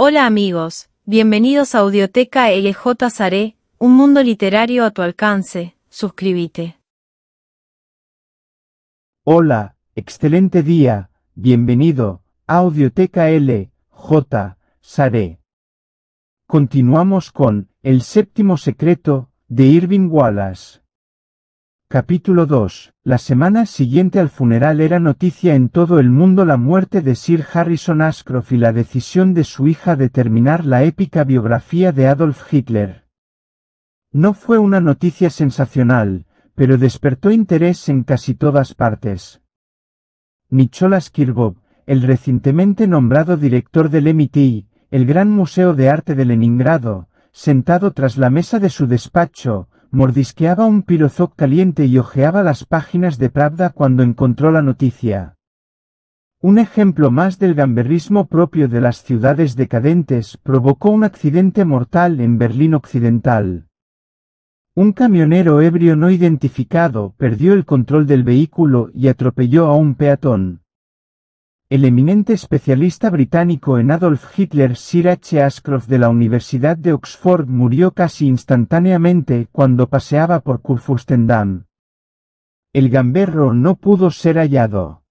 Hola amigos, bienvenidos a Audioteca LJ Saré, un mundo literario a tu alcance, suscríbete. Hola, excelente día, bienvenido a Audioteca LJ Saré. Continuamos con El séptimo secreto de Irving Wallace. Capítulo 2. La semana siguiente al funeral era noticia en todo el mundo la muerte de Sir Harrison Ashcroft y la decisión de su hija de terminar la épica biografía de Adolf Hitler. No fue una noticia sensacional, pero despertó interés en casi todas partes. Nicholas Kirbov, el recientemente nombrado director del MIT, el Gran Museo de Arte de Leningrado, sentado tras la mesa de su despacho, mordisqueaba un pirozoc caliente y hojeaba las páginas de Pravda cuando encontró la noticia. Un ejemplo más del gamberrismo propio de las ciudades decadentes provocó un accidente mortal en Berlín Occidental. Un camionero ebrio no identificado perdió el control del vehículo y atropelló a un peatón. El eminente especialista británico en Adolf Hitler Sir H. Ashcroft de la Universidad de Oxford murió casi instantáneamente cuando paseaba por Kurfürstendamm. El gamberro no pudo ser hallado.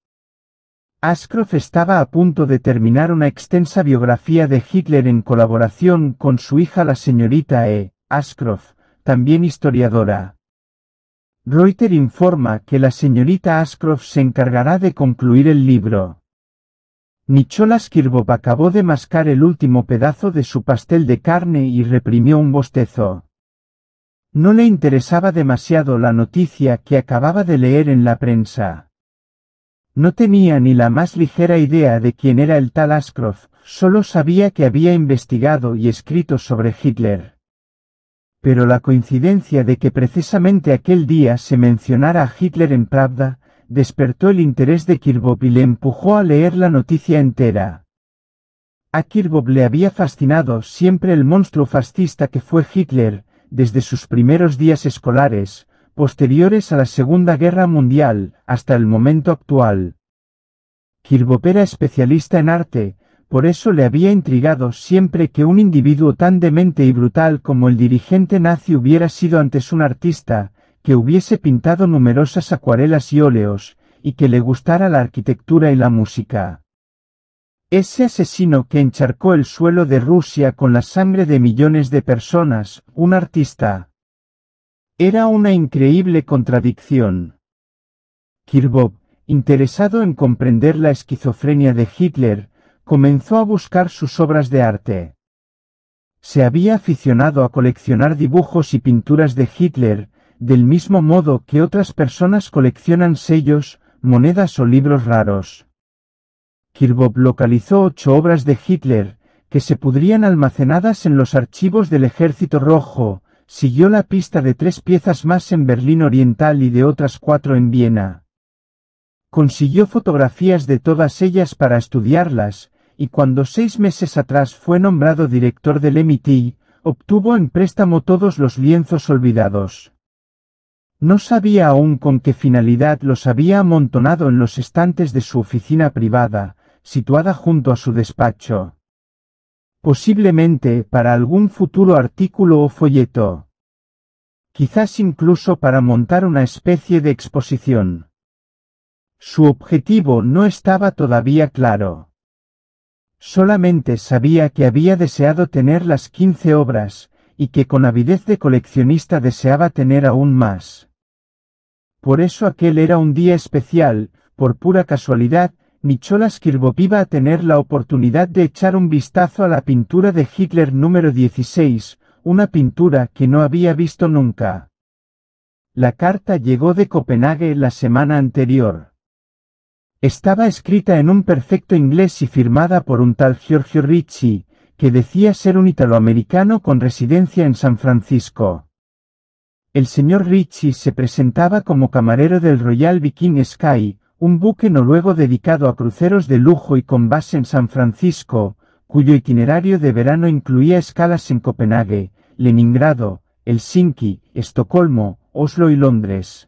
Ascroft estaba a punto de terminar una extensa biografía de Hitler en colaboración con su hija la señorita E. Ashcroft, también historiadora. Reuter informa que la señorita Ashcroft se encargará de concluir el libro. Nicholas Kirbov acabó de mascar el último pedazo de su pastel de carne y reprimió un bostezo. No le interesaba demasiado la noticia que acababa de leer en la prensa. No tenía ni la más ligera idea de quién era el tal Ashcroft, solo sabía que había investigado y escrito sobre Hitler. Pero la coincidencia de que precisamente aquel día se mencionara a Hitler en Pravda, despertó el interés de Kirbob y le empujó a leer la noticia entera. A Kirbob le había fascinado siempre el monstruo fascista que fue Hitler, desde sus primeros días escolares, posteriores a la Segunda Guerra Mundial, hasta el momento actual. Kirbob era especialista en arte, por eso le había intrigado siempre que un individuo tan demente y brutal como el dirigente nazi hubiera sido antes un artista, que hubiese pintado numerosas acuarelas y óleos, y que le gustara la arquitectura y la música. Ese asesino que encharcó el suelo de Rusia con la sangre de millones de personas, un artista. Era una increíble contradicción. Kirchhoff, interesado en comprender la esquizofrenia de Hitler, comenzó a buscar sus obras de arte. Se había aficionado a coleccionar dibujos y pinturas de Hitler, del mismo modo que otras personas coleccionan sellos, monedas o libros raros. Kirchhoff localizó ocho obras de Hitler, que se pudrían almacenadas en los archivos del Ejército Rojo, siguió la pista de tres piezas más en Berlín Oriental y de otras cuatro en Viena. Consiguió fotografías de todas ellas para estudiarlas, y cuando seis meses atrás fue nombrado director del MIT, obtuvo en préstamo todos los lienzos olvidados. No sabía aún con qué finalidad los había amontonado en los estantes de su oficina privada, situada junto a su despacho. Posiblemente para algún futuro artículo o folleto. Quizás incluso para montar una especie de exposición. Su objetivo no estaba todavía claro. Solamente sabía que había deseado tener las quince obras, y que con avidez de coleccionista deseaba tener aún más. Por eso aquel era un día especial, por pura casualidad, Michola Skirbop iba a tener la oportunidad de echar un vistazo a la pintura de Hitler número 16, una pintura que no había visto nunca. La carta llegó de Copenhague la semana anterior. Estaba escrita en un perfecto inglés y firmada por un tal Giorgio Ricci, que decía ser un italoamericano con residencia en San Francisco. El señor Ritchie se presentaba como camarero del Royal Viking Sky, un buque noruego dedicado a cruceros de lujo y con base en San Francisco, cuyo itinerario de verano incluía escalas en Copenhague, Leningrado, Helsinki, Estocolmo, Oslo y Londres.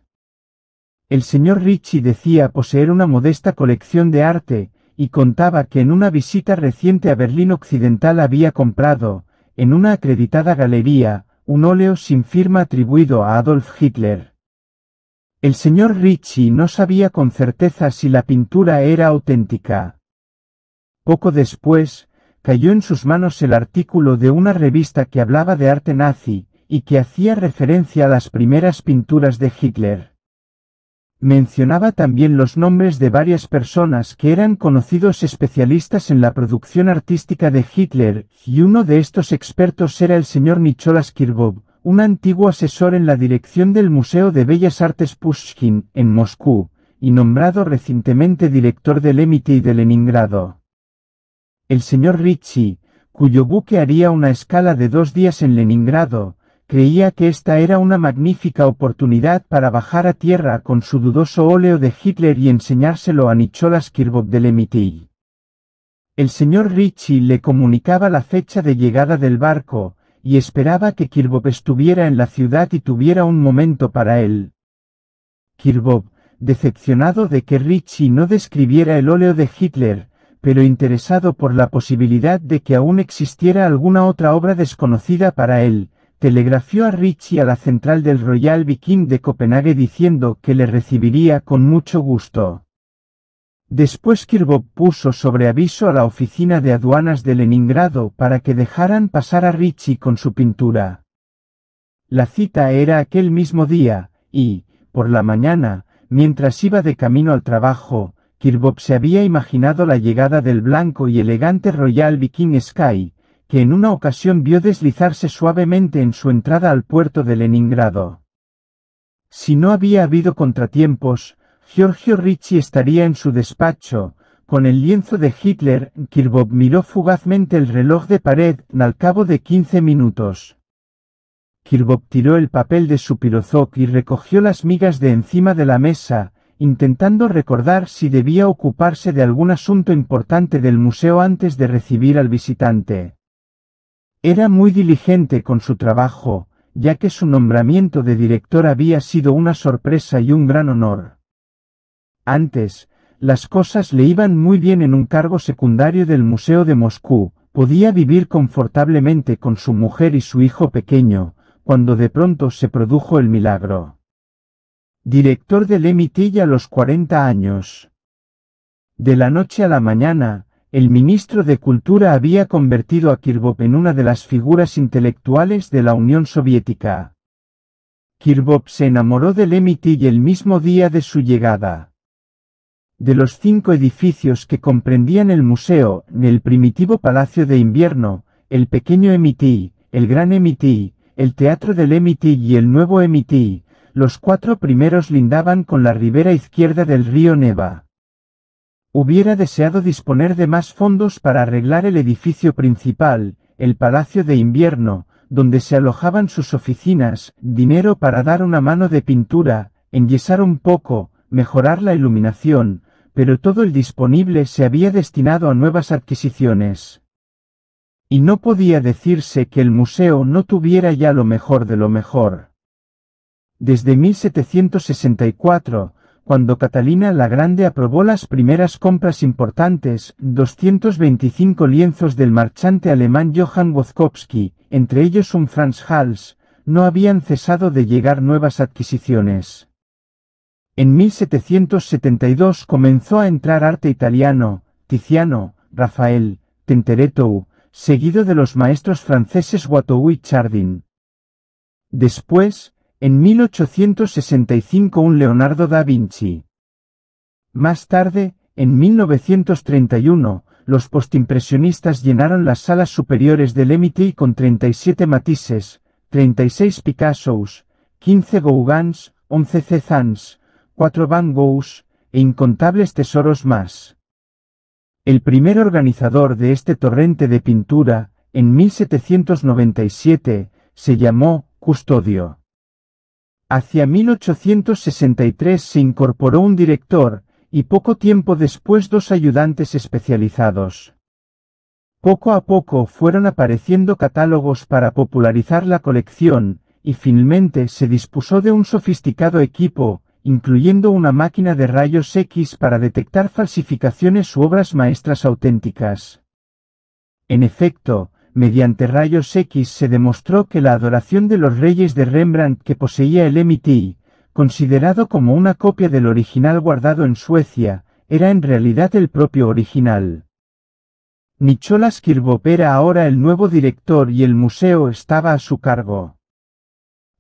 El señor Ritchie decía poseer una modesta colección de arte, y contaba que en una visita reciente a Berlín Occidental había comprado, en una acreditada galería, un óleo sin firma atribuido a Adolf Hitler. El señor Ricci no sabía con certeza si la pintura era auténtica. Poco después, cayó en sus manos el artículo de una revista que hablaba de arte nazi, y que hacía referencia a las primeras pinturas de Hitler. Mencionaba también los nombres de varias personas que eran conocidos especialistas en la producción artística de Hitler, y uno de estos expertos era el señor Nicholas Kirbov, un antiguo asesor en la dirección del Museo de Bellas Artes Pushkin, en Moscú, y nombrado recientemente director del MIT y de Leningrado. El señor Ritchie, cuyo buque haría una escala de dos días en Leningrado, creía que esta era una magnífica oportunidad para bajar a tierra con su dudoso óleo de Hitler y enseñárselo a Nicholas Kirbob de MIT. El señor Ritchie le comunicaba la fecha de llegada del barco, y esperaba que Kirbob estuviera en la ciudad y tuviera un momento para él. Kirbob, decepcionado de que Ritchie no describiera el óleo de Hitler, pero interesado por la posibilidad de que aún existiera alguna otra obra desconocida para él, telegrafió a Richie a la central del Royal Viking de Copenhague diciendo que le recibiría con mucho gusto. Después Kirbob puso sobre aviso a la oficina de aduanas de Leningrado para que dejaran pasar a Richie con su pintura. La cita era aquel mismo día, y, por la mañana, mientras iba de camino al trabajo, Kirbob se había imaginado la llegada del blanco y elegante Royal Viking Sky, que en una ocasión vio deslizarse suavemente en su entrada al puerto de Leningrado. Si no había habido contratiempos, Giorgio Ricci estaría en su despacho, con el lienzo de Hitler, Kirbov miró fugazmente el reloj de pared al cabo de quince minutos. Kirbov tiró el papel de su pirozok y recogió las migas de encima de la mesa, intentando recordar si debía ocuparse de algún asunto importante del museo antes de recibir al visitante. Era muy diligente con su trabajo, ya que su nombramiento de director había sido una sorpresa y un gran honor. Antes, las cosas le iban muy bien en un cargo secundario del Museo de Moscú, podía vivir confortablemente con su mujer y su hijo pequeño, cuando de pronto se produjo el milagro. Director del MIT a los 40 años. De la noche a la mañana, el ministro de Cultura había convertido a Kirbov en una de las figuras intelectuales de la Unión Soviética. Kirbov se enamoró de y el mismo día de su llegada. De los cinco edificios que comprendían el museo, el primitivo Palacio de Invierno, el pequeño Emití, el gran Emití, el Teatro del MIT y el nuevo Emití, los cuatro primeros lindaban con la ribera izquierda del río Neva. Hubiera deseado disponer de más fondos para arreglar el edificio principal, el Palacio de Invierno, donde se alojaban sus oficinas, dinero para dar una mano de pintura, enyesar un poco, mejorar la iluminación, pero todo el disponible se había destinado a nuevas adquisiciones. Y no podía decirse que el museo no tuviera ya lo mejor de lo mejor. Desde 1764, cuando Catalina la Grande aprobó las primeras compras importantes, 225 lienzos del marchante alemán Johann Wozkowski, entre ellos un Franz Hals, no habían cesado de llegar nuevas adquisiciones. En 1772 comenzó a entrar arte italiano, Tiziano, Rafael, Tenteretou, seguido de los maestros franceses Watteau y Chardin. Después, en 1865 un Leonardo da Vinci. Más tarde, en 1931, los postimpresionistas llenaron las salas superiores del MIT con 37 matices, 36 Picassos, 15 Gougans, 11 Cezans, 4 Van Goghs, e incontables tesoros más. El primer organizador de este torrente de pintura, en 1797, se llamó Custodio. Hacia 1863 se incorporó un director, y poco tiempo después dos ayudantes especializados. Poco a poco fueron apareciendo catálogos para popularizar la colección, y finalmente se dispuso de un sofisticado equipo, incluyendo una máquina de rayos X para detectar falsificaciones u obras maestras auténticas. En efecto, mediante rayos X se demostró que la adoración de los reyes de Rembrandt que poseía el MIT, considerado como una copia del original guardado en Suecia, era en realidad el propio original. Nicholas Kirbop era ahora el nuevo director y el museo estaba a su cargo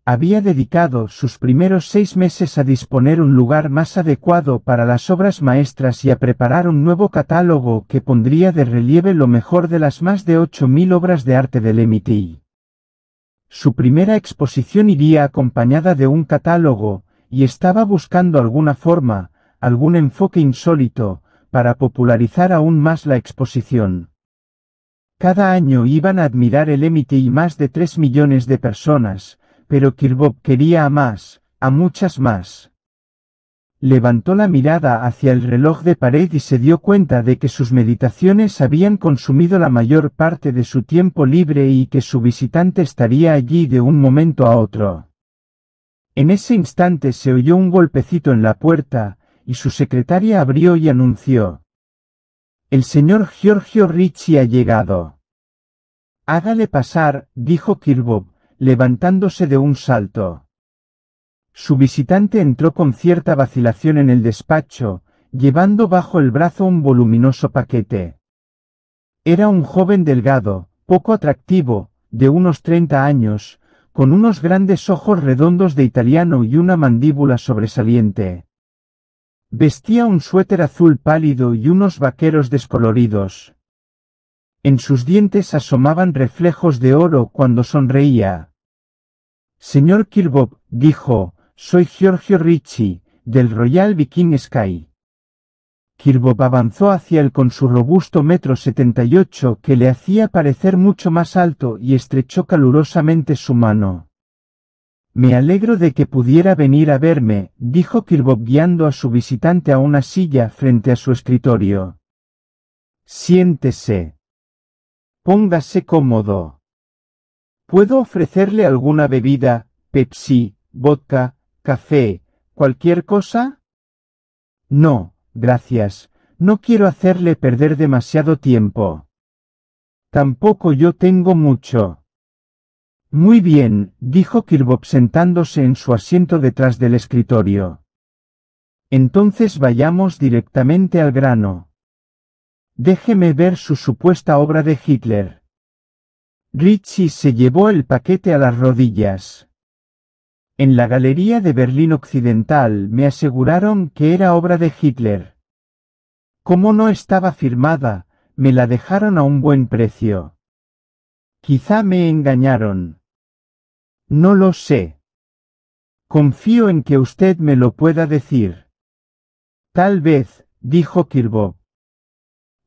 había dedicado sus primeros seis meses a disponer un lugar más adecuado para las obras maestras y a preparar un nuevo catálogo que pondría de relieve lo mejor de las más de 8.000 obras de arte del MIT. Su primera exposición iría acompañada de un catálogo, y estaba buscando alguna forma, algún enfoque insólito, para popularizar aún más la exposición. Cada año iban a admirar el MIT más de 3 millones de personas, pero Kirbob quería a más, a muchas más. Levantó la mirada hacia el reloj de pared y se dio cuenta de que sus meditaciones habían consumido la mayor parte de su tiempo libre y que su visitante estaría allí de un momento a otro. En ese instante se oyó un golpecito en la puerta, y su secretaria abrió y anunció. El señor Giorgio Ricci ha llegado. Hágale pasar, dijo Kirbob levantándose de un salto. Su visitante entró con cierta vacilación en el despacho, llevando bajo el brazo un voluminoso paquete. Era un joven delgado, poco atractivo, de unos treinta años, con unos grandes ojos redondos de italiano y una mandíbula sobresaliente. Vestía un suéter azul pálido y unos vaqueros descoloridos. En sus dientes asomaban reflejos de oro cuando sonreía. Señor Kirbob, dijo, soy Giorgio Ricci, del Royal Viking Sky. Kirbob avanzó hacia él con su robusto metro setenta y ocho que le hacía parecer mucho más alto y estrechó calurosamente su mano. Me alegro de que pudiera venir a verme, dijo Kirbob guiando a su visitante a una silla frente a su escritorio. Siéntese. Póngase cómodo. Puedo ofrecerle alguna bebida, Pepsi, vodka, café, cualquier cosa? No, gracias, no quiero hacerle perder demasiado tiempo. Tampoco yo tengo mucho. Muy bien, dijo Kirbob sentándose en su asiento detrás del escritorio. Entonces vayamos directamente al grano. Déjeme ver su supuesta obra de Hitler. Ritchie se llevó el paquete a las rodillas. En la Galería de Berlín Occidental me aseguraron que era obra de Hitler. Como no estaba firmada, me la dejaron a un buen precio. Quizá me engañaron. No lo sé. Confío en que usted me lo pueda decir. Tal vez, dijo Kirbo.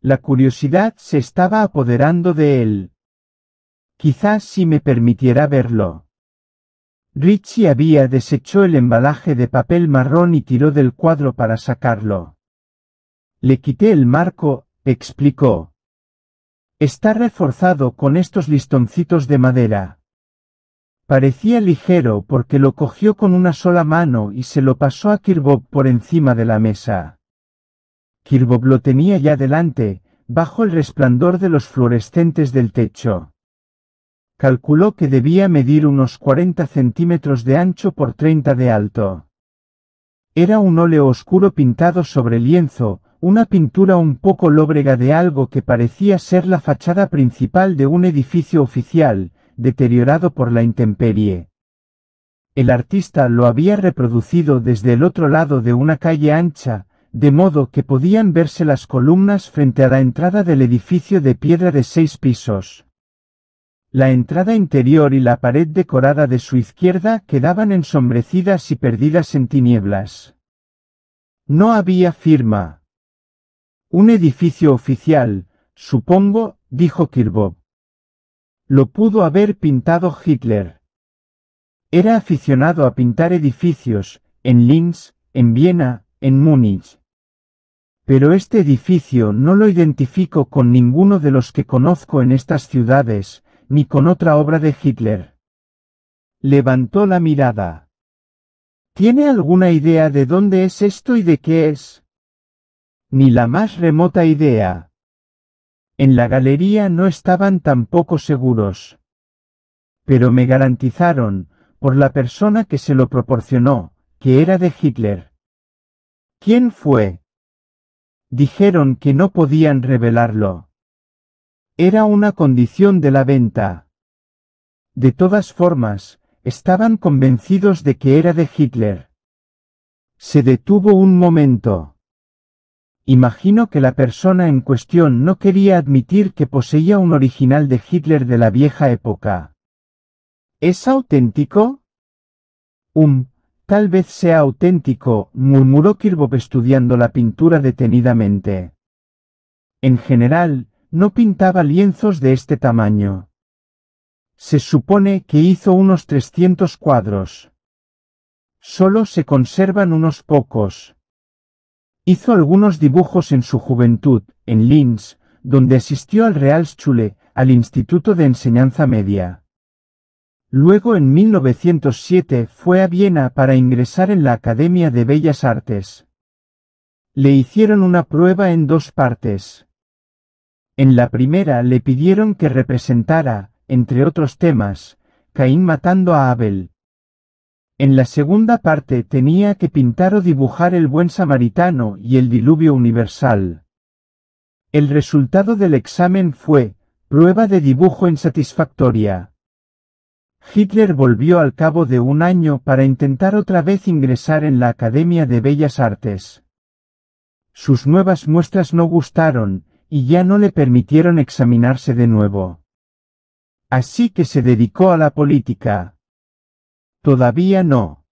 La curiosidad se estaba apoderando de él. Quizás si me permitiera verlo. Richie había desechó el embalaje de papel marrón y tiró del cuadro para sacarlo. Le quité el marco, explicó. Está reforzado con estos listoncitos de madera. Parecía ligero porque lo cogió con una sola mano y se lo pasó a Kirbob por encima de la mesa. Kirbob lo tenía ya delante, bajo el resplandor de los fluorescentes del techo calculó que debía medir unos 40 centímetros de ancho por 30 de alto. Era un óleo oscuro pintado sobre lienzo, una pintura un poco lóbrega de algo que parecía ser la fachada principal de un edificio oficial, deteriorado por la intemperie. El artista lo había reproducido desde el otro lado de una calle ancha, de modo que podían verse las columnas frente a la entrada del edificio de piedra de seis pisos. La entrada interior y la pared decorada de su izquierda quedaban ensombrecidas y perdidas en tinieblas. No había firma. Un edificio oficial, supongo, dijo Kirbob. Lo pudo haber pintado Hitler. Era aficionado a pintar edificios, en Linz, en Viena, en Múnich. Pero este edificio no lo identifico con ninguno de los que conozco en estas ciudades, ni con otra obra de Hitler. Levantó la mirada. ¿Tiene alguna idea de dónde es esto y de qué es? Ni la más remota idea. En la galería no estaban tampoco seguros. Pero me garantizaron, por la persona que se lo proporcionó, que era de Hitler. ¿Quién fue? Dijeron que no podían revelarlo. Era una condición de la venta. De todas formas, estaban convencidos de que era de Hitler. Se detuvo un momento. Imagino que la persona en cuestión no quería admitir que poseía un original de Hitler de la vieja época. ¿Es auténtico? Um, tal vez sea auténtico, murmuró Kirbov estudiando la pintura detenidamente. En general, no pintaba lienzos de este tamaño. Se supone que hizo unos 300 cuadros. Solo se conservan unos pocos. Hizo algunos dibujos en su juventud, en Linz, donde asistió al Realschule, al Instituto de Enseñanza Media. Luego en 1907 fue a Viena para ingresar en la Academia de Bellas Artes. Le hicieron una prueba en dos partes. En la primera le pidieron que representara, entre otros temas, Caín matando a Abel. En la segunda parte tenía que pintar o dibujar el buen samaritano y el diluvio universal. El resultado del examen fue, prueba de dibujo insatisfactoria. Hitler volvió al cabo de un año para intentar otra vez ingresar en la Academia de Bellas Artes. Sus nuevas muestras no gustaron, y ya no le permitieron examinarse de nuevo. Así que se dedicó a la política. Todavía no.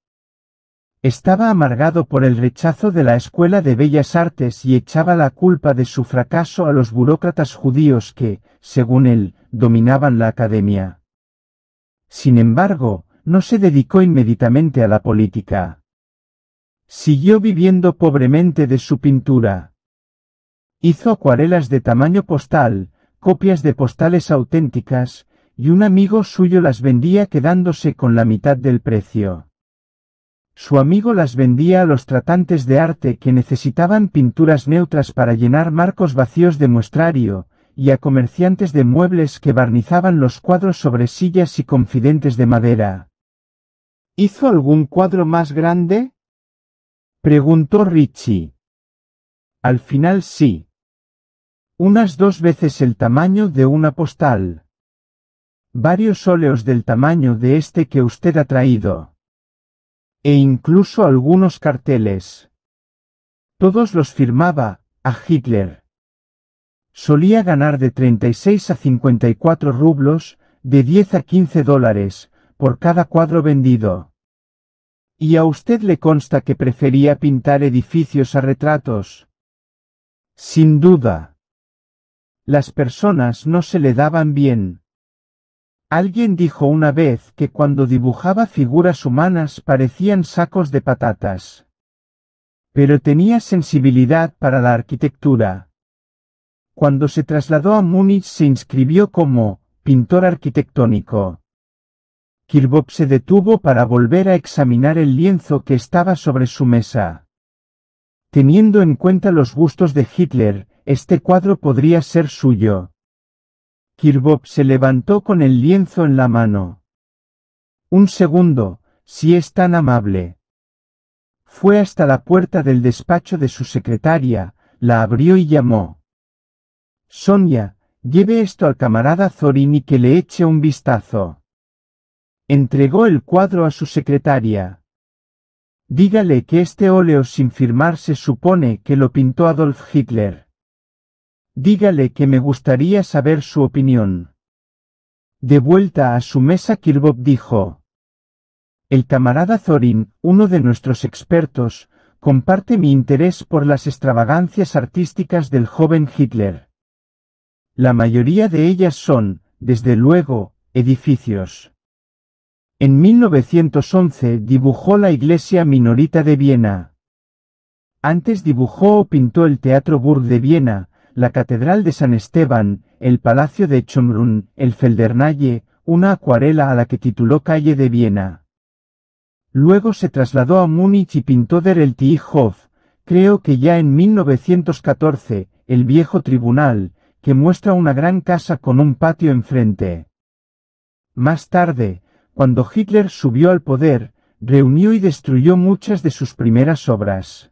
Estaba amargado por el rechazo de la Escuela de Bellas Artes y echaba la culpa de su fracaso a los burócratas judíos que, según él, dominaban la academia. Sin embargo, no se dedicó inmediatamente a la política. Siguió viviendo pobremente de su pintura. Hizo acuarelas de tamaño postal, copias de postales auténticas, y un amigo suyo las vendía quedándose con la mitad del precio. Su amigo las vendía a los tratantes de arte que necesitaban pinturas neutras para llenar marcos vacíos de muestrario, y a comerciantes de muebles que barnizaban los cuadros sobre sillas y confidentes de madera. ¿Hizo algún cuadro más grande? preguntó Richie. Al final sí unas dos veces el tamaño de una postal. Varios óleos del tamaño de este que usted ha traído. E incluso algunos carteles. Todos los firmaba, a Hitler. Solía ganar de 36 a 54 rublos, de 10 a 15 dólares, por cada cuadro vendido. Y a usted le consta que prefería pintar edificios a retratos. Sin duda. Las personas no se le daban bien. Alguien dijo una vez que cuando dibujaba figuras humanas parecían sacos de patatas. Pero tenía sensibilidad para la arquitectura. Cuando se trasladó a Múnich se inscribió como pintor arquitectónico. Kirchhoff se detuvo para volver a examinar el lienzo que estaba sobre su mesa. Teniendo en cuenta los gustos de Hitler, este cuadro podría ser suyo. Kirbop se levantó con el lienzo en la mano. Un segundo, si es tan amable. Fue hasta la puerta del despacho de su secretaria, la abrió y llamó. Sonia, lleve esto al camarada Zorin y que le eche un vistazo. Entregó el cuadro a su secretaria. Dígale que este óleo sin firmar se supone que lo pintó Adolf Hitler. Dígale que me gustaría saber su opinión. De vuelta a su mesa Kirbov dijo. El camarada Thorin, uno de nuestros expertos, comparte mi interés por las extravagancias artísticas del joven Hitler. La mayoría de ellas son, desde luego, edificios. En 1911 dibujó la iglesia minorita de Viena. Antes dibujó o pintó el Teatro Burg de Viena, la Catedral de San Esteban, el Palacio de Chomrún, el Feldernaye, una acuarela a la que tituló Calle de Viena. Luego se trasladó a Múnich y pintó Der El Hof, creo que ya en 1914, el viejo tribunal, que muestra una gran casa con un patio enfrente. Más tarde, cuando Hitler subió al poder, reunió y destruyó muchas de sus primeras obras.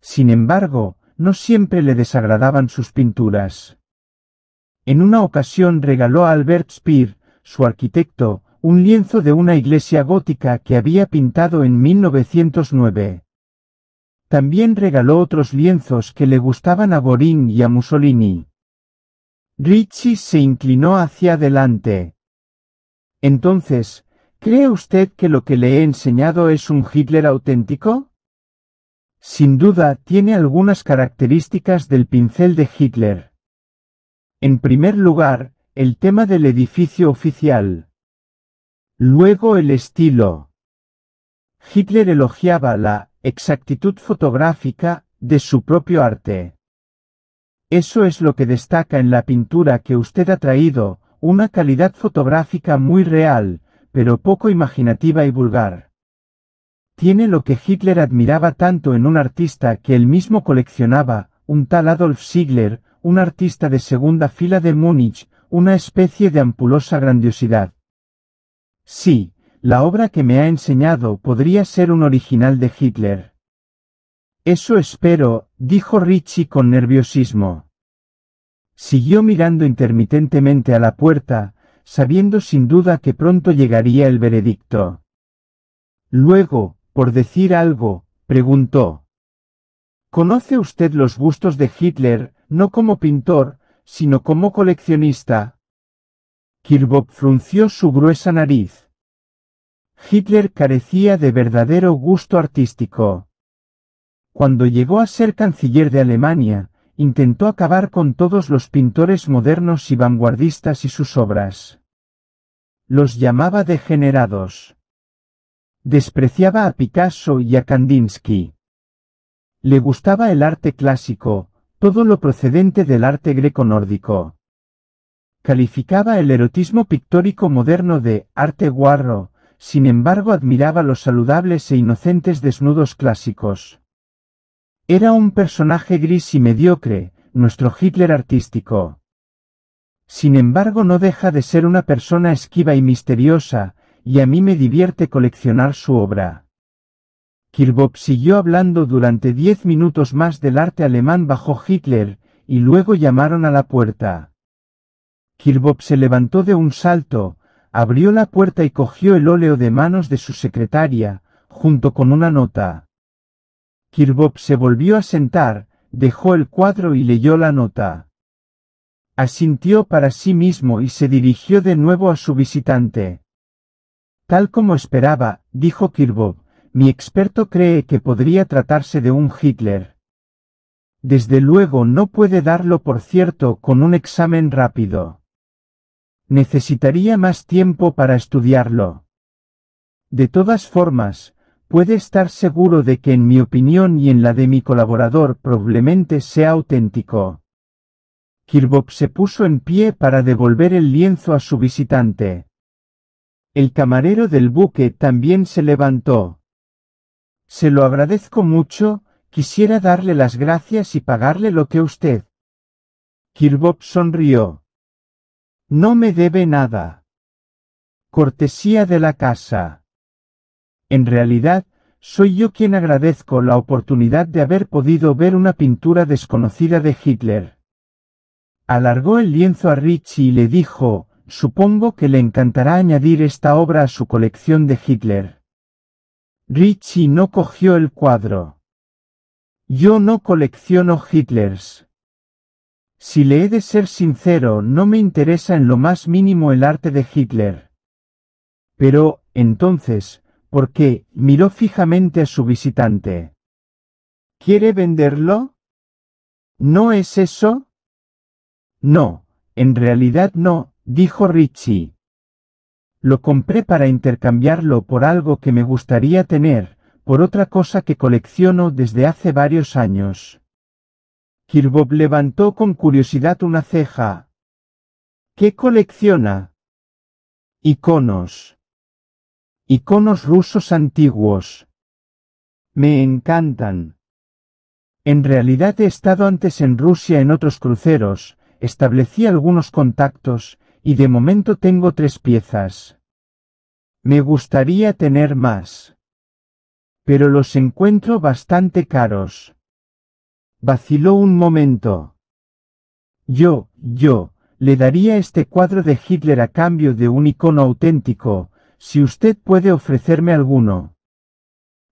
Sin embargo, no siempre le desagradaban sus pinturas. En una ocasión regaló a Albert Speer, su arquitecto, un lienzo de una iglesia gótica que había pintado en 1909. También regaló otros lienzos que le gustaban a Borin y a Mussolini. Ricci se inclinó hacia adelante. Entonces, ¿cree usted que lo que le he enseñado es un Hitler auténtico? sin duda tiene algunas características del pincel de Hitler. En primer lugar, el tema del edificio oficial. Luego el estilo. Hitler elogiaba la exactitud fotográfica de su propio arte. Eso es lo que destaca en la pintura que usted ha traído, una calidad fotográfica muy real, pero poco imaginativa y vulgar. Tiene lo que Hitler admiraba tanto en un artista que él mismo coleccionaba, un tal Adolf Ziegler, un artista de segunda fila de Múnich, una especie de ampulosa grandiosidad. Sí, la obra que me ha enseñado podría ser un original de Hitler. Eso espero, dijo Richie con nerviosismo. Siguió mirando intermitentemente a la puerta, sabiendo sin duda que pronto llegaría el veredicto. Luego, por decir algo, preguntó. ¿Conoce usted los gustos de Hitler, no como pintor, sino como coleccionista? Kirchhoff frunció su gruesa nariz. Hitler carecía de verdadero gusto artístico. Cuando llegó a ser canciller de Alemania, intentó acabar con todos los pintores modernos y vanguardistas y sus obras. Los llamaba degenerados. Despreciaba a Picasso y a Kandinsky. Le gustaba el arte clásico, todo lo procedente del arte greco-nórdico. Calificaba el erotismo pictórico moderno de arte guarro, sin embargo admiraba los saludables e inocentes desnudos clásicos. Era un personaje gris y mediocre, nuestro Hitler artístico. Sin embargo no deja de ser una persona esquiva y misteriosa, y a mí me divierte coleccionar su obra. Kirbop siguió hablando durante diez minutos más del arte alemán bajo Hitler, y luego llamaron a la puerta. Kirbop se levantó de un salto, abrió la puerta y cogió el óleo de manos de su secretaria, junto con una nota. Kirbop se volvió a sentar, dejó el cuadro y leyó la nota. Asintió para sí mismo y se dirigió de nuevo a su visitante. Tal como esperaba, dijo Kirbob, mi experto cree que podría tratarse de un Hitler. Desde luego no puede darlo por cierto con un examen rápido. Necesitaría más tiempo para estudiarlo. De todas formas, puede estar seguro de que en mi opinión y en la de mi colaborador probablemente sea auténtico. Kirbob se puso en pie para devolver el lienzo a su visitante. El camarero del buque también se levantó. Se lo agradezco mucho, quisiera darle las gracias y pagarle lo que usted. Kirbop sonrió. No me debe nada. Cortesía de la casa. En realidad, soy yo quien agradezco la oportunidad de haber podido ver una pintura desconocida de Hitler. Alargó el lienzo a Richie y le dijo, Supongo que le encantará añadir esta obra a su colección de Hitler. Ritchie no cogió el cuadro. Yo no colecciono Hitlers. Si le he de ser sincero, no me interesa en lo más mínimo el arte de Hitler. Pero, entonces, ¿por qué? miró fijamente a su visitante. ¿Quiere venderlo? ¿No es eso? No, en realidad no, dijo Richie. Lo compré para intercambiarlo por algo que me gustaría tener, por otra cosa que colecciono desde hace varios años. Kirbob levantó con curiosidad una ceja. ¿Qué colecciona? Iconos. Iconos rusos antiguos. Me encantan. En realidad he estado antes en Rusia en otros cruceros, establecí algunos contactos, y de momento tengo tres piezas. Me gustaría tener más. Pero los encuentro bastante caros. Vaciló un momento. Yo, yo, le daría este cuadro de Hitler a cambio de un icono auténtico, si usted puede ofrecerme alguno.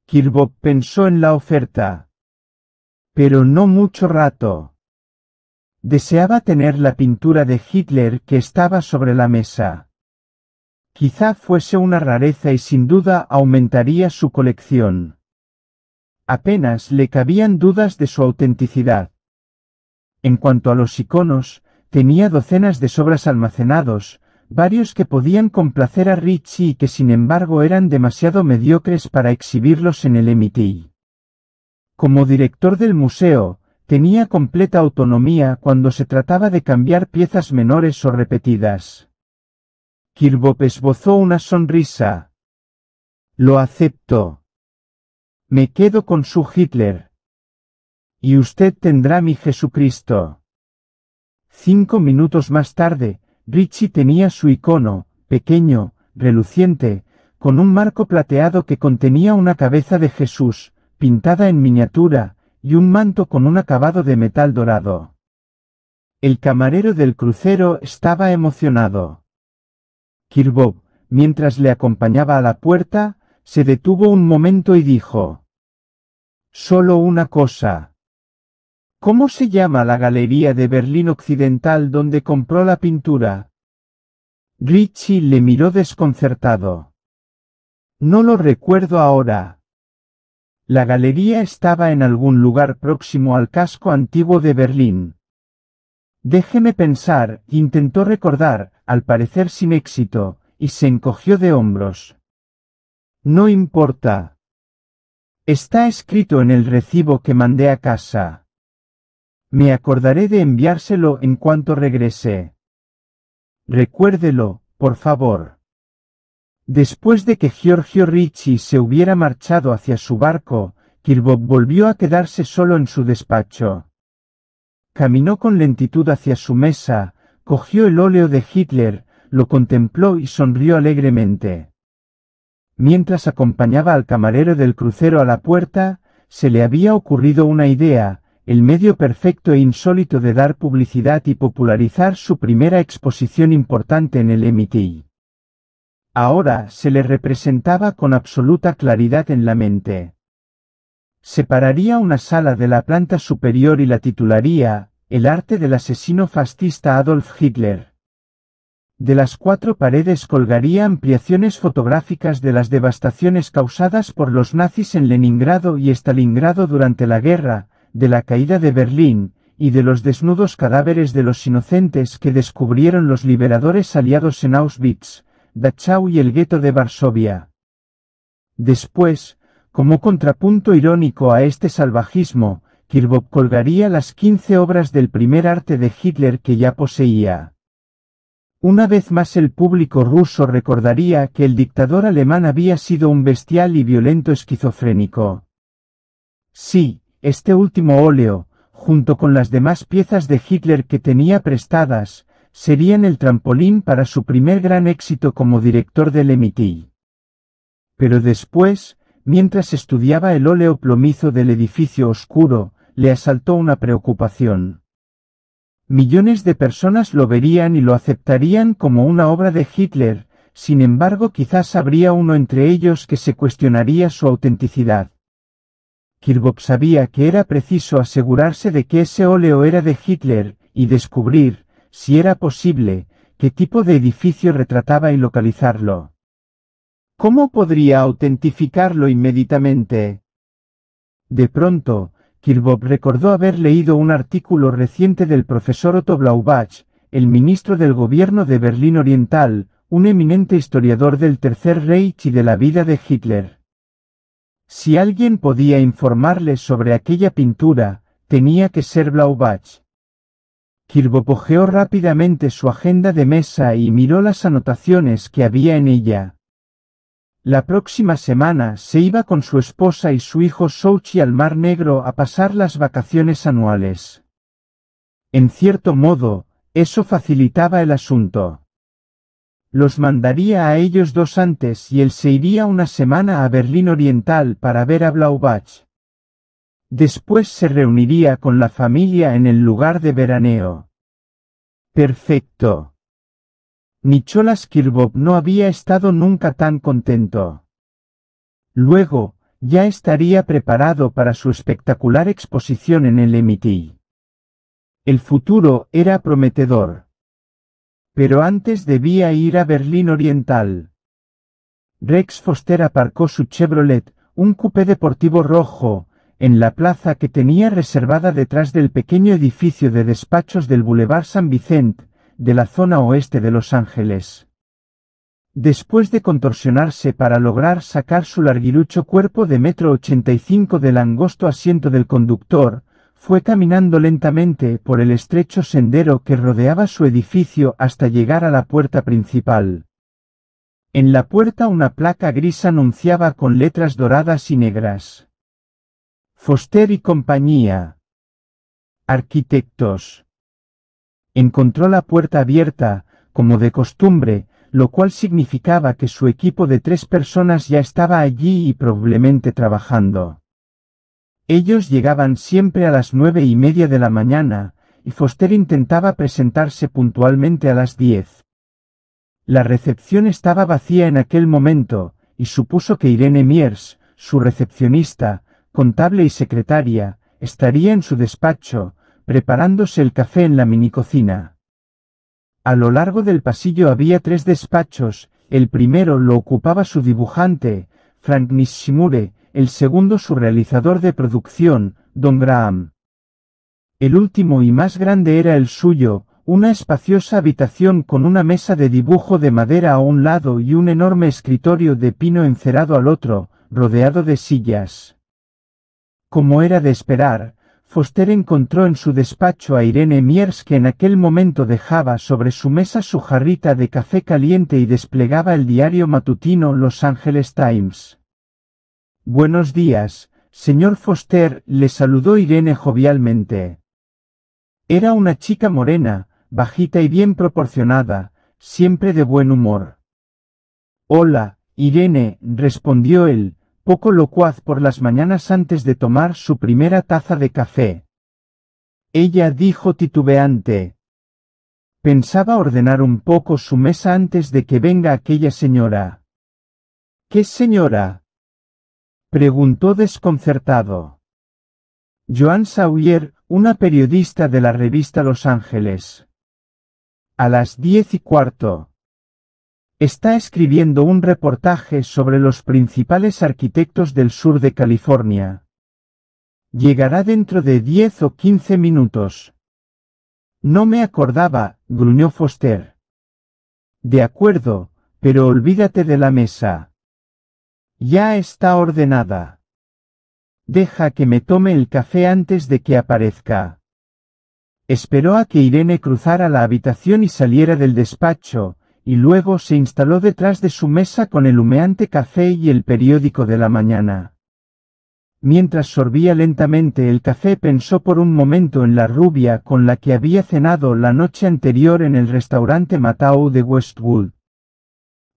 Kirbo pensó en la oferta. Pero no mucho rato. Deseaba tener la pintura de Hitler que estaba sobre la mesa. Quizá fuese una rareza y sin duda aumentaría su colección. Apenas le cabían dudas de su autenticidad. En cuanto a los iconos, tenía docenas de sobras almacenados, varios que podían complacer a Richie y que sin embargo eran demasiado mediocres para exhibirlos en el MIT. Como director del museo, Tenía completa autonomía cuando se trataba de cambiar piezas menores o repetidas. Kirbop esbozó una sonrisa. Lo acepto. Me quedo con su Hitler. Y usted tendrá mi Jesucristo. Cinco minutos más tarde, Richie tenía su icono, pequeño, reluciente, con un marco plateado que contenía una cabeza de Jesús, pintada en miniatura, y un manto con un acabado de metal dorado. El camarero del crucero estaba emocionado. Kirbob, mientras le acompañaba a la puerta, se detuvo un momento y dijo. Solo una cosa. ¿Cómo se llama la galería de Berlín Occidental donde compró la pintura? Richie le miró desconcertado. No lo recuerdo ahora, la galería estaba en algún lugar próximo al casco antiguo de Berlín. Déjeme pensar, intentó recordar, al parecer sin éxito, y se encogió de hombros. No importa. Está escrito en el recibo que mandé a casa. Me acordaré de enviárselo en cuanto regrese. Recuérdelo, por favor. Después de que Giorgio Ricci se hubiera marchado hacia su barco, Kirbob volvió a quedarse solo en su despacho. Caminó con lentitud hacia su mesa, cogió el óleo de Hitler, lo contempló y sonrió alegremente. Mientras acompañaba al camarero del crucero a la puerta, se le había ocurrido una idea, el medio perfecto e insólito de dar publicidad y popularizar su primera exposición importante en el MIT. Ahora se le representaba con absoluta claridad en la mente. Separaría una sala de la planta superior y la titularía, El arte del asesino fascista Adolf Hitler. De las cuatro paredes colgaría ampliaciones fotográficas de las devastaciones causadas por los nazis en Leningrado y Stalingrado durante la guerra, de la caída de Berlín, y de los desnudos cadáveres de los inocentes que descubrieron los liberadores aliados en Auschwitz, Dachau y el gueto de Varsovia. Después, como contrapunto irónico a este salvajismo, Kirchhoff colgaría las 15 obras del primer arte de Hitler que ya poseía. Una vez más el público ruso recordaría que el dictador alemán había sido un bestial y violento esquizofrénico. Sí, este último óleo, junto con las demás piezas de Hitler que tenía prestadas, serían el trampolín para su primer gran éxito como director del MIT. Pero después, mientras estudiaba el óleo plomizo del edificio oscuro, le asaltó una preocupación. Millones de personas lo verían y lo aceptarían como una obra de Hitler, sin embargo quizás habría uno entre ellos que se cuestionaría su autenticidad. Kirchhoff sabía que era preciso asegurarse de que ese óleo era de Hitler, y descubrir, si era posible, qué tipo de edificio retrataba y localizarlo. ¿Cómo podría autentificarlo inmediatamente? De pronto, Kirchhoff recordó haber leído un artículo reciente del profesor Otto Blaubach, el ministro del gobierno de Berlín Oriental, un eminente historiador del Tercer Reich y de la vida de Hitler. Si alguien podía informarle sobre aquella pintura, tenía que ser Blaubach. Kirbopogeó rápidamente su agenda de mesa y miró las anotaciones que había en ella. La próxima semana se iba con su esposa y su hijo Souchi al Mar Negro a pasar las vacaciones anuales. En cierto modo, eso facilitaba el asunto. Los mandaría a ellos dos antes y él se iría una semana a Berlín Oriental para ver a Blaubach. Después se reuniría con la familia en el lugar de veraneo. Perfecto. Nicholas Kirbov no había estado nunca tan contento. Luego, ya estaría preparado para su espectacular exposición en el MIT. El futuro era prometedor. Pero antes debía ir a Berlín Oriental. Rex Foster aparcó su Chevrolet, un coupé deportivo rojo, en la plaza que tenía reservada detrás del pequeño edificio de despachos del Boulevard San Vicente, de la zona oeste de Los Ángeles. Después de contorsionarse para lograr sacar su larguirucho cuerpo de metro ochenta y cinco del angosto asiento del conductor, fue caminando lentamente por el estrecho sendero que rodeaba su edificio hasta llegar a la puerta principal. En la puerta una placa gris anunciaba con letras doradas y negras. Foster y compañía. Arquitectos. Encontró la puerta abierta, como de costumbre, lo cual significaba que su equipo de tres personas ya estaba allí y probablemente trabajando. Ellos llegaban siempre a las nueve y media de la mañana, y Foster intentaba presentarse puntualmente a las diez. La recepción estaba vacía en aquel momento, y supuso que Irene Miers, su recepcionista, contable y secretaria, estaría en su despacho, preparándose el café en la minicocina. A lo largo del pasillo había tres despachos, el primero lo ocupaba su dibujante, Frank Nishimure, el segundo su realizador de producción, Don Graham. El último y más grande era el suyo, una espaciosa habitación con una mesa de dibujo de madera a un lado y un enorme escritorio de pino encerado al otro, rodeado de sillas. Como era de esperar, Foster encontró en su despacho a Irene Miers que en aquel momento dejaba sobre su mesa su jarrita de café caliente y desplegaba el diario matutino Los Angeles Times. Buenos días, señor Foster, le saludó Irene jovialmente. Era una chica morena, bajita y bien proporcionada, siempre de buen humor. Hola, Irene, respondió él, poco locuaz por las mañanas antes de tomar su primera taza de café. Ella dijo titubeante. Pensaba ordenar un poco su mesa antes de que venga aquella señora. ¿Qué señora? preguntó desconcertado. Joan Sawyer, una periodista de la revista Los Ángeles. A las diez y cuarto. Está escribiendo un reportaje sobre los principales arquitectos del sur de California. Llegará dentro de 10 o 15 minutos. No me acordaba, gruñó Foster. De acuerdo, pero olvídate de la mesa. Ya está ordenada. Deja que me tome el café antes de que aparezca. Esperó a que Irene cruzara la habitación y saliera del despacho, y luego se instaló detrás de su mesa con el humeante café y el periódico de la mañana. Mientras sorbía lentamente el café pensó por un momento en la rubia con la que había cenado la noche anterior en el restaurante Matau de Westwood.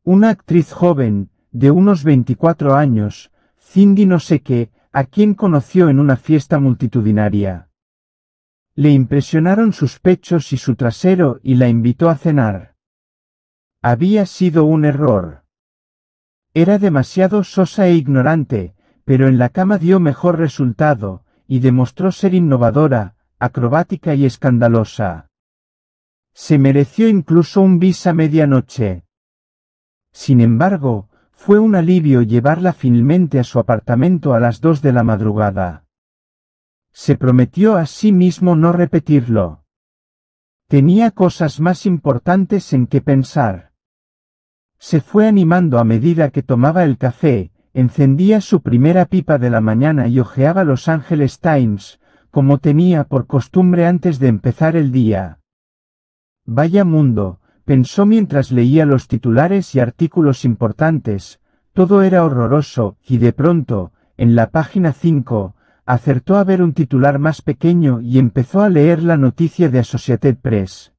Una actriz joven, de unos 24 años, Cindy no sé qué, a quien conoció en una fiesta multitudinaria. Le impresionaron sus pechos y su trasero y la invitó a cenar. Había sido un error. Era demasiado sosa e ignorante, pero en la cama dio mejor resultado, y demostró ser innovadora, acrobática y escandalosa. Se mereció incluso un visa a medianoche. Sin embargo, fue un alivio llevarla finalmente a su apartamento a las dos de la madrugada. Se prometió a sí mismo no repetirlo. Tenía cosas más importantes en que pensar. Se fue animando a medida que tomaba el café, encendía su primera pipa de la mañana y hojeaba Los Angeles Times, como tenía por costumbre antes de empezar el día. Vaya mundo, pensó mientras leía los titulares y artículos importantes, todo era horroroso, y de pronto, en la página 5, acertó a ver un titular más pequeño y empezó a leer la noticia de Associated Press.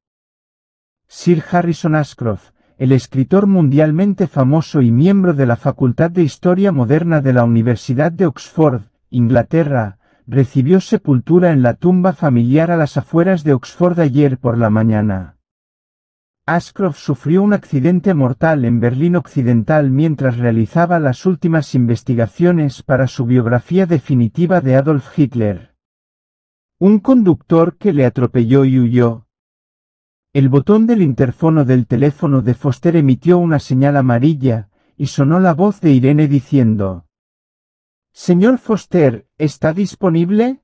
Sir Harrison Ashcroft, el escritor mundialmente famoso y miembro de la Facultad de Historia Moderna de la Universidad de Oxford, Inglaterra, recibió sepultura en la tumba familiar a las afueras de Oxford ayer por la mañana. Ashcroft sufrió un accidente mortal en Berlín Occidental mientras realizaba las últimas investigaciones para su biografía definitiva de Adolf Hitler. Un conductor que le atropelló y huyó, el botón del interfono del teléfono de Foster emitió una señal amarilla, y sonó la voz de Irene diciendo. Señor Foster, ¿está disponible?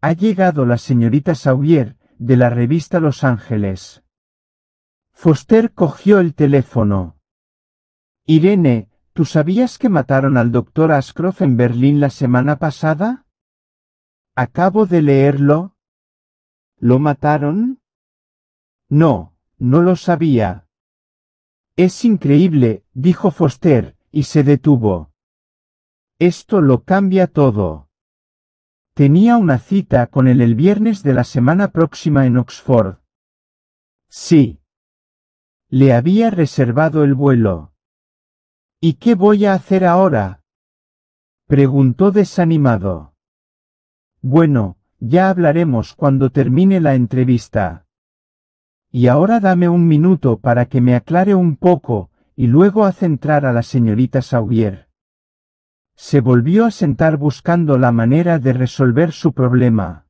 Ha llegado la señorita Sauvier, de la revista Los Ángeles. Foster cogió el teléfono. Irene, ¿tú sabías que mataron al doctor Ashcroft en Berlín la semana pasada? Acabo de leerlo. ¿Lo mataron? No, no lo sabía. Es increíble, dijo Foster, y se detuvo. Esto lo cambia todo. Tenía una cita con él el viernes de la semana próxima en Oxford. Sí. Le había reservado el vuelo. ¿Y qué voy a hacer ahora? preguntó desanimado. Bueno, ya hablaremos cuando termine la entrevista y ahora dame un minuto para que me aclare un poco, y luego haz entrar a la señorita Sauvier. Se volvió a sentar buscando la manera de resolver su problema.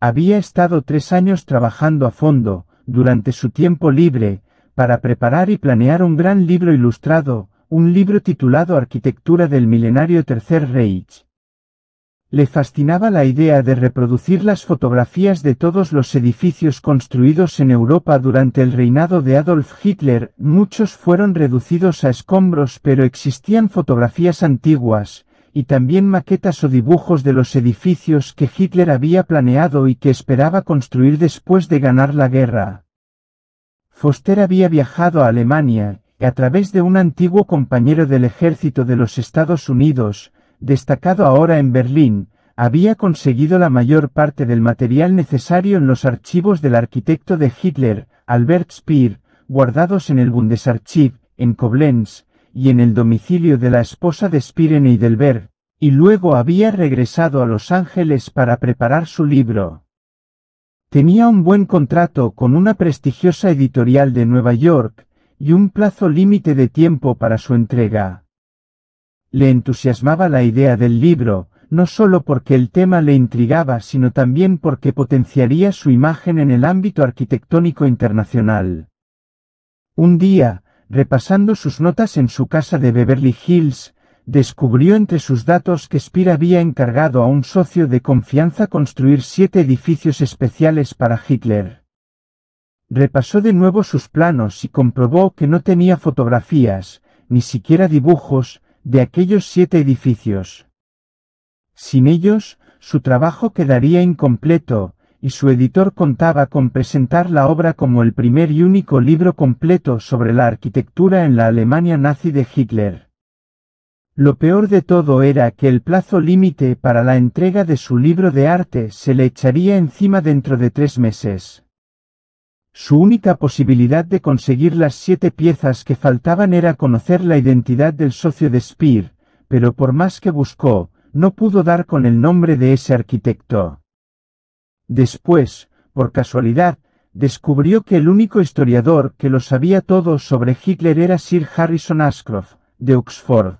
Había estado tres años trabajando a fondo, durante su tiempo libre, para preparar y planear un gran libro ilustrado, un libro titulado Arquitectura del Milenario Tercer Reich, le fascinaba la idea de reproducir las fotografías de todos los edificios construidos en Europa durante el reinado de Adolf Hitler, muchos fueron reducidos a escombros pero existían fotografías antiguas, y también maquetas o dibujos de los edificios que Hitler había planeado y que esperaba construir después de ganar la guerra. Foster había viajado a Alemania, a través de un antiguo compañero del ejército de los Estados Unidos, destacado ahora en Berlín, había conseguido la mayor parte del material necesario en los archivos del arquitecto de Hitler, Albert Speer, guardados en el Bundesarchiv, en Koblenz, y en el domicilio de la esposa de Speer en Heidelberg, y luego había regresado a Los Ángeles para preparar su libro. Tenía un buen contrato con una prestigiosa editorial de Nueva York, y un plazo límite de tiempo para su entrega. Le entusiasmaba la idea del libro, no solo porque el tema le intrigaba, sino también porque potenciaría su imagen en el ámbito arquitectónico internacional. Un día, repasando sus notas en su casa de Beverly Hills, descubrió entre sus datos que Speer había encargado a un socio de confianza construir siete edificios especiales para Hitler. Repasó de nuevo sus planos y comprobó que no tenía fotografías, ni siquiera dibujos, de aquellos siete edificios. Sin ellos, su trabajo quedaría incompleto, y su editor contaba con presentar la obra como el primer y único libro completo sobre la arquitectura en la Alemania nazi de Hitler. Lo peor de todo era que el plazo límite para la entrega de su libro de arte se le echaría encima dentro de tres meses. Su única posibilidad de conseguir las siete piezas que faltaban era conocer la identidad del socio de Speer, pero por más que buscó, no pudo dar con el nombre de ese arquitecto. Después, por casualidad, descubrió que el único historiador que lo sabía todo sobre Hitler era Sir Harrison Ashcroft, de Oxford.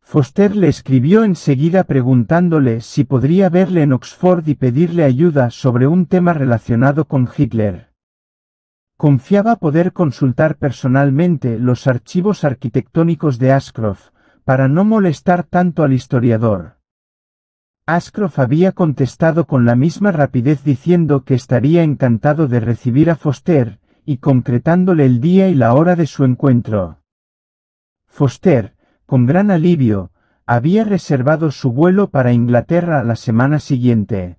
Foster le escribió enseguida preguntándole si podría verle en Oxford y pedirle ayuda sobre un tema relacionado con Hitler. Confiaba poder consultar personalmente los archivos arquitectónicos de Ashcroft, para no molestar tanto al historiador. Ashcroft había contestado con la misma rapidez diciendo que estaría encantado de recibir a Foster, y concretándole el día y la hora de su encuentro. Foster, con gran alivio, había reservado su vuelo para Inglaterra la semana siguiente.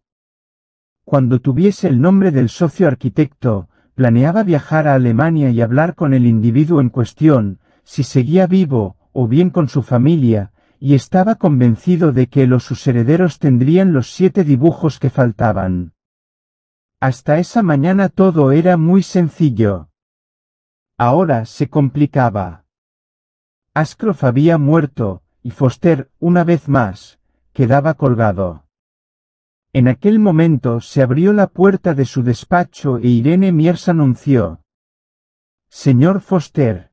Cuando tuviese el nombre del socio arquitecto, Planeaba viajar a Alemania y hablar con el individuo en cuestión, si seguía vivo, o bien con su familia, y estaba convencido de que los sus herederos tendrían los siete dibujos que faltaban. Hasta esa mañana todo era muy sencillo. Ahora se complicaba. Ascroft había muerto, y Foster, una vez más, quedaba colgado. En aquel momento se abrió la puerta de su despacho e Irene Miers anunció. Señor Foster.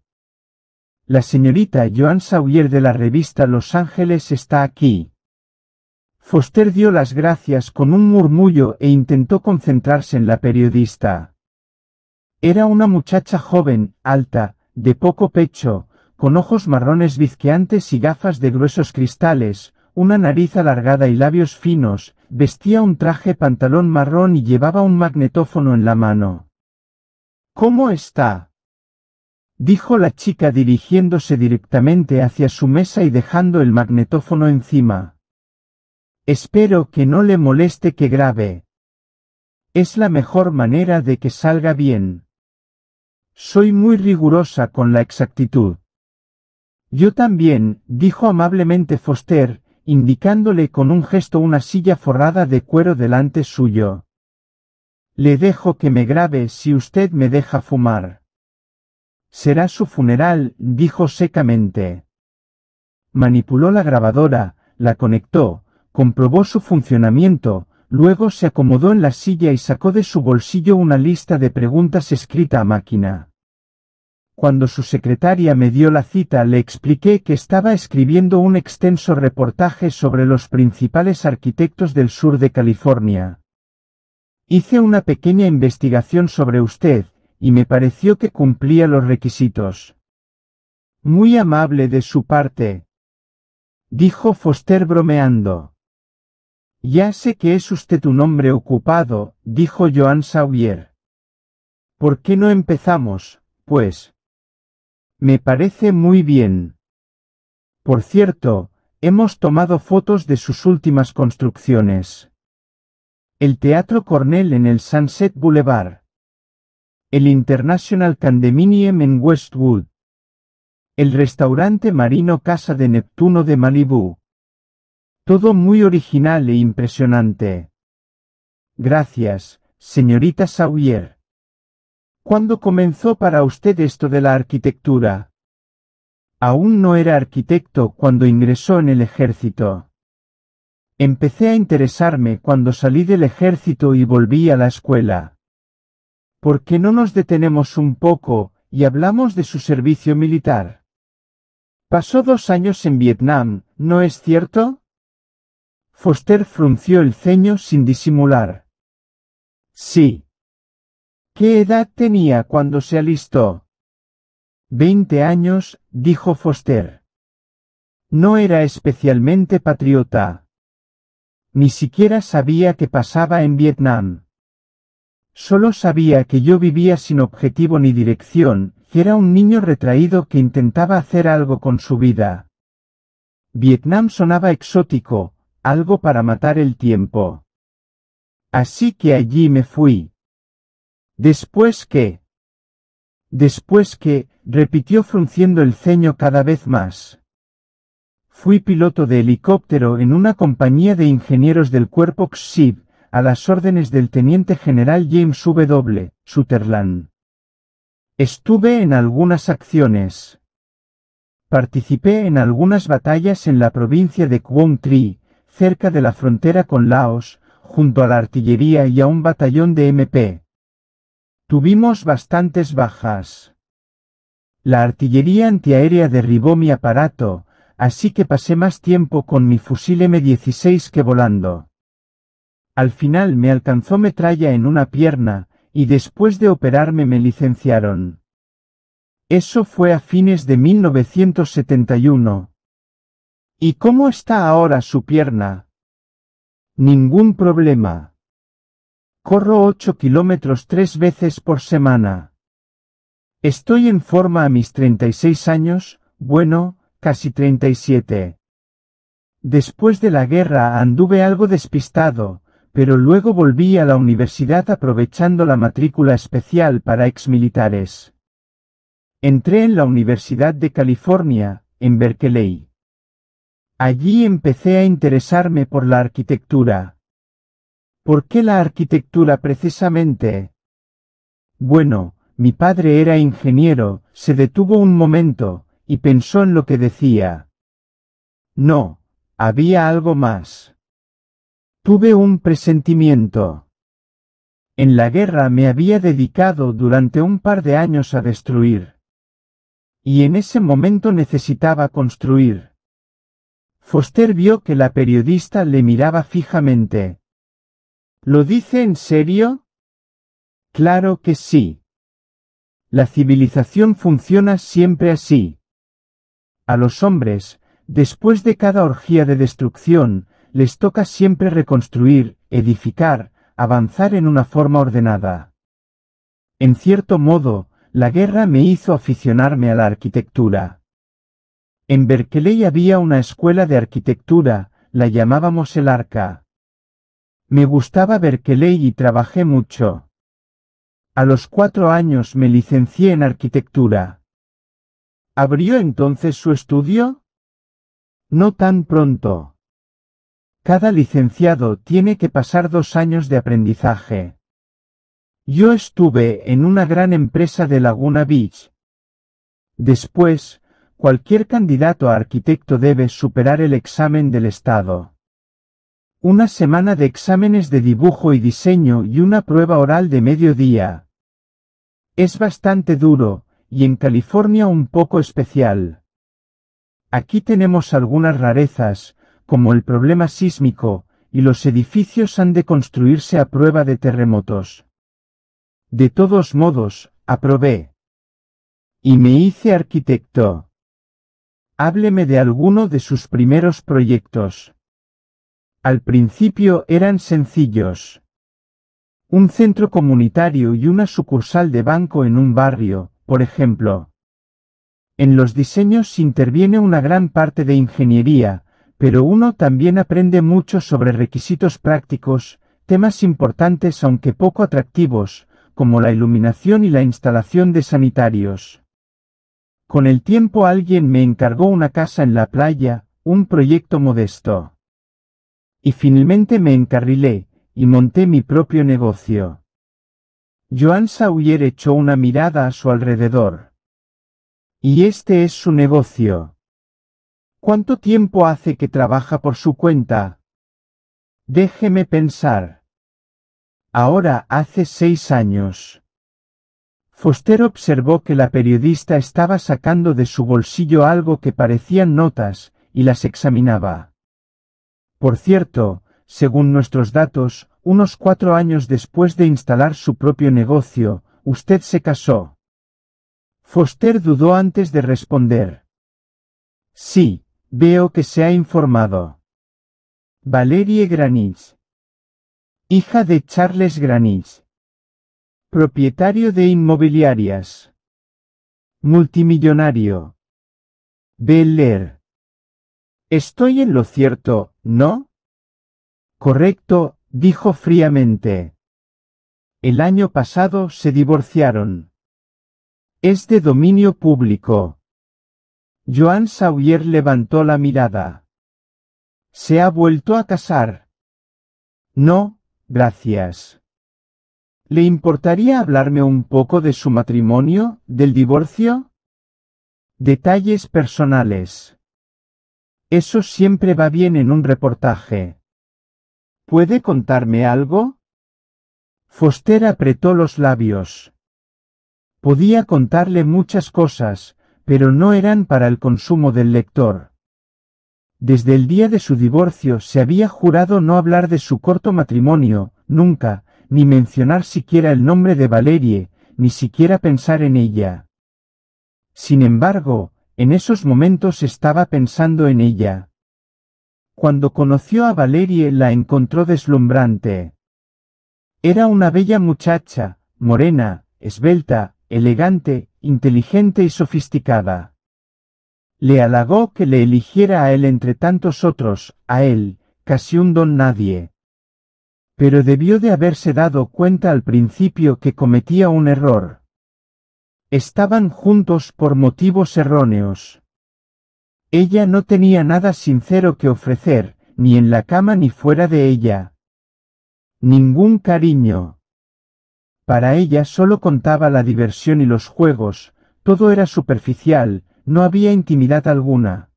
La señorita Joan Sawyer de la revista Los Ángeles está aquí. Foster dio las gracias con un murmullo e intentó concentrarse en la periodista. Era una muchacha joven, alta, de poco pecho, con ojos marrones bizqueantes y gafas de gruesos cristales, una nariz alargada y labios finos, Vestía un traje pantalón marrón y llevaba un magnetófono en la mano. ¿Cómo está? dijo la chica dirigiéndose directamente hacia su mesa y dejando el magnetófono encima. Espero que no le moleste que grabe. Es la mejor manera de que salga bien. Soy muy rigurosa con la exactitud. Yo también, dijo amablemente Foster, indicándole con un gesto una silla forrada de cuero delante suyo. Le dejo que me grabe si usted me deja fumar. Será su funeral, dijo secamente. Manipuló la grabadora, la conectó, comprobó su funcionamiento, luego se acomodó en la silla y sacó de su bolsillo una lista de preguntas escrita a máquina. Cuando su secretaria me dio la cita le expliqué que estaba escribiendo un extenso reportaje sobre los principales arquitectos del sur de California. Hice una pequeña investigación sobre usted, y me pareció que cumplía los requisitos. Muy amable de su parte. Dijo Foster bromeando. Ya sé que es usted un hombre ocupado, dijo Joan Xavier. ¿Por qué no empezamos, pues? Me parece muy bien. Por cierto, hemos tomado fotos de sus últimas construcciones. El Teatro Cornell en el Sunset Boulevard. El International Candeminium en Westwood. El restaurante marino Casa de Neptuno de Malibú. Todo muy original e impresionante. Gracias, señorita Sawyer. ¿Cuándo comenzó para usted esto de la arquitectura? Aún no era arquitecto cuando ingresó en el ejército. Empecé a interesarme cuando salí del ejército y volví a la escuela. ¿Por qué no nos detenemos un poco y hablamos de su servicio militar? Pasó dos años en Vietnam, ¿no es cierto? Foster frunció el ceño sin disimular. Sí. ¿Qué edad tenía cuando se alistó? Veinte años, dijo Foster. No era especialmente patriota. Ni siquiera sabía qué pasaba en Vietnam. Solo sabía que yo vivía sin objetivo ni dirección, que era un niño retraído que intentaba hacer algo con su vida. Vietnam sonaba exótico, algo para matar el tiempo. Así que allí me fui, Después que. Después que, repitió frunciendo el ceño cada vez más. Fui piloto de helicóptero en una compañía de ingenieros del cuerpo XIV, a las órdenes del teniente general James W. Sutherland. Estuve en algunas acciones. Participé en algunas batallas en la provincia de Quang Tri, cerca de la frontera con Laos, junto a la artillería y a un batallón de MP. Tuvimos bastantes bajas. La artillería antiaérea derribó mi aparato, así que pasé más tiempo con mi fusil M16 que volando. Al final me alcanzó metralla en una pierna, y después de operarme me licenciaron. Eso fue a fines de 1971. ¿Y cómo está ahora su pierna? Ningún problema. Corro 8 kilómetros tres veces por semana. Estoy en forma a mis 36 años, bueno, casi 37. Después de la guerra anduve algo despistado, pero luego volví a la universidad aprovechando la matrícula especial para exmilitares. Entré en la Universidad de California, en Berkeley. Allí empecé a interesarme por la arquitectura. ¿Por qué la arquitectura precisamente? Bueno, mi padre era ingeniero, se detuvo un momento, y pensó en lo que decía. No, había algo más. Tuve un presentimiento. En la guerra me había dedicado durante un par de años a destruir. Y en ese momento necesitaba construir. Foster vio que la periodista le miraba fijamente. ¿Lo dice en serio? Claro que sí. La civilización funciona siempre así. A los hombres, después de cada orgía de destrucción, les toca siempre reconstruir, edificar, avanzar en una forma ordenada. En cierto modo, la guerra me hizo aficionarme a la arquitectura. En Berkeley había una escuela de arquitectura, la llamábamos el Arca. Me gustaba ver que leí y trabajé mucho. A los cuatro años me licencié en arquitectura. ¿Abrió entonces su estudio? No tan pronto. Cada licenciado tiene que pasar dos años de aprendizaje. Yo estuve en una gran empresa de Laguna Beach. Después, cualquier candidato a arquitecto debe superar el examen del Estado. Una semana de exámenes de dibujo y diseño y una prueba oral de mediodía. Es bastante duro, y en California un poco especial. Aquí tenemos algunas rarezas, como el problema sísmico, y los edificios han de construirse a prueba de terremotos. De todos modos, aprobé. Y me hice arquitecto. Hábleme de alguno de sus primeros proyectos. Al principio eran sencillos. Un centro comunitario y una sucursal de banco en un barrio, por ejemplo. En los diseños interviene una gran parte de ingeniería, pero uno también aprende mucho sobre requisitos prácticos, temas importantes aunque poco atractivos, como la iluminación y la instalación de sanitarios. Con el tiempo alguien me encargó una casa en la playa, un proyecto modesto. Y finalmente me encarrilé, y monté mi propio negocio. Joan Sawyer echó una mirada a su alrededor. Y este es su negocio. ¿Cuánto tiempo hace que trabaja por su cuenta? Déjeme pensar. Ahora hace seis años. Foster observó que la periodista estaba sacando de su bolsillo algo que parecían notas, y las examinaba. Por cierto, según nuestros datos, unos cuatro años después de instalar su propio negocio, usted se casó. Foster dudó antes de responder. Sí, veo que se ha informado. Valerie Granich. Hija de Charles Granich. Propietario de inmobiliarias. Multimillonario. Bel Estoy en lo cierto, ¿no? Correcto, dijo fríamente. El año pasado se divorciaron. Es de dominio público. Joan Sawyer levantó la mirada. ¿Se ha vuelto a casar? No, gracias. ¿Le importaría hablarme un poco de su matrimonio, del divorcio? Detalles personales. Eso siempre va bien en un reportaje. ¿Puede contarme algo? Foster apretó los labios. Podía contarle muchas cosas, pero no eran para el consumo del lector. Desde el día de su divorcio se había jurado no hablar de su corto matrimonio, nunca, ni mencionar siquiera el nombre de Valerie, ni siquiera pensar en ella. Sin embargo, en esos momentos estaba pensando en ella. Cuando conoció a Valerie la encontró deslumbrante. Era una bella muchacha, morena, esbelta, elegante, inteligente y sofisticada. Le halagó que le eligiera a él entre tantos otros, a él, casi un don nadie. Pero debió de haberse dado cuenta al principio que cometía un error. Estaban juntos por motivos erróneos. Ella no tenía nada sincero que ofrecer, ni en la cama ni fuera de ella. Ningún cariño. Para ella solo contaba la diversión y los juegos, todo era superficial, no había intimidad alguna.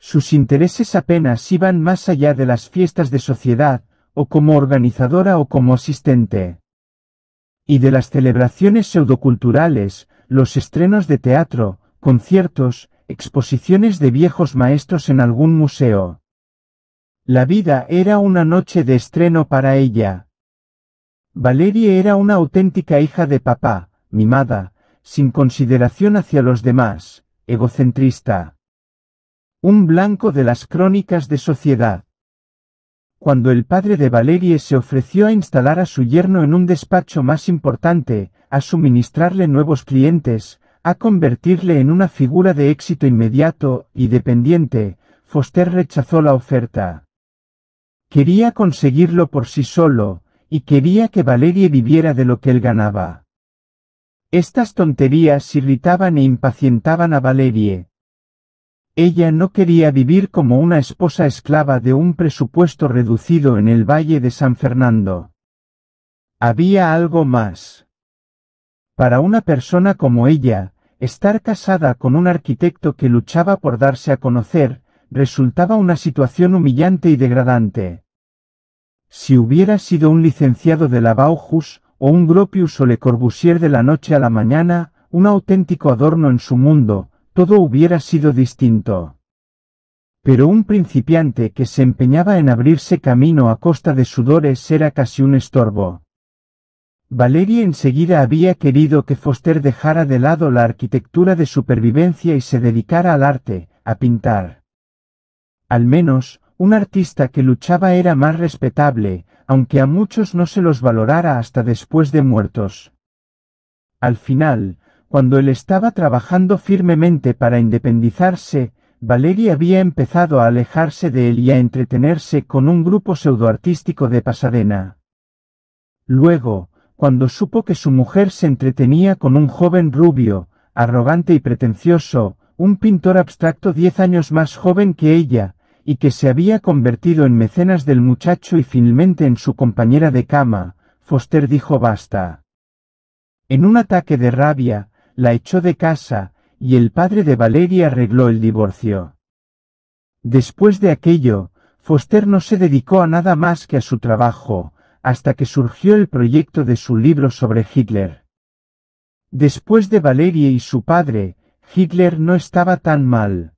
Sus intereses apenas iban más allá de las fiestas de sociedad, o como organizadora o como asistente y de las celebraciones pseudoculturales, los estrenos de teatro, conciertos, exposiciones de viejos maestros en algún museo. La vida era una noche de estreno para ella. Valerie era una auténtica hija de papá, mimada, sin consideración hacia los demás, egocentrista. Un blanco de las crónicas de sociedad cuando el padre de Valerie se ofreció a instalar a su yerno en un despacho más importante, a suministrarle nuevos clientes, a convertirle en una figura de éxito inmediato y dependiente, Foster rechazó la oferta. Quería conseguirlo por sí solo, y quería que Valerie viviera de lo que él ganaba. Estas tonterías irritaban e impacientaban a Valerie. Ella no quería vivir como una esposa esclava de un presupuesto reducido en el Valle de San Fernando. Había algo más. Para una persona como ella, estar casada con un arquitecto que luchaba por darse a conocer, resultaba una situación humillante y degradante. Si hubiera sido un licenciado de la Bauhaus, o un Gropius o Le Corbusier de la noche a la mañana, un auténtico adorno en su mundo, todo hubiera sido distinto. Pero un principiante que se empeñaba en abrirse camino a costa de sudores era casi un estorbo. Valeria enseguida había querido que Foster dejara de lado la arquitectura de supervivencia y se dedicara al arte, a pintar. Al menos, un artista que luchaba era más respetable, aunque a muchos no se los valorara hasta después de muertos. Al final, cuando él estaba trabajando firmemente para independizarse, Valeria había empezado a alejarse de él y a entretenerse con un grupo pseudoartístico de Pasadena. Luego, cuando supo que su mujer se entretenía con un joven rubio, arrogante y pretencioso, un pintor abstracto diez años más joven que ella, y que se había convertido en mecenas del muchacho y finalmente en su compañera de cama, Foster dijo basta. En un ataque de rabia, la echó de casa, y el padre de Valeria arregló el divorcio. Después de aquello, Foster no se dedicó a nada más que a su trabajo, hasta que surgió el proyecto de su libro sobre Hitler. Después de Valeria y su padre, Hitler no estaba tan mal.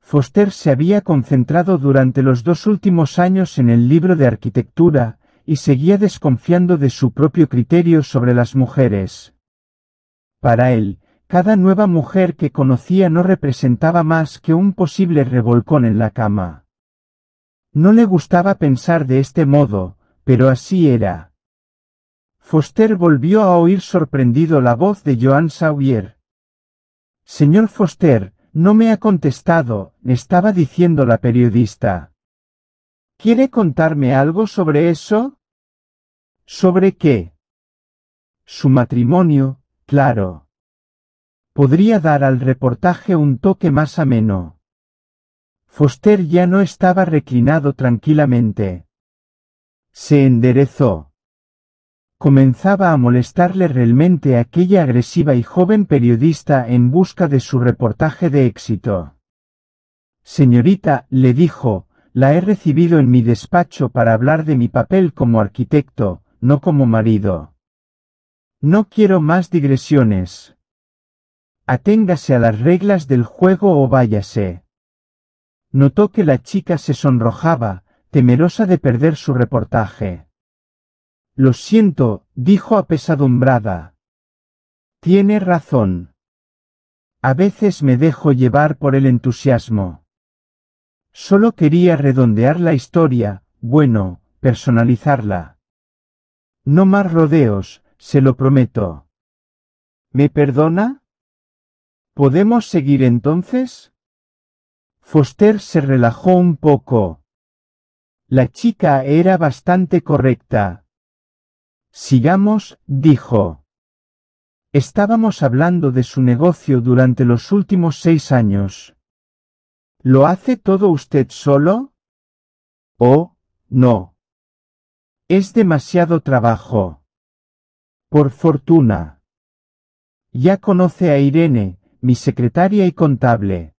Foster se había concentrado durante los dos últimos años en el libro de arquitectura, y seguía desconfiando de su propio criterio sobre las mujeres. Para él, cada nueva mujer que conocía no representaba más que un posible revolcón en la cama. No le gustaba pensar de este modo, pero así era. Foster volvió a oír sorprendido la voz de Joan Sawyer. Señor Foster, no me ha contestado, estaba diciendo la periodista. ¿Quiere contarme algo sobre eso? ¿Sobre qué? Su matrimonio, Claro. Podría dar al reportaje un toque más ameno. Foster ya no estaba reclinado tranquilamente. Se enderezó. Comenzaba a molestarle realmente aquella agresiva y joven periodista en busca de su reportaje de éxito. Señorita, le dijo, la he recibido en mi despacho para hablar de mi papel como arquitecto, no como marido. No quiero más digresiones. Aténgase a las reglas del juego o váyase. Notó que la chica se sonrojaba, temerosa de perder su reportaje. Lo siento, dijo apesadumbrada. Tiene razón. A veces me dejo llevar por el entusiasmo. Solo quería redondear la historia, bueno, personalizarla. No más rodeos, se lo prometo. ¿Me perdona? ¿Podemos seguir entonces? Foster se relajó un poco. La chica era bastante correcta. Sigamos, dijo. Estábamos hablando de su negocio durante los últimos seis años. ¿Lo hace todo usted solo? Oh, no. Es demasiado trabajo. Por fortuna. Ya conoce a Irene, mi secretaria y contable.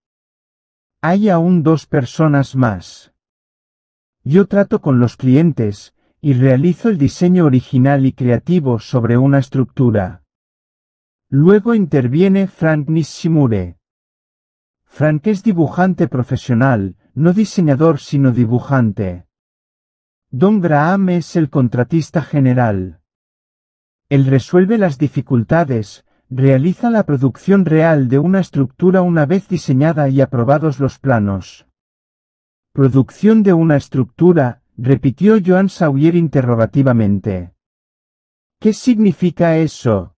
Hay aún dos personas más. Yo trato con los clientes, y realizo el diseño original y creativo sobre una estructura. Luego interviene Frank Nishimure. Frank es dibujante profesional, no diseñador sino dibujante. Don Graham es el contratista general. Él resuelve las dificultades, realiza la producción real de una estructura una vez diseñada y aprobados los planos. Producción de una estructura, repitió Joan Sawyer interrogativamente. ¿Qué significa eso?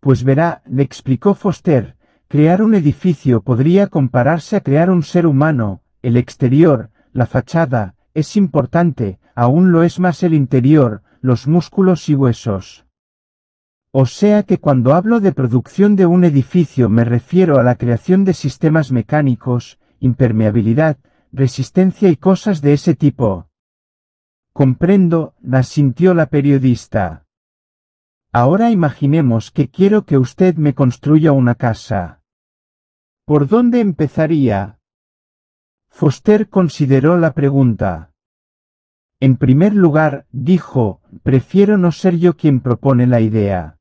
Pues verá, le explicó Foster, crear un edificio podría compararse a crear un ser humano, el exterior, la fachada, es importante, aún lo es más el interior, los músculos y huesos. O sea que cuando hablo de producción de un edificio me refiero a la creación de sistemas mecánicos, impermeabilidad, resistencia y cosas de ese tipo. Comprendo, la sintió la periodista. Ahora imaginemos que quiero que usted me construya una casa. ¿Por dónde empezaría? Foster consideró la pregunta. En primer lugar, dijo, prefiero no ser yo quien propone la idea.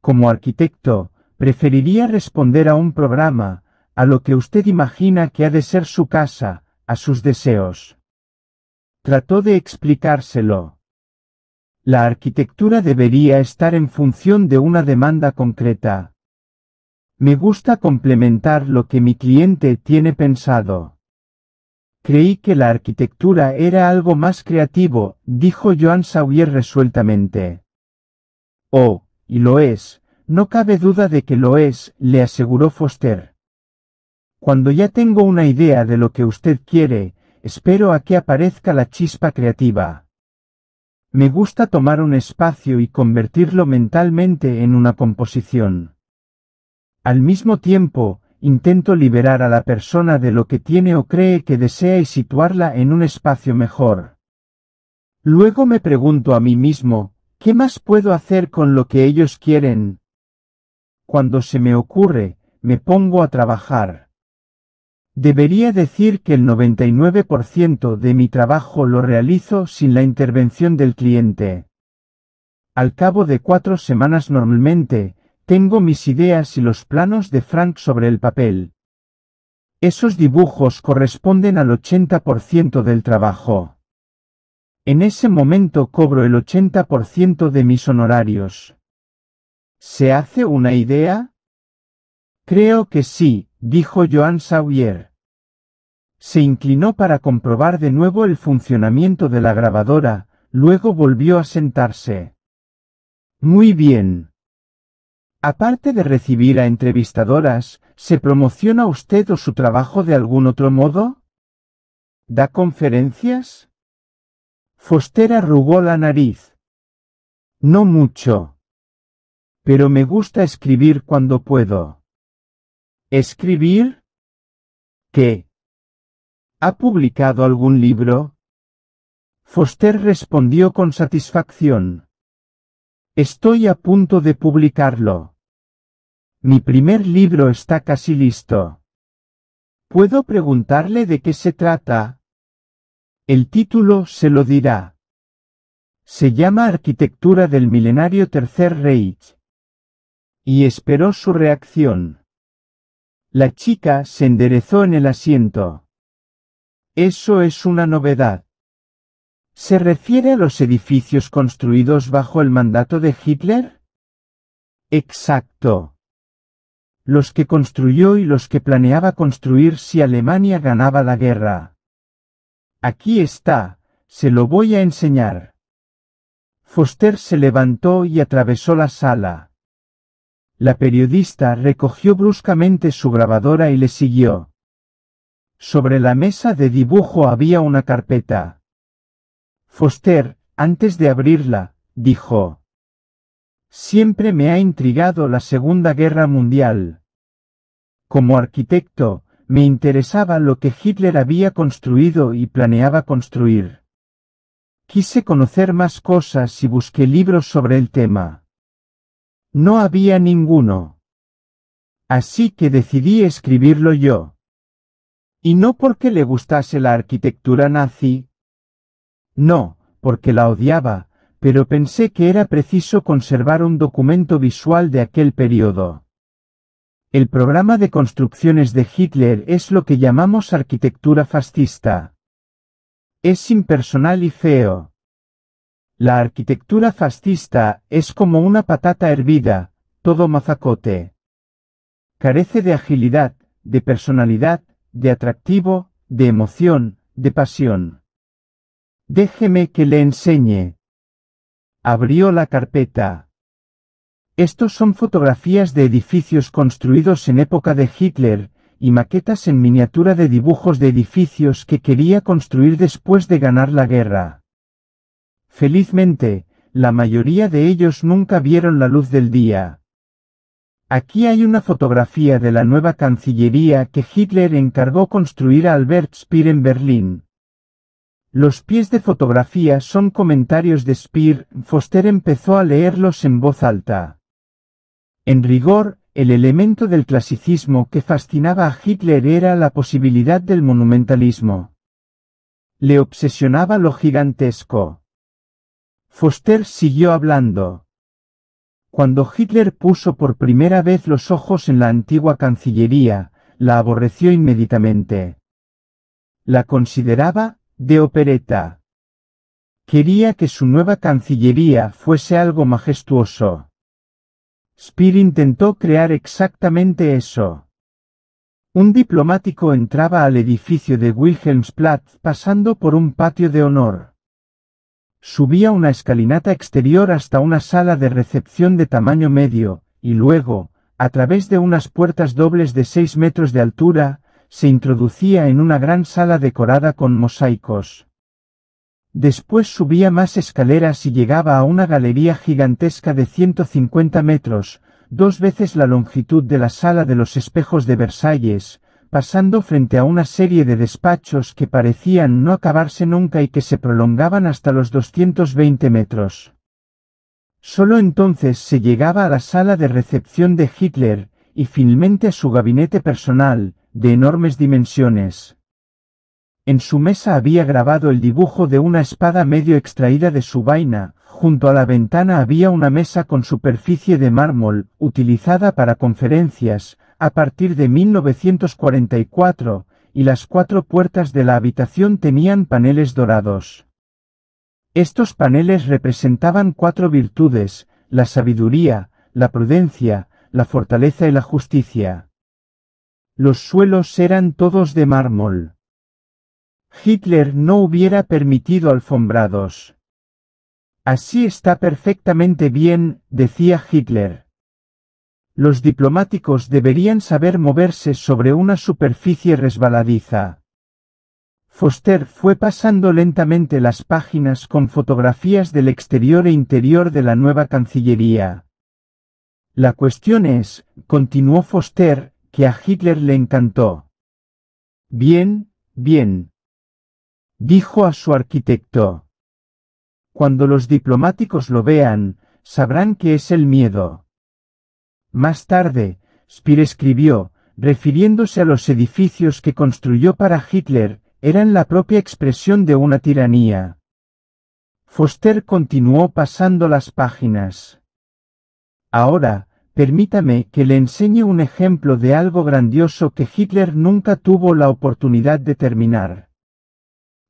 Como arquitecto, preferiría responder a un programa, a lo que usted imagina que ha de ser su casa, a sus deseos. Trató de explicárselo. La arquitectura debería estar en función de una demanda concreta. Me gusta complementar lo que mi cliente tiene pensado. Creí que la arquitectura era algo más creativo, dijo Joan Sawyer resueltamente. Oh, y lo es, no cabe duda de que lo es, le aseguró Foster. Cuando ya tengo una idea de lo que usted quiere, espero a que aparezca la chispa creativa. Me gusta tomar un espacio y convertirlo mentalmente en una composición. Al mismo tiempo, intento liberar a la persona de lo que tiene o cree que desea y situarla en un espacio mejor. Luego me pregunto a mí mismo, ¿qué más puedo hacer con lo que ellos quieren? Cuando se me ocurre, me pongo a trabajar. Debería decir que el 99% de mi trabajo lo realizo sin la intervención del cliente. Al cabo de cuatro semanas normalmente, tengo mis ideas y los planos de Frank sobre el papel. Esos dibujos corresponden al 80% del trabajo. En ese momento cobro el 80% de mis honorarios. ¿Se hace una idea? Creo que sí, dijo Joan Sawyer. Se inclinó para comprobar de nuevo el funcionamiento de la grabadora, luego volvió a sentarse. Muy bien. Aparte de recibir a entrevistadoras, ¿se promociona usted o su trabajo de algún otro modo? ¿Da conferencias? Foster arrugó la nariz. No mucho. Pero me gusta escribir cuando puedo. ¿Escribir? ¿Qué? ¿Ha publicado algún libro? Foster respondió con satisfacción. Estoy a punto de publicarlo. Mi primer libro está casi listo. ¿Puedo preguntarle de qué se trata? El título se lo dirá. Se llama Arquitectura del Milenario Tercer Reich. Y esperó su reacción. La chica se enderezó en el asiento. Eso es una novedad. ¿Se refiere a los edificios construidos bajo el mandato de Hitler? Exacto. Los que construyó y los que planeaba construir si Alemania ganaba la guerra. Aquí está, se lo voy a enseñar. Foster se levantó y atravesó la sala. La periodista recogió bruscamente su grabadora y le siguió. Sobre la mesa de dibujo había una carpeta. Foster, antes de abrirla, dijo. Siempre me ha intrigado la Segunda Guerra Mundial. Como arquitecto, me interesaba lo que Hitler había construido y planeaba construir. Quise conocer más cosas y busqué libros sobre el tema. No había ninguno. Así que decidí escribirlo yo. Y no porque le gustase la arquitectura nazi, no, porque la odiaba, pero pensé que era preciso conservar un documento visual de aquel periodo. El programa de construcciones de Hitler es lo que llamamos arquitectura fascista. Es impersonal y feo. La arquitectura fascista es como una patata hervida, todo mazacote. Carece de agilidad, de personalidad, de atractivo, de emoción, de pasión. Déjeme que le enseñe. Abrió la carpeta. Estos son fotografías de edificios construidos en época de Hitler, y maquetas en miniatura de dibujos de edificios que quería construir después de ganar la guerra. Felizmente, la mayoría de ellos nunca vieron la luz del día. Aquí hay una fotografía de la nueva Cancillería que Hitler encargó construir a Albert Speer en Berlín. Los pies de fotografía son comentarios de Speer, Foster empezó a leerlos en voz alta. En rigor, el elemento del clasicismo que fascinaba a Hitler era la posibilidad del monumentalismo. Le obsesionaba lo gigantesco. Foster siguió hablando. Cuando Hitler puso por primera vez los ojos en la antigua Cancillería, la aborreció inmediatamente. La consideraba, de opereta. Quería que su nueva cancillería fuese algo majestuoso. Speer intentó crear exactamente eso. Un diplomático entraba al edificio de Wilhelmsplatz pasando por un patio de honor. Subía una escalinata exterior hasta una sala de recepción de tamaño medio, y luego, a través de unas puertas dobles de seis metros de altura, se introducía en una gran sala decorada con mosaicos. Después subía más escaleras y llegaba a una galería gigantesca de 150 metros, dos veces la longitud de la sala de los espejos de Versalles, pasando frente a una serie de despachos que parecían no acabarse nunca y que se prolongaban hasta los 220 metros. Solo entonces se llegaba a la sala de recepción de Hitler, y finalmente a su gabinete personal, de enormes dimensiones. En su mesa había grabado el dibujo de una espada medio extraída de su vaina, junto a la ventana había una mesa con superficie de mármol, utilizada para conferencias, a partir de 1944, y las cuatro puertas de la habitación tenían paneles dorados. Estos paneles representaban cuatro virtudes, la sabiduría, la prudencia, la fortaleza y la justicia los suelos eran todos de mármol. Hitler no hubiera permitido alfombrados. Así está perfectamente bien, decía Hitler. Los diplomáticos deberían saber moverse sobre una superficie resbaladiza. Foster fue pasando lentamente las páginas con fotografías del exterior e interior de la nueva Cancillería. La cuestión es, continuó Foster, que a Hitler le encantó. Bien, bien. Dijo a su arquitecto. Cuando los diplomáticos lo vean, sabrán que es el miedo. Más tarde, Speer escribió, refiriéndose a los edificios que construyó para Hitler, eran la propia expresión de una tiranía. Foster continuó pasando las páginas. Ahora, Permítame que le enseñe un ejemplo de algo grandioso que Hitler nunca tuvo la oportunidad de terminar.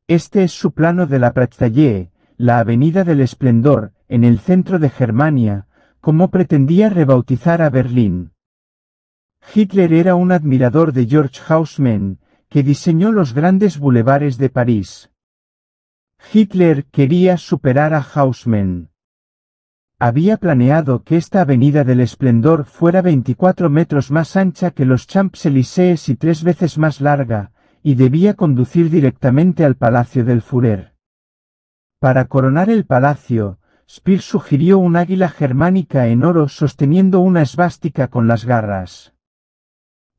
Este es su plano de la y la Avenida del Esplendor, en el centro de Germania, como pretendía rebautizar a Berlín. Hitler era un admirador de George Hausmann, que diseñó los grandes bulevares de París. Hitler quería superar a Hausmann. Había planeado que esta avenida del esplendor fuera 24 metros más ancha que los Champs-Élysées y tres veces más larga, y debía conducir directamente al Palacio del Furer. Para coronar el palacio, Speer sugirió un águila germánica en oro sosteniendo una esvástica con las garras.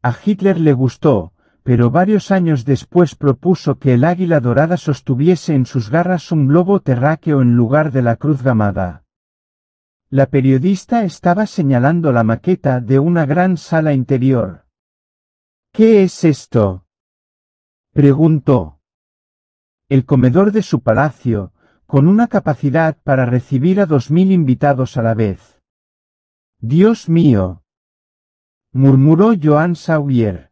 A Hitler le gustó, pero varios años después propuso que el águila dorada sostuviese en sus garras un globo terráqueo en lugar de la cruz gamada. La periodista estaba señalando la maqueta de una gran sala interior. ¿Qué es esto? preguntó. El comedor de su palacio, con una capacidad para recibir a dos mil invitados a la vez. Dios mío. murmuró Joan Sauvier.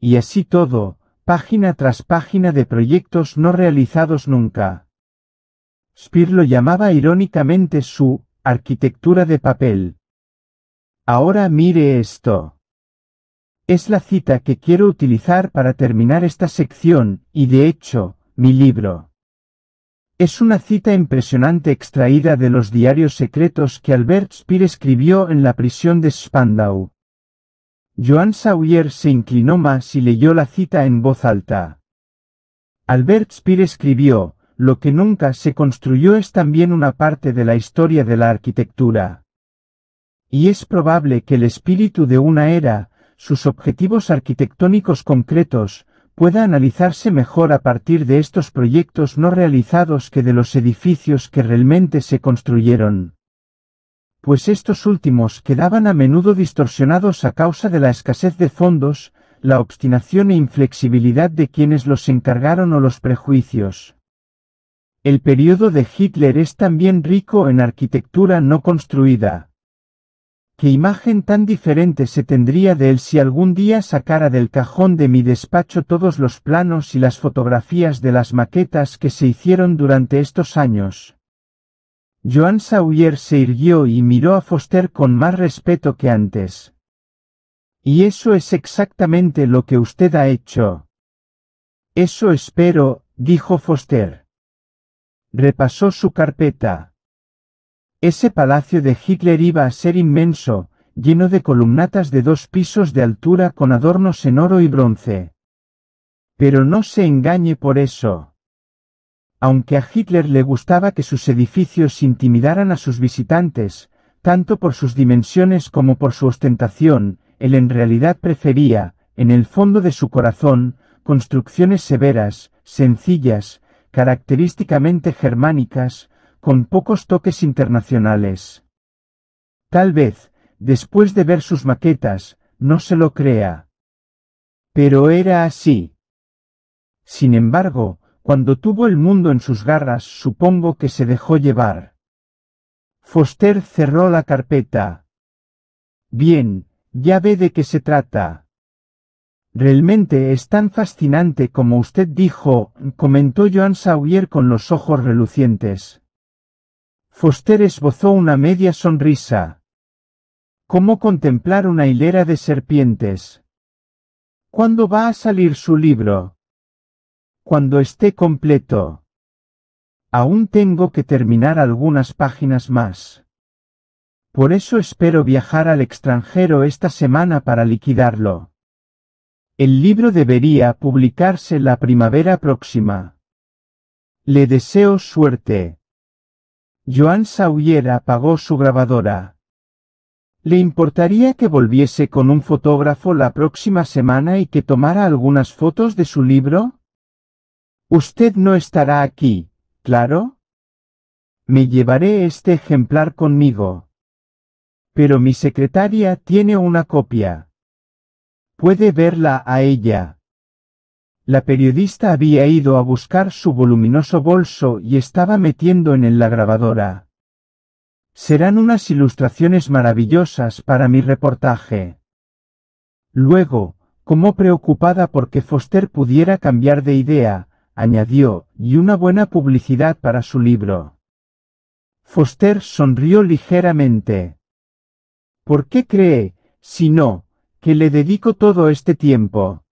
Y así todo, página tras página de proyectos no realizados nunca. Spear lo llamaba irónicamente su Arquitectura de papel. Ahora mire esto. Es la cita que quiero utilizar para terminar esta sección, y de hecho, mi libro. Es una cita impresionante extraída de los diarios secretos que Albert Speer escribió en la prisión de Spandau. Joan Sawyer se inclinó más y leyó la cita en voz alta. Albert Speer escribió, lo que nunca se construyó es también una parte de la historia de la arquitectura. Y es probable que el espíritu de una era, sus objetivos arquitectónicos concretos, pueda analizarse mejor a partir de estos proyectos no realizados que de los edificios que realmente se construyeron. Pues estos últimos quedaban a menudo distorsionados a causa de la escasez de fondos, la obstinación e inflexibilidad de quienes los encargaron o los prejuicios. El periodo de Hitler es también rico en arquitectura no construida. ¿Qué imagen tan diferente se tendría de él si algún día sacara del cajón de mi despacho todos los planos y las fotografías de las maquetas que se hicieron durante estos años? Joan Sawyer se irguió y miró a Foster con más respeto que antes. Y eso es exactamente lo que usted ha hecho. Eso espero, dijo Foster. Repasó su carpeta. Ese palacio de Hitler iba a ser inmenso, lleno de columnatas de dos pisos de altura con adornos en oro y bronce. Pero no se engañe por eso. Aunque a Hitler le gustaba que sus edificios intimidaran a sus visitantes, tanto por sus dimensiones como por su ostentación, él en realidad prefería, en el fondo de su corazón, construcciones severas, sencillas, característicamente germánicas, con pocos toques internacionales. Tal vez, después de ver sus maquetas, no se lo crea. Pero era así. Sin embargo, cuando tuvo el mundo en sus garras supongo que se dejó llevar. Foster cerró la carpeta. Bien, ya ve de qué se trata. Realmente es tan fascinante como usted dijo, comentó Joan Sawyer con los ojos relucientes. Foster esbozó una media sonrisa. ¿Cómo contemplar una hilera de serpientes? ¿Cuándo va a salir su libro? Cuando esté completo. Aún tengo que terminar algunas páginas más. Por eso espero viajar al extranjero esta semana para liquidarlo. El libro debería publicarse la primavera próxima. Le deseo suerte. Joan Sawyer apagó su grabadora. ¿Le importaría que volviese con un fotógrafo la próxima semana y que tomara algunas fotos de su libro? Usted no estará aquí, ¿claro? Me llevaré este ejemplar conmigo. Pero mi secretaria tiene una copia. Puede verla a ella. La periodista había ido a buscar su voluminoso bolso y estaba metiendo en él la grabadora. Serán unas ilustraciones maravillosas para mi reportaje. Luego, como preocupada porque Foster pudiera cambiar de idea, añadió, y una buena publicidad para su libro. Foster sonrió ligeramente. ¿Por qué cree, si no, que le dedico todo este tiempo.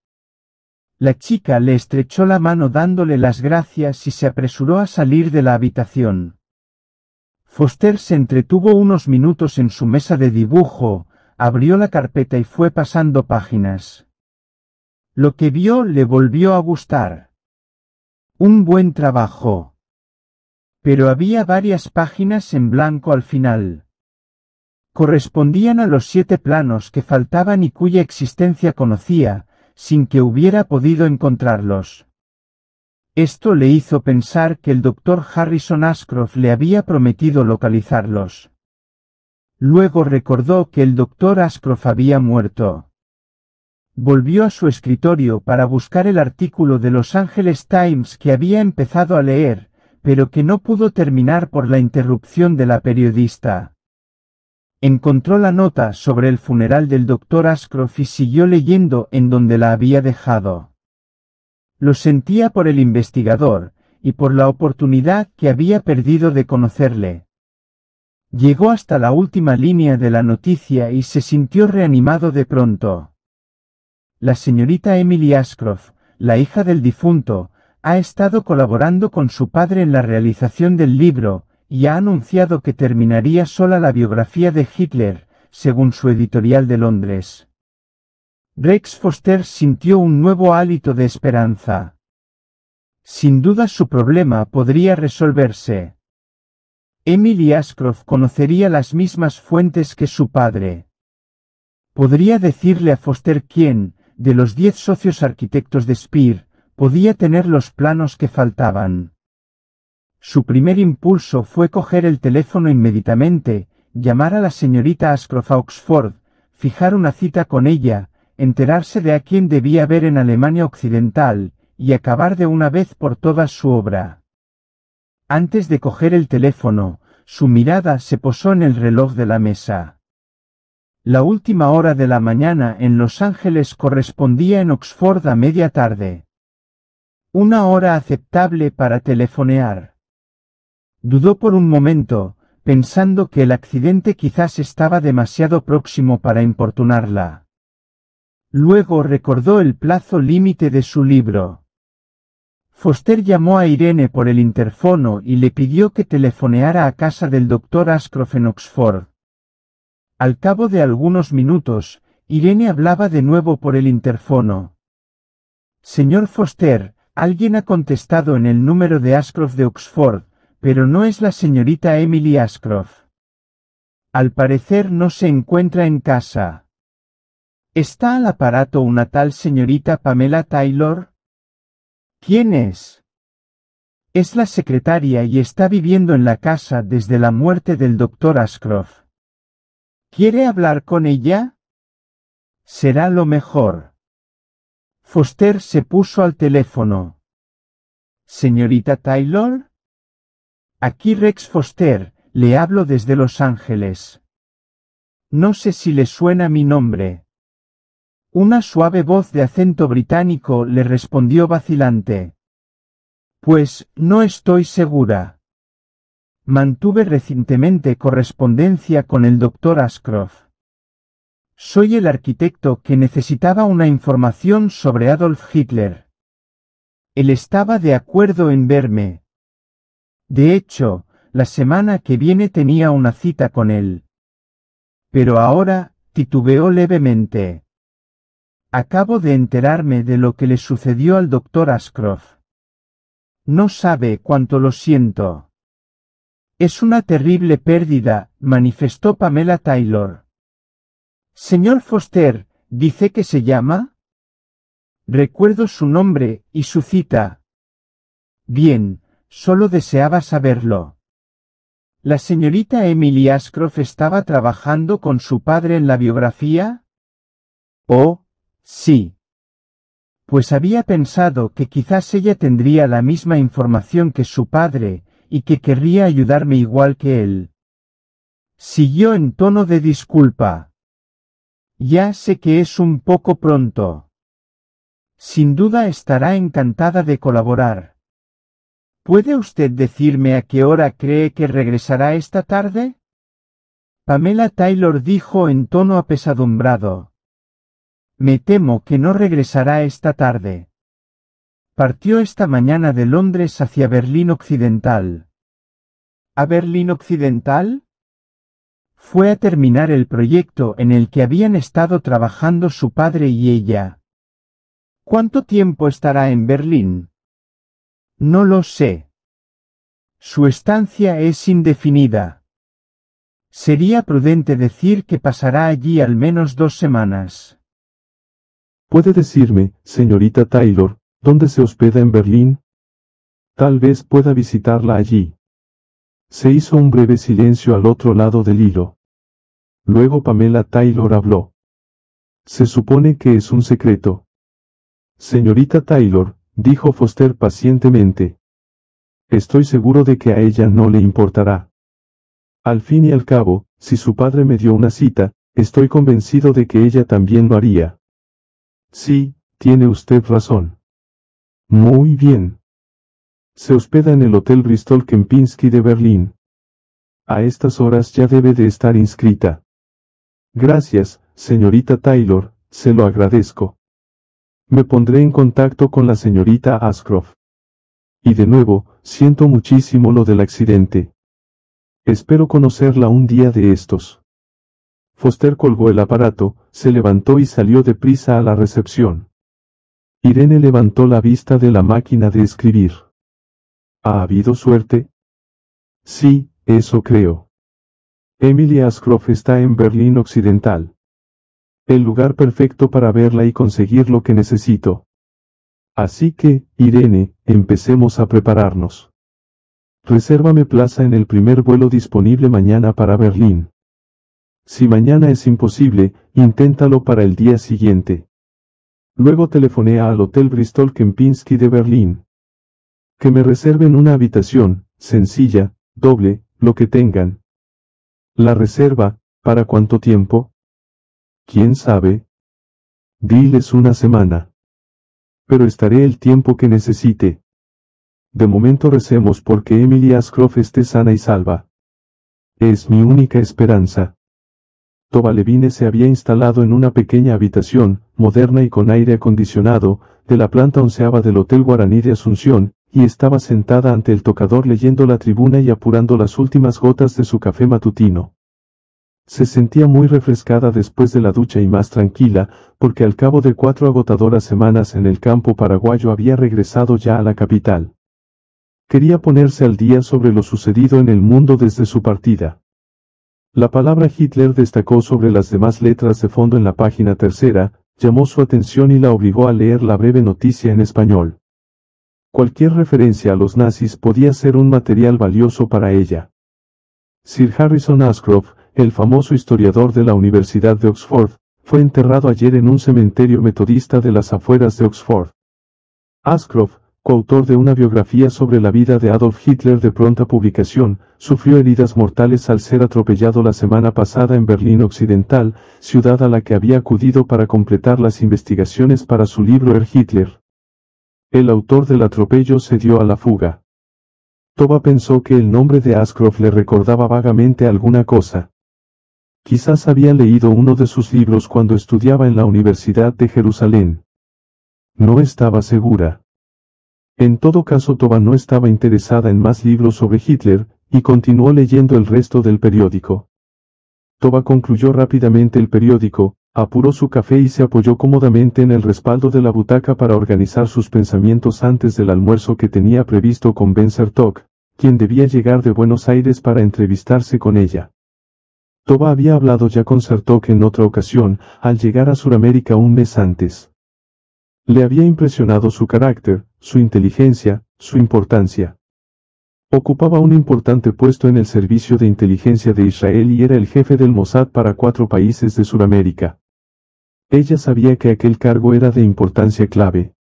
La chica le estrechó la mano dándole las gracias y se apresuró a salir de la habitación. Foster se entretuvo unos minutos en su mesa de dibujo, abrió la carpeta y fue pasando páginas. Lo que vio le volvió a gustar. Un buen trabajo. Pero había varias páginas en blanco al final correspondían a los siete planos que faltaban y cuya existencia conocía, sin que hubiera podido encontrarlos. Esto le hizo pensar que el doctor Harrison Ashcroft le había prometido localizarlos. Luego recordó que el doctor Ashcroft había muerto. Volvió a su escritorio para buscar el artículo de Los Angeles Times que había empezado a leer, pero que no pudo terminar por la interrupción de la periodista. Encontró la nota sobre el funeral del doctor Ascroft y siguió leyendo en donde la había dejado. Lo sentía por el investigador, y por la oportunidad que había perdido de conocerle. Llegó hasta la última línea de la noticia y se sintió reanimado de pronto. La señorita Emily Ascroft, la hija del difunto, ha estado colaborando con su padre en la realización del libro, y ha anunciado que terminaría sola la biografía de Hitler, según su editorial de Londres. Rex Foster sintió un nuevo hálito de esperanza. Sin duda su problema podría resolverse. Emily Ashcroft conocería las mismas fuentes que su padre. Podría decirle a Foster quién, de los diez socios arquitectos de Speer, podía tener los planos que faltaban. Su primer impulso fue coger el teléfono inmediatamente, llamar a la señorita Ascroft Oxford, fijar una cita con ella, enterarse de a quién debía ver en Alemania Occidental, y acabar de una vez por todas su obra. Antes de coger el teléfono, su mirada se posó en el reloj de la mesa. La última hora de la mañana en Los Ángeles correspondía en Oxford a media tarde. Una hora aceptable para telefonear. Dudó por un momento, pensando que el accidente quizás estaba demasiado próximo para importunarla. Luego recordó el plazo límite de su libro. Foster llamó a Irene por el interfono y le pidió que telefoneara a casa del doctor Ascroft en Oxford. Al cabo de algunos minutos, Irene hablaba de nuevo por el interfono. Señor Foster, alguien ha contestado en el número de Ascroft de Oxford, pero no es la señorita Emily Ashcroft. Al parecer no se encuentra en casa. ¿Está al aparato una tal señorita Pamela Taylor? ¿Quién es? Es la secretaria y está viviendo en la casa desde la muerte del doctor Ashcroft. ¿Quiere hablar con ella? Será lo mejor. Foster se puso al teléfono. Señorita Taylor? Aquí Rex Foster, le hablo desde Los Ángeles. No sé si le suena mi nombre. Una suave voz de acento británico le respondió vacilante. Pues, no estoy segura. Mantuve recientemente correspondencia con el doctor Ashcroft. Soy el arquitecto que necesitaba una información sobre Adolf Hitler. Él estaba de acuerdo en verme, de hecho, la semana que viene tenía una cita con él. Pero ahora, titubeó levemente. Acabo de enterarme de lo que le sucedió al doctor Ashcroft. No sabe cuánto lo siento. Es una terrible pérdida, manifestó Pamela Taylor. Señor Foster, ¿dice que se llama? Recuerdo su nombre y su cita. Bien, Solo deseaba saberlo. La señorita Emily Ascroft estaba trabajando con su padre en la biografía? Oh, sí. Pues había pensado que quizás ella tendría la misma información que su padre, y que querría ayudarme igual que él. Siguió en tono de disculpa. Ya sé que es un poco pronto. Sin duda estará encantada de colaborar. ¿Puede usted decirme a qué hora cree que regresará esta tarde? Pamela Taylor dijo en tono apesadumbrado. Me temo que no regresará esta tarde. Partió esta mañana de Londres hacia Berlín Occidental. ¿A Berlín Occidental? Fue a terminar el proyecto en el que habían estado trabajando su padre y ella. ¿Cuánto tiempo estará en Berlín? No lo sé. Su estancia es indefinida. Sería prudente decir que pasará allí al menos dos semanas. ¿Puede decirme, señorita Taylor, dónde se hospeda en Berlín? Tal vez pueda visitarla allí. Se hizo un breve silencio al otro lado del hilo. Luego Pamela Taylor habló. Se supone que es un secreto. Señorita Taylor, dijo Foster pacientemente. Estoy seguro de que a ella no le importará. Al fin y al cabo, si su padre me dio una cita, estoy convencido de que ella también lo haría. Sí, tiene usted razón. Muy bien. Se hospeda en el Hotel Bristol Kempinski de Berlín. A estas horas ya debe de estar inscrita. Gracias, señorita Taylor, se lo agradezco. Me pondré en contacto con la señorita Ascroft. Y de nuevo, siento muchísimo lo del accidente. Espero conocerla un día de estos. Foster colgó el aparato, se levantó y salió deprisa a la recepción. Irene levantó la vista de la máquina de escribir. ¿Ha habido suerte? Sí, eso creo. Emily Ashcroft está en Berlín Occidental el lugar perfecto para verla y conseguir lo que necesito. Así que, Irene, empecemos a prepararnos. Resérvame plaza en el primer vuelo disponible mañana para Berlín. Si mañana es imposible, inténtalo para el día siguiente. Luego telefonea al Hotel Bristol Kempinski de Berlín. Que me reserven una habitación, sencilla, doble, lo que tengan. La reserva, ¿para cuánto tiempo? ¿Quién sabe? Diles una semana. Pero estaré el tiempo que necesite. De momento recemos porque Emily Ascroft esté sana y salva. Es mi única esperanza. Tobalevine se había instalado en una pequeña habitación, moderna y con aire acondicionado, de la planta onceava del Hotel Guaraní de Asunción, y estaba sentada ante el tocador leyendo la tribuna y apurando las últimas gotas de su café matutino. Se sentía muy refrescada después de la ducha y más tranquila, porque al cabo de cuatro agotadoras semanas en el campo paraguayo había regresado ya a la capital. Quería ponerse al día sobre lo sucedido en el mundo desde su partida. La palabra Hitler destacó sobre las demás letras de fondo en la página tercera, llamó su atención y la obligó a leer la breve noticia en español. Cualquier referencia a los nazis podía ser un material valioso para ella. Sir Harrison Ashcroft, el famoso historiador de la Universidad de Oxford, fue enterrado ayer en un cementerio metodista de las afueras de Oxford. Ascroft, coautor de una biografía sobre la vida de Adolf Hitler de pronta publicación, sufrió heridas mortales al ser atropellado la semana pasada en Berlín Occidental, ciudad a la que había acudido para completar las investigaciones para su libro Er Hitler. El autor del atropello se dio a la fuga. Toba pensó que el nombre de Ascroft le recordaba vagamente alguna cosa. Quizás había leído uno de sus libros cuando estudiaba en la Universidad de Jerusalén. No estaba segura. En todo caso, Toba no estaba interesada en más libros sobre Hitler, y continuó leyendo el resto del periódico. Toba concluyó rápidamente el periódico, apuró su café y se apoyó cómodamente en el respaldo de la butaca para organizar sus pensamientos antes del almuerzo que tenía previsto con Ben Sertok, quien debía llegar de Buenos Aires para entrevistarse con ella. Toba había hablado ya con Sartok en otra ocasión, al llegar a Suramérica un mes antes. Le había impresionado su carácter, su inteligencia, su importancia. Ocupaba un importante puesto en el Servicio de Inteligencia de Israel y era el jefe del Mossad para cuatro países de Suramérica. Ella sabía que aquel cargo era de importancia clave.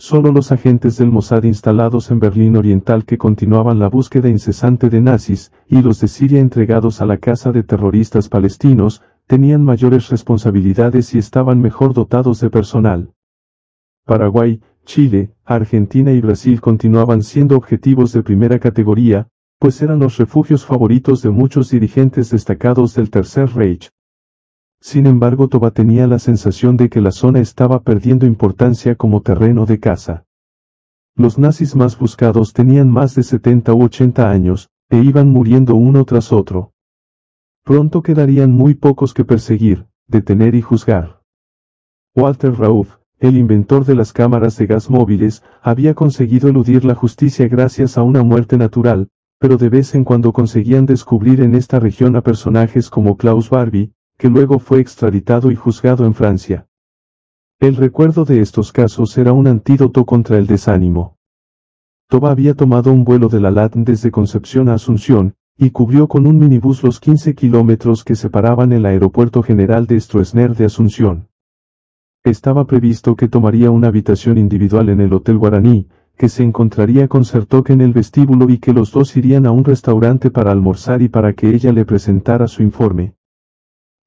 Solo los agentes del Mossad instalados en Berlín Oriental que continuaban la búsqueda incesante de nazis, y los de Siria entregados a la caza de terroristas palestinos, tenían mayores responsabilidades y estaban mejor dotados de personal. Paraguay, Chile, Argentina y Brasil continuaban siendo objetivos de primera categoría, pues eran los refugios favoritos de muchos dirigentes destacados del Tercer Reich. Sin embargo, Toba tenía la sensación de que la zona estaba perdiendo importancia como terreno de caza. Los nazis más buscados tenían más de 70 u 80 años, e iban muriendo uno tras otro. Pronto quedarían muy pocos que perseguir, detener y juzgar. Walter Rauf, el inventor de las cámaras de gas móviles, había conseguido eludir la justicia gracias a una muerte natural, pero de vez en cuando conseguían descubrir en esta región a personajes como Klaus Barbie, que luego fue extraditado y juzgado en Francia. El recuerdo de estos casos era un antídoto contra el desánimo. Toba había tomado un vuelo de la LAT desde Concepción a Asunción, y cubrió con un minibús los 15 kilómetros que separaban el Aeropuerto General de Stroessner de Asunción. Estaba previsto que tomaría una habitación individual en el Hotel Guaraní, que se encontraría con Certoque en el vestíbulo y que los dos irían a un restaurante para almorzar y para que ella le presentara su informe.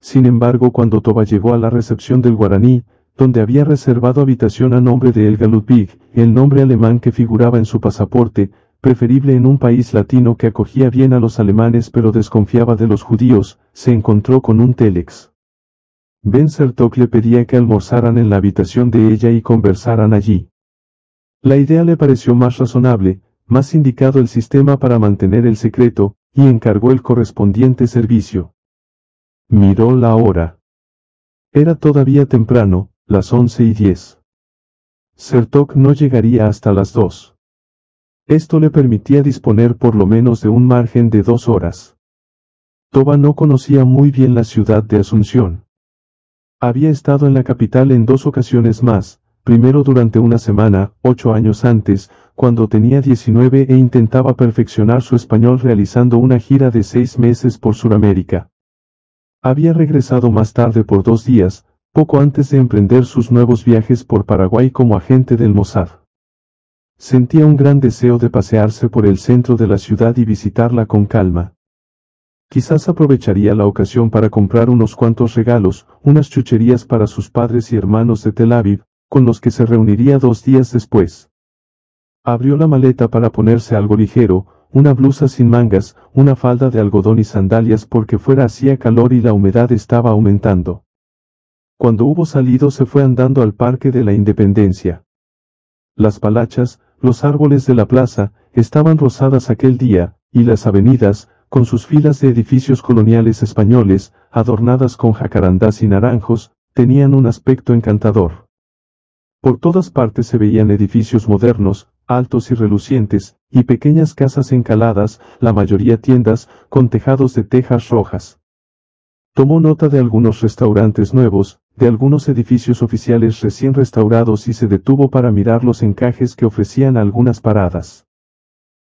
Sin embargo, cuando Toba llegó a la recepción del guaraní, donde había reservado habitación a nombre de Elga Ludwig, el nombre alemán que figuraba en su pasaporte, preferible en un país latino que acogía bien a los alemanes pero desconfiaba de los judíos, se encontró con un telex. Ben Sertok le pedía que almorzaran en la habitación de ella y conversaran allí. La idea le pareció más razonable, más indicado el sistema para mantener el secreto, y encargó el correspondiente servicio. Miró la hora. Era todavía temprano, las once y diez. Sertok no llegaría hasta las dos. Esto le permitía disponer por lo menos de un margen de dos horas. Toba no conocía muy bien la ciudad de Asunción. Había estado en la capital en dos ocasiones más, primero durante una semana, ocho años antes, cuando tenía 19 e intentaba perfeccionar su español realizando una gira de seis meses por Sudamérica. Había regresado más tarde por dos días, poco antes de emprender sus nuevos viajes por Paraguay como agente del Mossad. Sentía un gran deseo de pasearse por el centro de la ciudad y visitarla con calma. Quizás aprovecharía la ocasión para comprar unos cuantos regalos, unas chucherías para sus padres y hermanos de Tel Aviv, con los que se reuniría dos días después. Abrió la maleta para ponerse algo ligero, una blusa sin mangas, una falda de algodón y sandalias porque fuera hacía calor y la humedad estaba aumentando. Cuando hubo salido se fue andando al Parque de la Independencia. Las palachas, los árboles de la plaza, estaban rosadas aquel día, y las avenidas, con sus filas de edificios coloniales españoles, adornadas con jacarandás y naranjos, tenían un aspecto encantador. Por todas partes se veían edificios modernos, altos y relucientes, y pequeñas casas encaladas, la mayoría tiendas, con tejados de tejas rojas. Tomó nota de algunos restaurantes nuevos, de algunos edificios oficiales recién restaurados y se detuvo para mirar los encajes que ofrecían algunas paradas.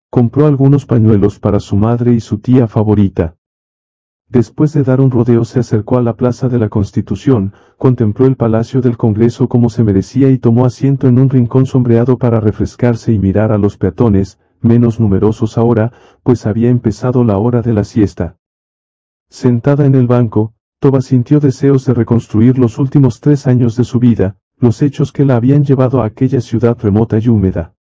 Compró algunos pañuelos para su madre y su tía favorita. Después de dar un rodeo se acercó a la Plaza de la Constitución, contempló el Palacio del Congreso como se merecía y tomó asiento en un rincón sombreado para refrescarse y mirar a los peatones, menos numerosos ahora, pues había empezado la hora de la siesta. Sentada en el banco, Toba sintió deseos de reconstruir los últimos tres años de su vida, los hechos que la habían llevado a aquella ciudad remota y húmeda.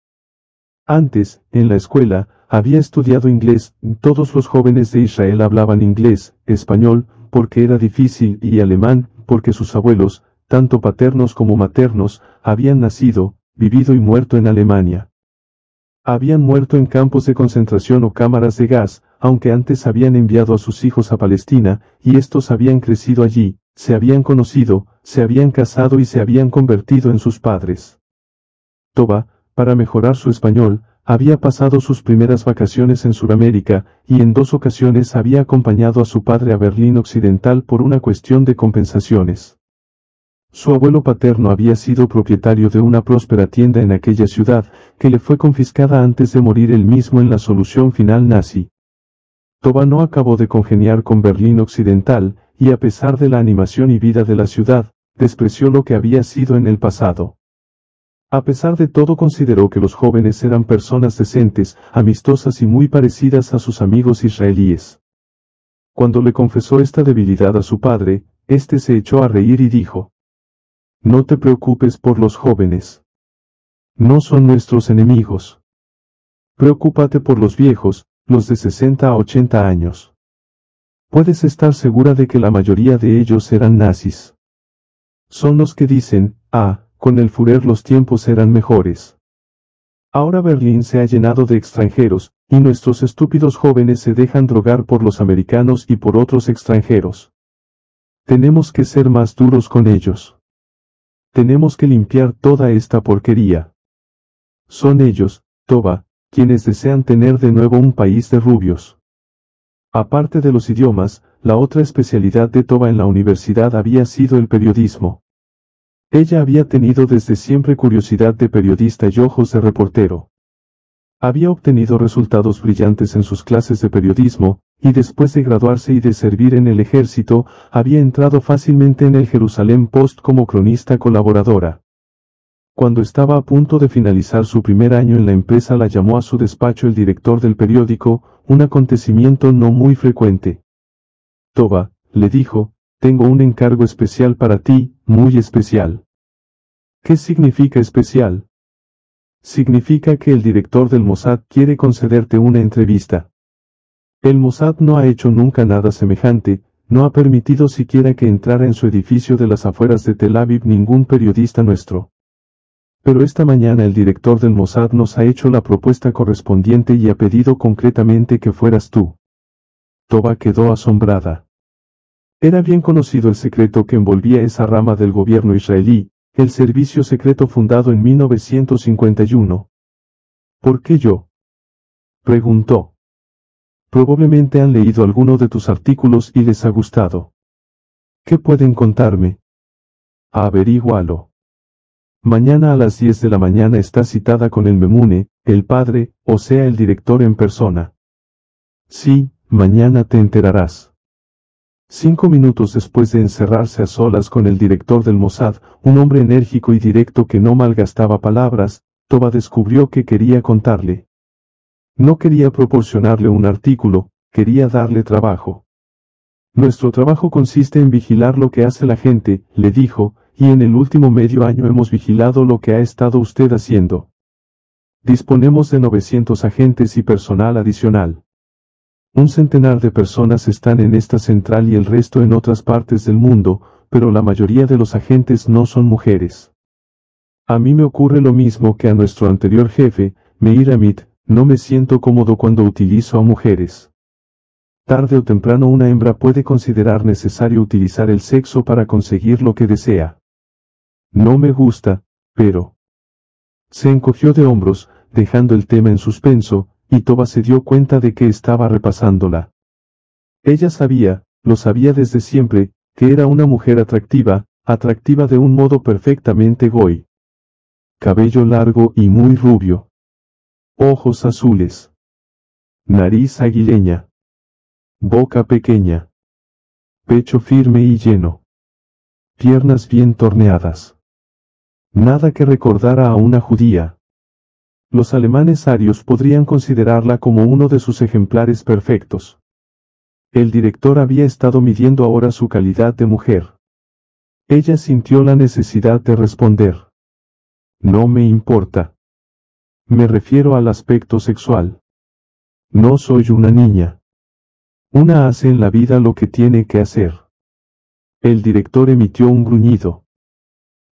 Antes, en la escuela, había estudiado inglés, todos los jóvenes de Israel hablaban inglés, español, porque era difícil, y alemán, porque sus abuelos, tanto paternos como maternos, habían nacido, vivido y muerto en Alemania. Habían muerto en campos de concentración o cámaras de gas, aunque antes habían enviado a sus hijos a Palestina, y estos habían crecido allí, se habían conocido, se habían casado y se habían convertido en sus padres. Toba, para mejorar su español, había pasado sus primeras vacaciones en Sudamérica, y en dos ocasiones había acompañado a su padre a Berlín Occidental por una cuestión de compensaciones. Su abuelo paterno había sido propietario de una próspera tienda en aquella ciudad, que le fue confiscada antes de morir él mismo en la solución final nazi. Toba no acabó de congeniar con Berlín Occidental, y a pesar de la animación y vida de la ciudad, despreció lo que había sido en el pasado. A pesar de todo consideró que los jóvenes eran personas decentes, amistosas y muy parecidas a sus amigos israelíes. Cuando le confesó esta debilidad a su padre, éste se echó a reír y dijo, no te preocupes por los jóvenes. No son nuestros enemigos. Preocúpate por los viejos, los de 60 a 80 años. Puedes estar segura de que la mayoría de ellos eran nazis. Son los que dicen, ah, con el Führer los tiempos eran mejores. Ahora Berlín se ha llenado de extranjeros, y nuestros estúpidos jóvenes se dejan drogar por los americanos y por otros extranjeros. Tenemos que ser más duros con ellos. Tenemos que limpiar toda esta porquería. Son ellos, Toba, quienes desean tener de nuevo un país de rubios. Aparte de los idiomas, la otra especialidad de Toba en la universidad había sido el periodismo. Ella había tenido desde siempre curiosidad de periodista y ojos de reportero. Había obtenido resultados brillantes en sus clases de periodismo, y después de graduarse y de servir en el ejército, había entrado fácilmente en el Jerusalén Post como cronista colaboradora. Cuando estaba a punto de finalizar su primer año en la empresa la llamó a su despacho el director del periódico, un acontecimiento no muy frecuente. Toba, le dijo, tengo un encargo especial para ti, muy especial. ¿Qué significa especial? Significa que el director del Mossad quiere concederte una entrevista. El Mossad no ha hecho nunca nada semejante, no ha permitido siquiera que entrara en su edificio de las afueras de Tel Aviv ningún periodista nuestro. Pero esta mañana el director del Mossad nos ha hecho la propuesta correspondiente y ha pedido concretamente que fueras tú. Toba quedó asombrada. Era bien conocido el secreto que envolvía esa rama del gobierno israelí, el servicio secreto fundado en 1951. ¿Por qué yo? preguntó. Probablemente han leído alguno de tus artículos y les ha gustado. ¿Qué pueden contarme? Averígualo. Mañana a las 10 de la mañana está citada con el Memune, el padre, o sea el director en persona. Sí, mañana te enterarás. Cinco minutos después de encerrarse a solas con el director del Mossad, un hombre enérgico y directo que no malgastaba palabras, Toba descubrió que quería contarle. No quería proporcionarle un artículo, quería darle trabajo. Nuestro trabajo consiste en vigilar lo que hace la gente, le dijo, y en el último medio año hemos vigilado lo que ha estado usted haciendo. Disponemos de 900 agentes y personal adicional. Un centenar de personas están en esta central y el resto en otras partes del mundo, pero la mayoría de los agentes no son mujeres. A mí me ocurre lo mismo que a nuestro anterior jefe, Meiramit. No me siento cómodo cuando utilizo a mujeres. Tarde o temprano una hembra puede considerar necesario utilizar el sexo para conseguir lo que desea. No me gusta, pero... Se encogió de hombros, dejando el tema en suspenso, y Toba se dio cuenta de que estaba repasándola. Ella sabía, lo sabía desde siempre, que era una mujer atractiva, atractiva de un modo perfectamente goy. Cabello largo y muy rubio. Ojos azules. Nariz aguileña. Boca pequeña. Pecho firme y lleno. Piernas bien torneadas. Nada que recordara a una judía. Los alemanes arios podrían considerarla como uno de sus ejemplares perfectos. El director había estado midiendo ahora su calidad de mujer. Ella sintió la necesidad de responder. No me importa. Me refiero al aspecto sexual. No soy una niña. Una hace en la vida lo que tiene que hacer. El director emitió un gruñido.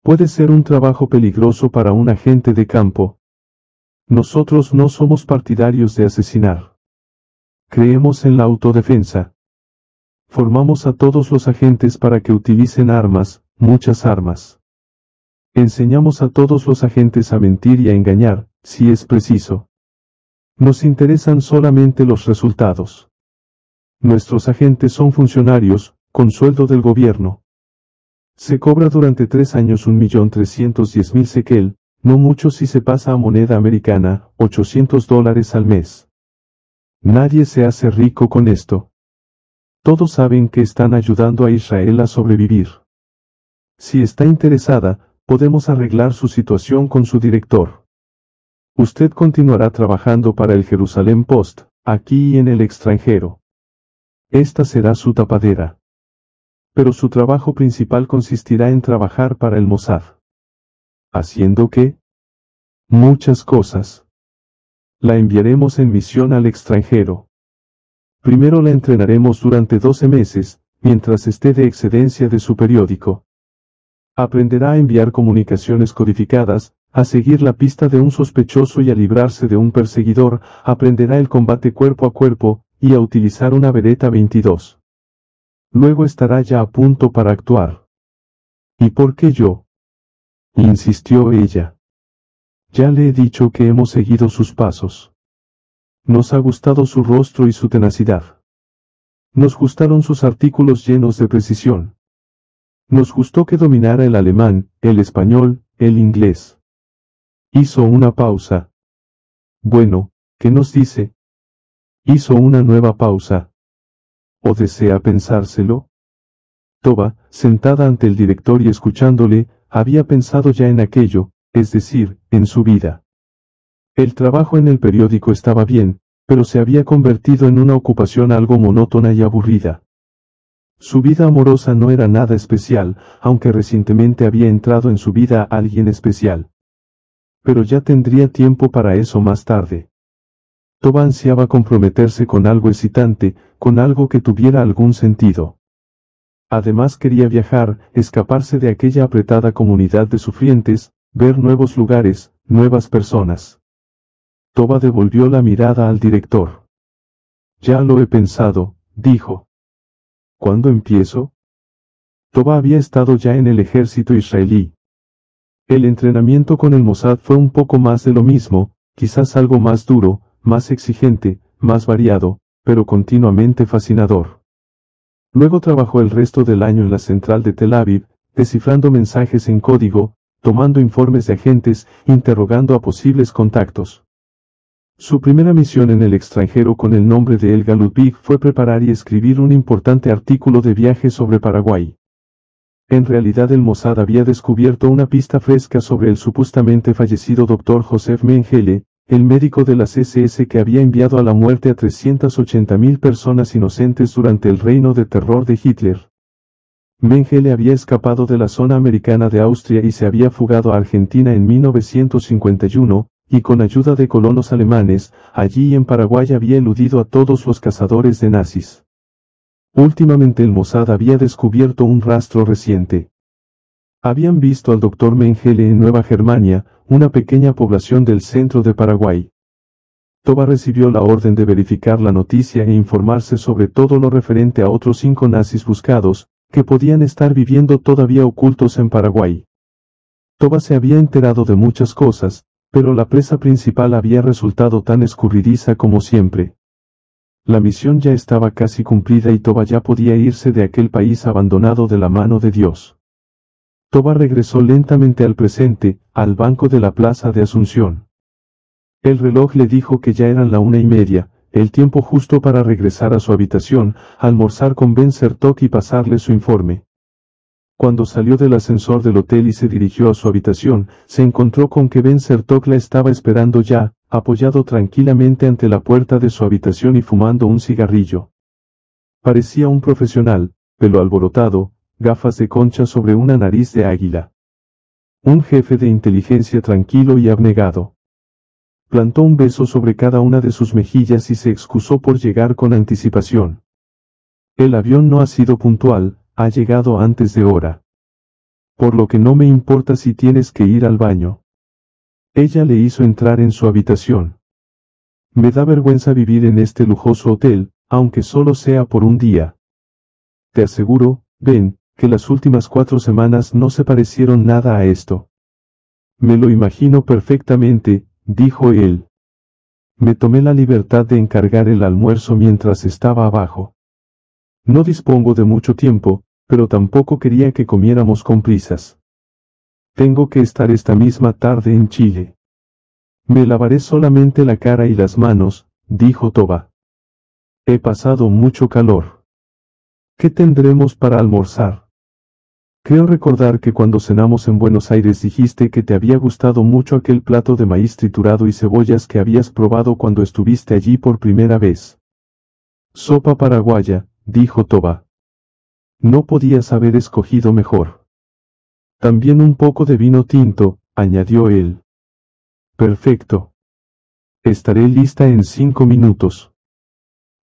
Puede ser un trabajo peligroso para un agente de campo. Nosotros no somos partidarios de asesinar. Creemos en la autodefensa. Formamos a todos los agentes para que utilicen armas, muchas armas. Enseñamos a todos los agentes a mentir y a engañar, si es preciso. Nos interesan solamente los resultados. Nuestros agentes son funcionarios, con sueldo del gobierno. Se cobra durante tres años 1.310.000 sequel, no mucho si se pasa a moneda americana, 800 dólares al mes. Nadie se hace rico con esto. Todos saben que están ayudando a Israel a sobrevivir. Si está interesada, podemos arreglar su situación con su director. Usted continuará trabajando para el Jerusalén Post, aquí y en el extranjero. Esta será su tapadera. Pero su trabajo principal consistirá en trabajar para el Mossad. ¿Haciendo qué? Muchas cosas. La enviaremos en misión al extranjero. Primero la entrenaremos durante 12 meses, mientras esté de excedencia de su periódico. Aprenderá a enviar comunicaciones codificadas, a seguir la pista de un sospechoso y a librarse de un perseguidor, aprenderá el combate cuerpo a cuerpo, y a utilizar una vereta 22. Luego estará ya a punto para actuar. ¿Y por qué yo? insistió ella. Ya le he dicho que hemos seguido sus pasos. Nos ha gustado su rostro y su tenacidad. Nos gustaron sus artículos llenos de precisión. Nos gustó que dominara el alemán, el español, el inglés. Hizo una pausa. Bueno, ¿qué nos dice? Hizo una nueva pausa. ¿O desea pensárselo? Toba, sentada ante el director y escuchándole, había pensado ya en aquello, es decir, en su vida. El trabajo en el periódico estaba bien, pero se había convertido en una ocupación algo monótona y aburrida. Su vida amorosa no era nada especial, aunque recientemente había entrado en su vida alguien especial pero ya tendría tiempo para eso más tarde. Toba ansiaba comprometerse con algo excitante, con algo que tuviera algún sentido. Además quería viajar, escaparse de aquella apretada comunidad de sufrientes, ver nuevos lugares, nuevas personas. Toba devolvió la mirada al director. Ya lo he pensado, dijo. ¿Cuándo empiezo? Toba había estado ya en el ejército israelí, el entrenamiento con el Mossad fue un poco más de lo mismo, quizás algo más duro, más exigente, más variado, pero continuamente fascinador. Luego trabajó el resto del año en la central de Tel Aviv, descifrando mensajes en código, tomando informes de agentes, interrogando a posibles contactos. Su primera misión en el extranjero con el nombre de Elga Ludwig fue preparar y escribir un importante artículo de viaje sobre Paraguay. En realidad el Mossad había descubierto una pista fresca sobre el supuestamente fallecido doctor Josef Mengele, el médico de la SS que había enviado a la muerte a 380.000 personas inocentes durante el reino de terror de Hitler. Mengele había escapado de la zona americana de Austria y se había fugado a Argentina en 1951, y con ayuda de colonos alemanes, allí en Paraguay había eludido a todos los cazadores de nazis. Últimamente el Mossad había descubierto un rastro reciente. Habían visto al doctor Mengele en Nueva Germania, una pequeña población del centro de Paraguay. Toba recibió la orden de verificar la noticia e informarse sobre todo lo referente a otros cinco nazis buscados, que podían estar viviendo todavía ocultos en Paraguay. Toba se había enterado de muchas cosas, pero la presa principal había resultado tan escurridiza como siempre. La misión ya estaba casi cumplida y Toba ya podía irse de aquel país abandonado de la mano de Dios. Toba regresó lentamente al presente, al banco de la Plaza de Asunción. El reloj le dijo que ya eran la una y media, el tiempo justo para regresar a su habitación, almorzar con Ben Sertok y pasarle su informe. Cuando salió del ascensor del hotel y se dirigió a su habitación, se encontró con que Ben Sertok la estaba esperando ya, apoyado tranquilamente ante la puerta de su habitación y fumando un cigarrillo. Parecía un profesional, pelo alborotado, gafas de concha sobre una nariz de águila. Un jefe de inteligencia tranquilo y abnegado. Plantó un beso sobre cada una de sus mejillas y se excusó por llegar con anticipación. El avión no ha sido puntual, ha llegado antes de hora. Por lo que no me importa si tienes que ir al baño. Ella le hizo entrar en su habitación. Me da vergüenza vivir en este lujoso hotel, aunque solo sea por un día. Te aseguro, Ben, que las últimas cuatro semanas no se parecieron nada a esto. Me lo imagino perfectamente, dijo él. Me tomé la libertad de encargar el almuerzo mientras estaba abajo. No dispongo de mucho tiempo, pero tampoco quería que comiéramos con prisas. Tengo que estar esta misma tarde en Chile. Me lavaré solamente la cara y las manos, dijo Toba. He pasado mucho calor. ¿Qué tendremos para almorzar? Creo recordar que cuando cenamos en Buenos Aires dijiste que te había gustado mucho aquel plato de maíz triturado y cebollas que habías probado cuando estuviste allí por primera vez. Sopa paraguaya, dijo Toba. No podías haber escogido mejor. También un poco de vino tinto, añadió él. Perfecto. Estaré lista en cinco minutos.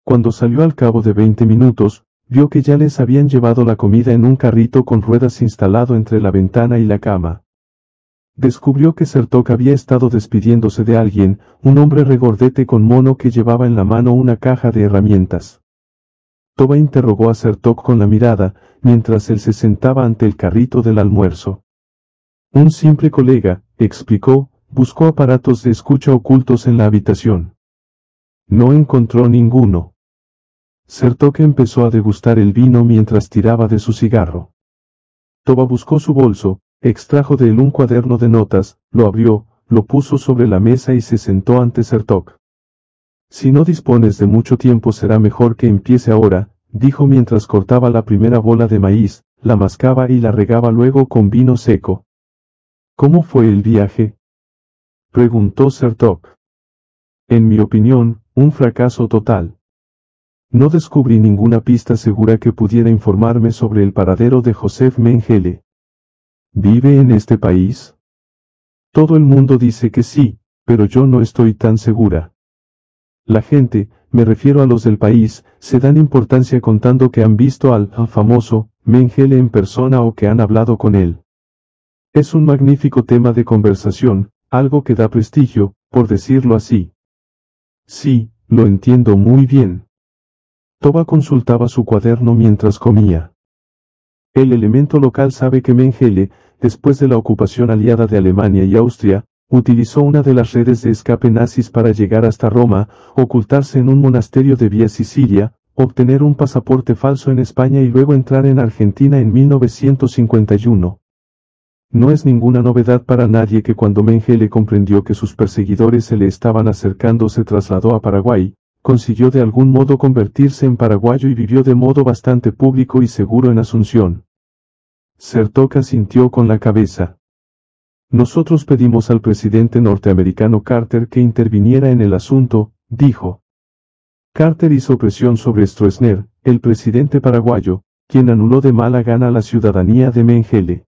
Cuando salió al cabo de veinte minutos, vio que ya les habían llevado la comida en un carrito con ruedas instalado entre la ventana y la cama. Descubrió que Sertok había estado despidiéndose de alguien, un hombre regordete con mono que llevaba en la mano una caja de herramientas. Toba interrogó a Sertok con la mirada, mientras él se sentaba ante el carrito del almuerzo. Un simple colega, explicó, buscó aparatos de escucha ocultos en la habitación. No encontró ninguno. Sertok empezó a degustar el vino mientras tiraba de su cigarro. Toba buscó su bolso, extrajo de él un cuaderno de notas, lo abrió, lo puso sobre la mesa y se sentó ante Sertok. Si no dispones de mucho tiempo será mejor que empiece ahora, dijo mientras cortaba la primera bola de maíz, la mascaba y la regaba luego con vino seco. ¿Cómo fue el viaje? preguntó Sertok. En mi opinión, un fracaso total. No descubrí ninguna pista segura que pudiera informarme sobre el paradero de Josef Mengele. ¿Vive en este país? Todo el mundo dice que sí, pero yo no estoy tan segura. La gente, me refiero a los del país, se dan importancia contando que han visto al famoso Mengele en persona o que han hablado con él. Es un magnífico tema de conversación, algo que da prestigio, por decirlo así. Sí, lo entiendo muy bien. Toba consultaba su cuaderno mientras comía. El elemento local sabe que Mengele, después de la ocupación aliada de Alemania y Austria, utilizó una de las redes de escape nazis para llegar hasta Roma, ocultarse en un monasterio de Vía Sicilia, obtener un pasaporte falso en España y luego entrar en Argentina en 1951. No es ninguna novedad para nadie que cuando Mengele comprendió que sus perseguidores se le estaban acercando se trasladó a Paraguay, consiguió de algún modo convertirse en paraguayo y vivió de modo bastante público y seguro en Asunción. Certoca sintió con la cabeza. Nosotros pedimos al presidente norteamericano Carter que interviniera en el asunto, dijo. Carter hizo presión sobre Stroessner, el presidente paraguayo, quien anuló de mala gana la ciudadanía de Mengele.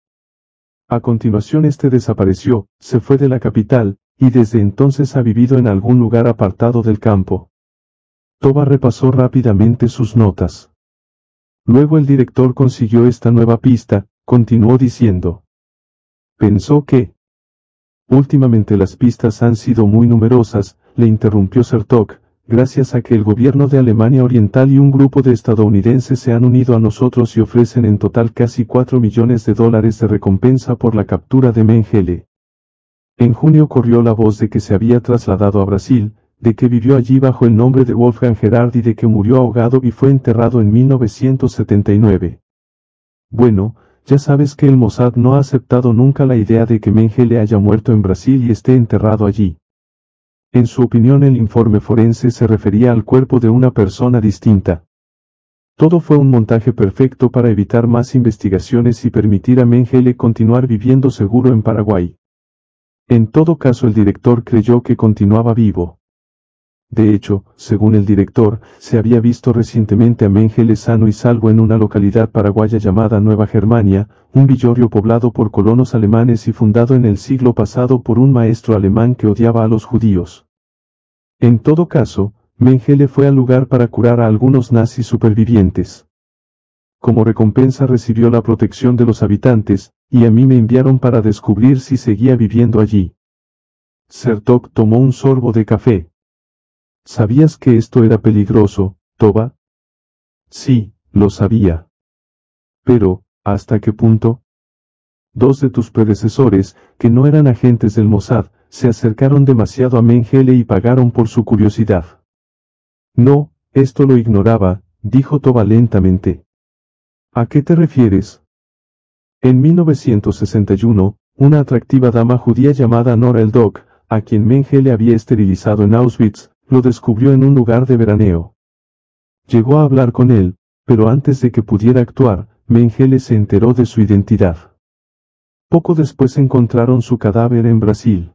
A continuación este desapareció, se fue de la capital, y desde entonces ha vivido en algún lugar apartado del campo. Toba repasó rápidamente sus notas. Luego el director consiguió esta nueva pista, continuó diciendo. Pensó que, Últimamente las pistas han sido muy numerosas, le interrumpió Sertok, gracias a que el gobierno de Alemania Oriental y un grupo de estadounidenses se han unido a nosotros y ofrecen en total casi 4 millones de dólares de recompensa por la captura de Mengele. En junio corrió la voz de que se había trasladado a Brasil, de que vivió allí bajo el nombre de Wolfgang y de que murió ahogado y fue enterrado en 1979. Bueno, ya sabes que el Mossad no ha aceptado nunca la idea de que Mengele haya muerto en Brasil y esté enterrado allí. En su opinión el informe forense se refería al cuerpo de una persona distinta. Todo fue un montaje perfecto para evitar más investigaciones y permitir a Mengele continuar viviendo seguro en Paraguay. En todo caso el director creyó que continuaba vivo. De hecho, según el director, se había visto recientemente a Mengele sano y salvo en una localidad paraguaya llamada Nueva Germania, un villorio poblado por colonos alemanes y fundado en el siglo pasado por un maestro alemán que odiaba a los judíos. En todo caso, Mengele fue al lugar para curar a algunos nazis supervivientes. Como recompensa recibió la protección de los habitantes, y a mí me enviaron para descubrir si seguía viviendo allí. Sertok tomó un sorbo de café. ¿Sabías que esto era peligroso, Toba? Sí, lo sabía. Pero, ¿hasta qué punto? Dos de tus predecesores, que no eran agentes del Mossad, se acercaron demasiado a Mengele y pagaron por su curiosidad. No, esto lo ignoraba, dijo Toba lentamente. ¿A qué te refieres? En 1961, una atractiva dama judía llamada Nora Eldok, a quien Mengele había esterilizado en Auschwitz, lo descubrió en un lugar de veraneo. Llegó a hablar con él, pero antes de que pudiera actuar, Mengele se enteró de su identidad. Poco después encontraron su cadáver en Brasil.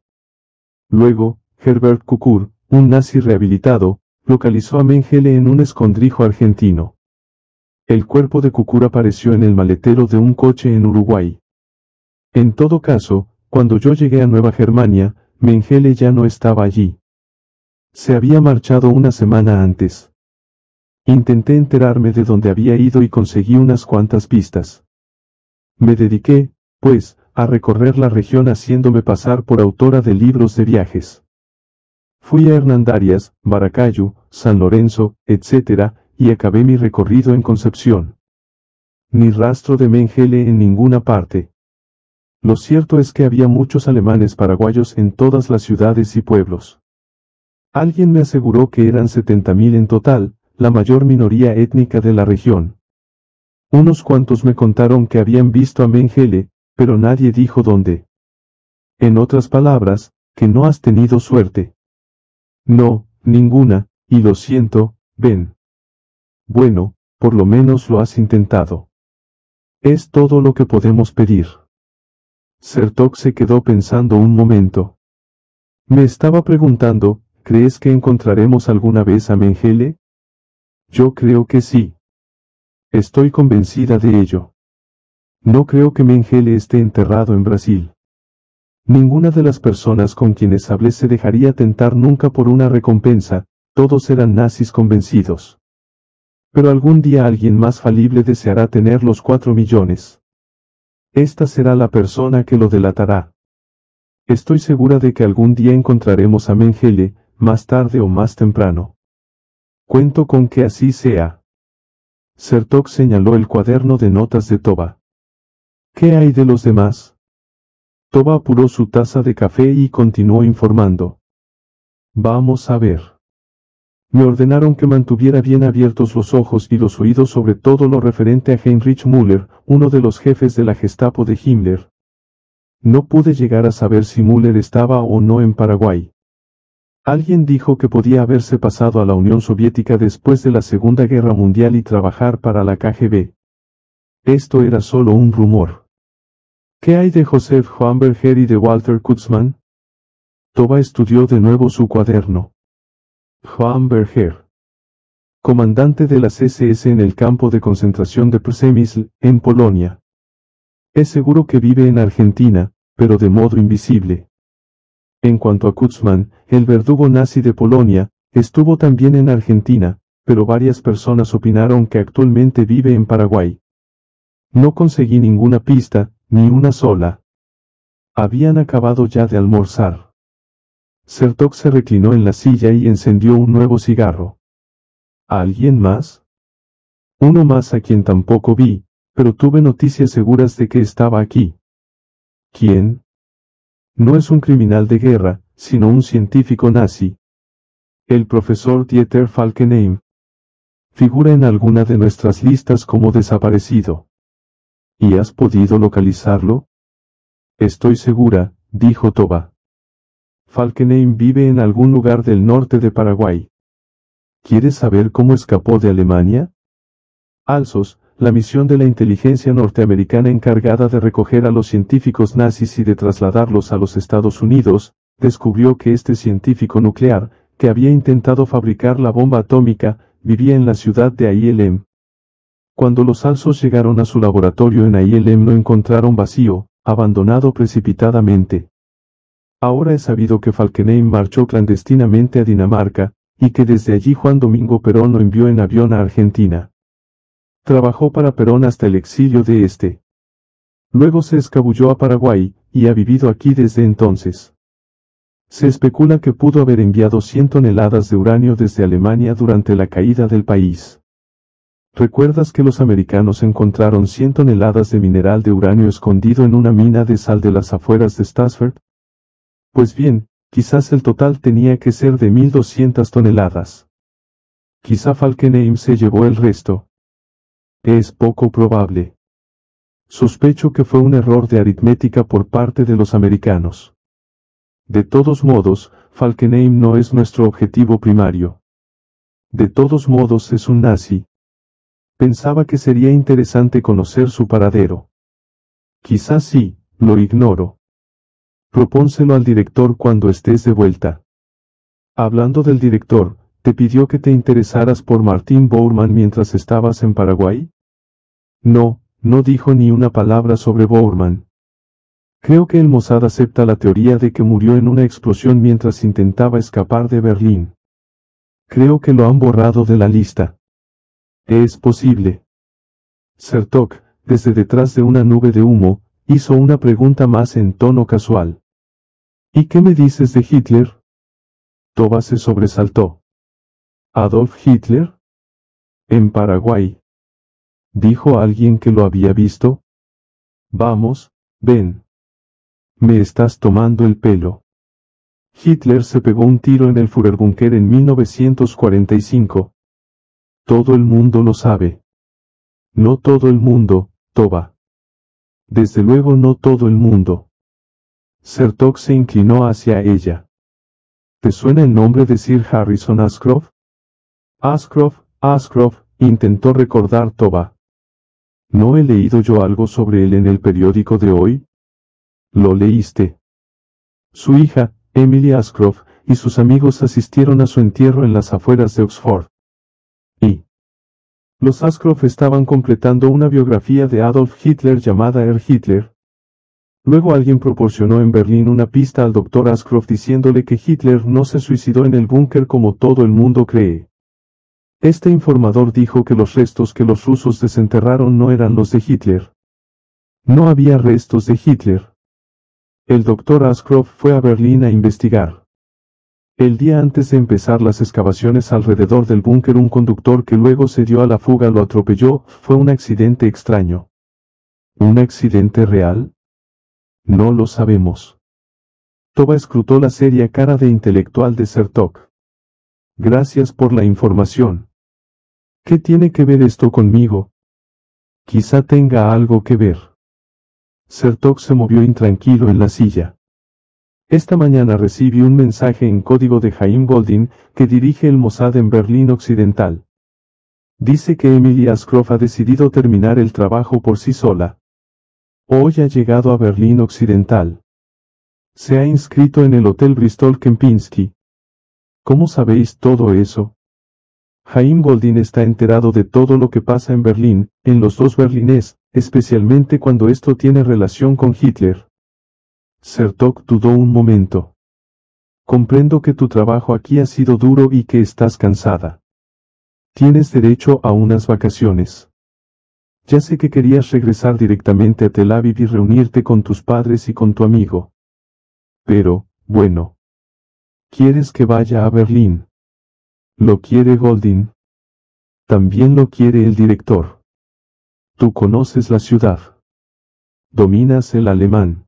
Luego, Herbert Cucur, un nazi rehabilitado, localizó a Mengele en un escondrijo argentino. El cuerpo de Cucur apareció en el maletero de un coche en Uruguay. En todo caso, cuando yo llegué a Nueva Germania, Mengele ya no estaba allí. Se había marchado una semana antes. Intenté enterarme de dónde había ido y conseguí unas cuantas pistas. Me dediqué, pues, a recorrer la región haciéndome pasar por autora de libros de viajes. Fui a Hernandarias, Baracayu, San Lorenzo, etc., y acabé mi recorrido en Concepción. Ni rastro de Mengele en ninguna parte. Lo cierto es que había muchos alemanes paraguayos en todas las ciudades y pueblos. Alguien me aseguró que eran 70.000 en total, la mayor minoría étnica de la región. Unos cuantos me contaron que habían visto a Mengele, pero nadie dijo dónde. En otras palabras, que no has tenido suerte. No, ninguna, y lo siento, Ben. Bueno, por lo menos lo has intentado. Es todo lo que podemos pedir. Sertok se quedó pensando un momento. Me estaba preguntando, ¿Crees que encontraremos alguna vez a Mengele? Yo creo que sí. Estoy convencida de ello. No creo que Mengele esté enterrado en Brasil. Ninguna de las personas con quienes hablé se dejaría tentar nunca por una recompensa, todos eran nazis convencidos. Pero algún día alguien más falible deseará tener los cuatro millones. Esta será la persona que lo delatará. Estoy segura de que algún día encontraremos a Mengele, más tarde o más temprano. Cuento con que así sea. Sertok señaló el cuaderno de notas de Toba. ¿Qué hay de los demás? Toba apuró su taza de café y continuó informando. Vamos a ver. Me ordenaron que mantuviera bien abiertos los ojos y los oídos sobre todo lo referente a Heinrich Müller, uno de los jefes de la Gestapo de Himmler. No pude llegar a saber si Müller estaba o no en Paraguay. Alguien dijo que podía haberse pasado a la Unión Soviética después de la Segunda Guerra Mundial y trabajar para la KGB. Esto era solo un rumor. ¿Qué hay de Josef Berger y de Walter Kutzmann? Toba estudió de nuevo su cuaderno. Berger. Comandante de la SS en el campo de concentración de Przemysl, en Polonia. Es seguro que vive en Argentina, pero de modo invisible. En cuanto a Kutzmann, el verdugo nazi de Polonia, estuvo también en Argentina, pero varias personas opinaron que actualmente vive en Paraguay. No conseguí ninguna pista, ni una sola. Habían acabado ya de almorzar. Sertok se reclinó en la silla y encendió un nuevo cigarro. alguien más? Uno más a quien tampoco vi, pero tuve noticias seguras de que estaba aquí. ¿Quién? No es un criminal de guerra, sino un científico nazi. El profesor Dieter Falkenheim figura en alguna de nuestras listas como desaparecido. ¿Y has podido localizarlo? Estoy segura, dijo Toba. Falkenheim vive en algún lugar del norte de Paraguay. ¿Quieres saber cómo escapó de Alemania? Alzos, la misión de la inteligencia norteamericana encargada de recoger a los científicos nazis y de trasladarlos a los Estados Unidos, descubrió que este científico nuclear, que había intentado fabricar la bomba atómica, vivía en la ciudad de ILM. Cuando los alzos llegaron a su laboratorio en ILM lo encontraron vacío, abandonado precipitadamente. Ahora es sabido que Falkenheim marchó clandestinamente a Dinamarca, y que desde allí Juan Domingo Perón lo envió en avión a Argentina. Trabajó para Perón hasta el exilio de este. Luego se escabulló a Paraguay, y ha vivido aquí desde entonces. Se especula que pudo haber enviado 100 toneladas de uranio desde Alemania durante la caída del país. ¿Recuerdas que los americanos encontraron 100 toneladas de mineral de uranio escondido en una mina de sal de las afueras de Stasford? Pues bien, quizás el total tenía que ser de 1.200 toneladas. Quizá Falkenheim se llevó el resto, es poco probable. Sospecho que fue un error de aritmética por parte de los americanos. De todos modos, Falkenheim no es nuestro objetivo primario. De todos modos es un nazi. Pensaba que sería interesante conocer su paradero. Quizás sí, lo ignoro. Propónselo al director cuando estés de vuelta. Hablando del director, ¿te pidió que te interesaras por Martín Bourman mientras estabas en Paraguay? No, no dijo ni una palabra sobre Bormann. Creo que el Mossad acepta la teoría de que murió en una explosión mientras intentaba escapar de Berlín. Creo que lo han borrado de la lista. Es posible. Sertok, desde detrás de una nube de humo, hizo una pregunta más en tono casual. ¿Y qué me dices de Hitler? Toba se sobresaltó. ¿Adolf Hitler? En Paraguay, dijo alguien que lo había visto. Vamos, ven. Me estás tomando el pelo. Hitler se pegó un tiro en el Führerbunker en 1945. Todo el mundo lo sabe. No todo el mundo, Toba. Desde luego no todo el mundo. Sertok se inclinó hacia ella. ¿Te suena el nombre de Sir Harrison Ascroft? Ascroft, Ascroft, intentó recordar Toba. ¿No he leído yo algo sobre él en el periódico de hoy? ¿Lo leíste? Su hija, Emily Ascroft, y sus amigos asistieron a su entierro en las afueras de Oxford. Y. Los Ascroft estaban completando una biografía de Adolf Hitler llamada Er Hitler. Luego alguien proporcionó en Berlín una pista al doctor Ascroft diciéndole que Hitler no se suicidó en el búnker como todo el mundo cree. Este informador dijo que los restos que los rusos desenterraron no eran los de Hitler. No había restos de Hitler. El doctor Ashcroft fue a Berlín a investigar. El día antes de empezar las excavaciones alrededor del búnker un conductor que luego se dio a la fuga lo atropelló, fue un accidente extraño. ¿Un accidente real? No lo sabemos. Toba escrutó la seria cara de intelectual de Sertok. Gracias por la información. ¿Qué tiene que ver esto conmigo? Quizá tenga algo que ver. Sertok se movió intranquilo en la silla. Esta mañana recibí un mensaje en código de Jaime Goldin, que dirige el Mossad en Berlín Occidental. Dice que Emily Ascroft ha decidido terminar el trabajo por sí sola. Hoy ha llegado a Berlín Occidental. Se ha inscrito en el Hotel Bristol Kempinski. ¿Cómo sabéis todo eso? Jaim Goldin está enterado de todo lo que pasa en Berlín, en los dos berlines, especialmente cuando esto tiene relación con Hitler. Sertok dudó un momento. Comprendo que tu trabajo aquí ha sido duro y que estás cansada. Tienes derecho a unas vacaciones. Ya sé que querías regresar directamente a Tel Aviv y reunirte con tus padres y con tu amigo. Pero, bueno. ¿Quieres que vaya a Berlín? Lo quiere Goldin. También lo quiere el director. Tú conoces la ciudad. Dominas el alemán.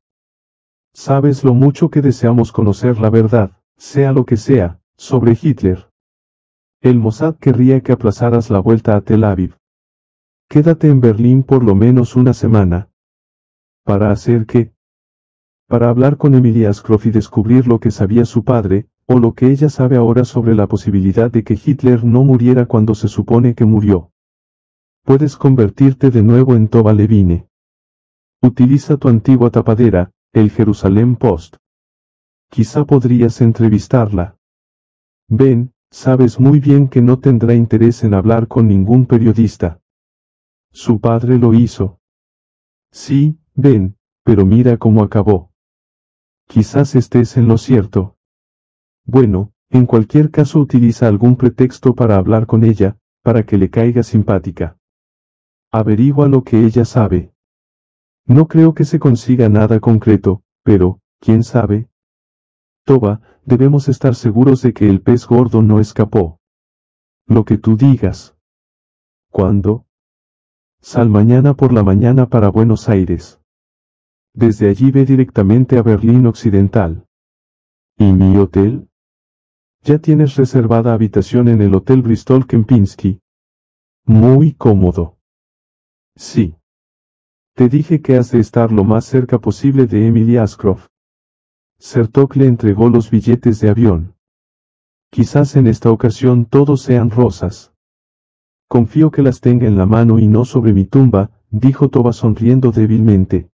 Sabes lo mucho que deseamos conocer la verdad, sea lo que sea, sobre Hitler. El Mossad querría que aplazaras la vuelta a Tel Aviv. Quédate en Berlín por lo menos una semana. ¿Para hacer qué? Para hablar con Emilias Ascroft y descubrir lo que sabía su padre, o lo que ella sabe ahora sobre la posibilidad de que Hitler no muriera cuando se supone que murió. Puedes convertirte de nuevo en Tobalevine. Levine. Utiliza tu antigua tapadera, el Jerusalén Post. Quizá podrías entrevistarla. Ben, sabes muy bien que no tendrá interés en hablar con ningún periodista. Su padre lo hizo. Sí, Ben, pero mira cómo acabó. Quizás estés en lo cierto. Bueno, en cualquier caso utiliza algún pretexto para hablar con ella, para que le caiga simpática. Averigua lo que ella sabe. No creo que se consiga nada concreto, pero, ¿quién sabe? Toba, debemos estar seguros de que el pez gordo no escapó. Lo que tú digas. ¿Cuándo? Sal mañana por la mañana para Buenos Aires. Desde allí ve directamente a Berlín Occidental. ¿Y mi hotel? Ya tienes reservada habitación en el Hotel Bristol Kempinski. Muy cómodo. Sí. Te dije que has de estar lo más cerca posible de Emily Ascroft. Sertok le entregó los billetes de avión. Quizás en esta ocasión todos sean rosas. Confío que las tenga en la mano y no sobre mi tumba, dijo Toba sonriendo débilmente.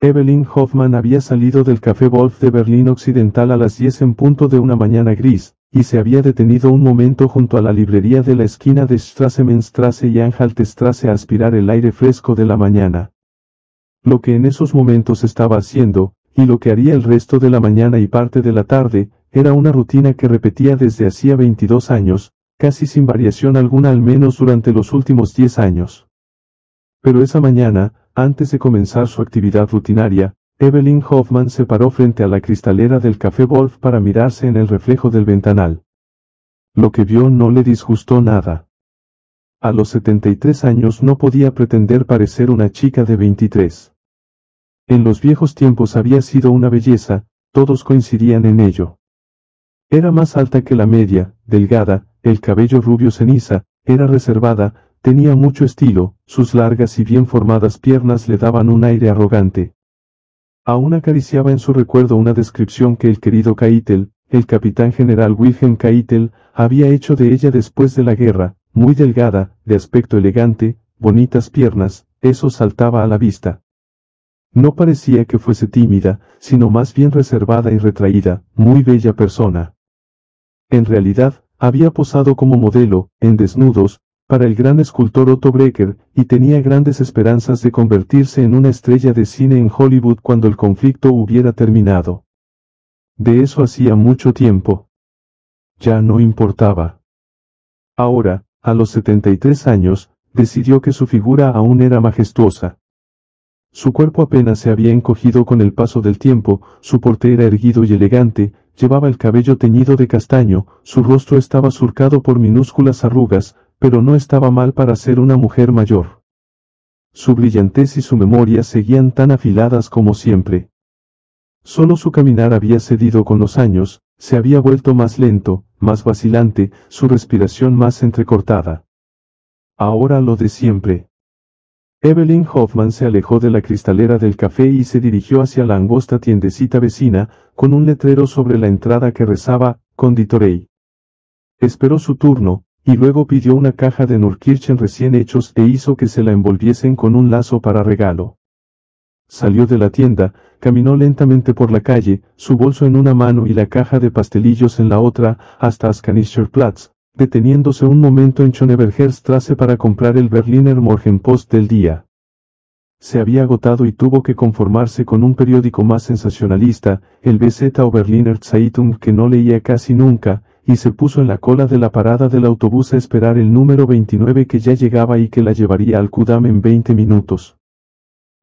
Evelyn Hoffman había salido del Café Wolf de Berlín Occidental a las 10 en punto de una mañana gris, y se había detenido un momento junto a la librería de la esquina de Strasse y Anhaltstrasse a aspirar el aire fresco de la mañana. Lo que en esos momentos estaba haciendo, y lo que haría el resto de la mañana y parte de la tarde, era una rutina que repetía desde hacía 22 años, casi sin variación alguna al menos durante los últimos 10 años. Pero esa mañana, antes de comenzar su actividad rutinaria, Evelyn Hoffman se paró frente a la cristalera del Café Wolf para mirarse en el reflejo del ventanal. Lo que vio no le disgustó nada. A los 73 años no podía pretender parecer una chica de 23. En los viejos tiempos había sido una belleza, todos coincidían en ello. Era más alta que la media, delgada, el cabello rubio ceniza, era reservada, Tenía mucho estilo, sus largas y bien formadas piernas le daban un aire arrogante. Aún acariciaba en su recuerdo una descripción que el querido kaitel el capitán general Wilhelm kaitel había hecho de ella después de la guerra, muy delgada, de aspecto elegante, bonitas piernas, eso saltaba a la vista. No parecía que fuese tímida, sino más bien reservada y retraída, muy bella persona. En realidad, había posado como modelo, en desnudos, para el gran escultor Otto Brecker, y tenía grandes esperanzas de convertirse en una estrella de cine en Hollywood cuando el conflicto hubiera terminado. De eso hacía mucho tiempo. Ya no importaba. Ahora, a los 73 años, decidió que su figura aún era majestuosa. Su cuerpo apenas se había encogido con el paso del tiempo, su porte era erguido y elegante, llevaba el cabello teñido de castaño, su rostro estaba surcado por minúsculas arrugas, pero no estaba mal para ser una mujer mayor. Su brillantez y su memoria seguían tan afiladas como siempre. Solo su caminar había cedido con los años, se había vuelto más lento, más vacilante, su respiración más entrecortada. Ahora lo de siempre. Evelyn Hoffman se alejó de la cristalera del café y se dirigió hacia la angosta tiendecita vecina, con un letrero sobre la entrada que rezaba, Conditorey. Esperó su turno, y luego pidió una caja de Nurkirchen recién hechos e hizo que se la envolviesen con un lazo para regalo. Salió de la tienda, caminó lentamente por la calle, su bolso en una mano y la caja de pastelillos en la otra, hasta Platz, deteniéndose un momento en Strasse para comprar el Berliner Morgenpost del día. Se había agotado y tuvo que conformarse con un periódico más sensacionalista, el BZ o Berliner Zeitung que no leía casi nunca, y se puso en la cola de la parada del autobús a esperar el número 29 que ya llegaba y que la llevaría al Kudam en 20 minutos.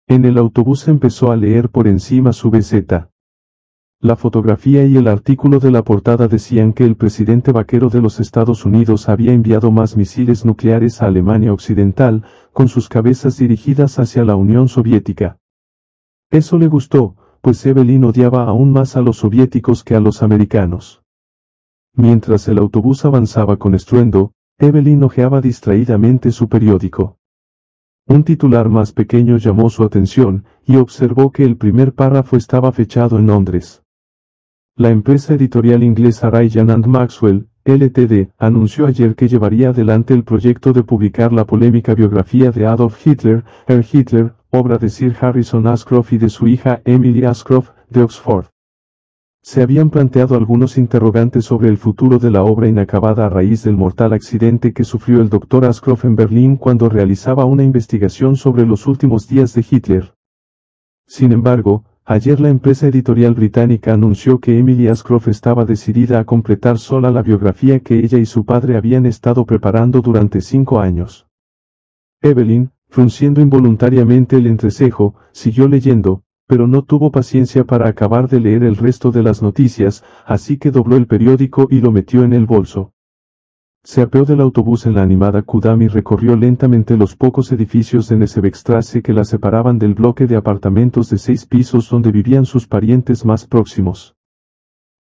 En el autobús empezó a leer por encima su beseta. La fotografía y el artículo de la portada decían que el presidente vaquero de los Estados Unidos había enviado más misiles nucleares a Alemania Occidental, con sus cabezas dirigidas hacia la Unión Soviética. Eso le gustó, pues Evelyn odiaba aún más a los soviéticos que a los americanos. Mientras el autobús avanzaba con estruendo, Evelyn hojeaba distraídamente su periódico. Un titular más pequeño llamó su atención, y observó que el primer párrafo estaba fechado en Londres. La empresa editorial inglesa Ryan and Maxwell, LTD, anunció ayer que llevaría adelante el proyecto de publicar la polémica biografía de Adolf Hitler, Herr Hitler, obra de Sir Harrison Ashcroft y de su hija Emily Ashcroft, de Oxford. Se habían planteado algunos interrogantes sobre el futuro de la obra inacabada a raíz del mortal accidente que sufrió el doctor Ascroft en Berlín cuando realizaba una investigación sobre los últimos días de Hitler. Sin embargo, ayer la empresa editorial británica anunció que Emily Ascroft estaba decidida a completar sola la biografía que ella y su padre habían estado preparando durante cinco años. Evelyn, frunciendo involuntariamente el entrecejo, siguió leyendo, pero no tuvo paciencia para acabar de leer el resto de las noticias, así que dobló el periódico y lo metió en el bolso. Se apeó del autobús en la animada Kudami y recorrió lentamente los pocos edificios de Nesebextrase que la separaban del bloque de apartamentos de seis pisos donde vivían sus parientes más próximos.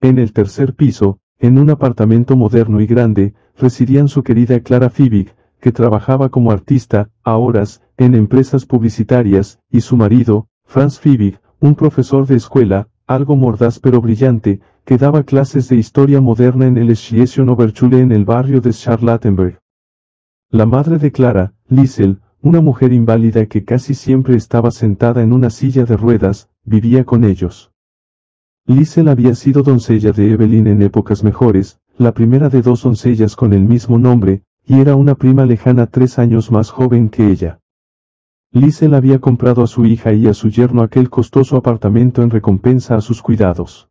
En el tercer piso, en un apartamento moderno y grande, residían su querida Clara Fibig, que trabajaba como artista, a horas, en empresas publicitarias, y su marido, Franz Fibig, un profesor de escuela, algo mordaz pero brillante, que daba clases de historia moderna en el Schlesien Oberschule en el barrio de Charlottenburg. La madre de Clara, Liesel, una mujer inválida que casi siempre estaba sentada en una silla de ruedas, vivía con ellos. Liesel había sido doncella de Evelyn en épocas mejores, la primera de dos doncellas con el mismo nombre, y era una prima lejana tres años más joven que ella. Liesel había comprado a su hija y a su yerno aquel costoso apartamento en recompensa a sus cuidados.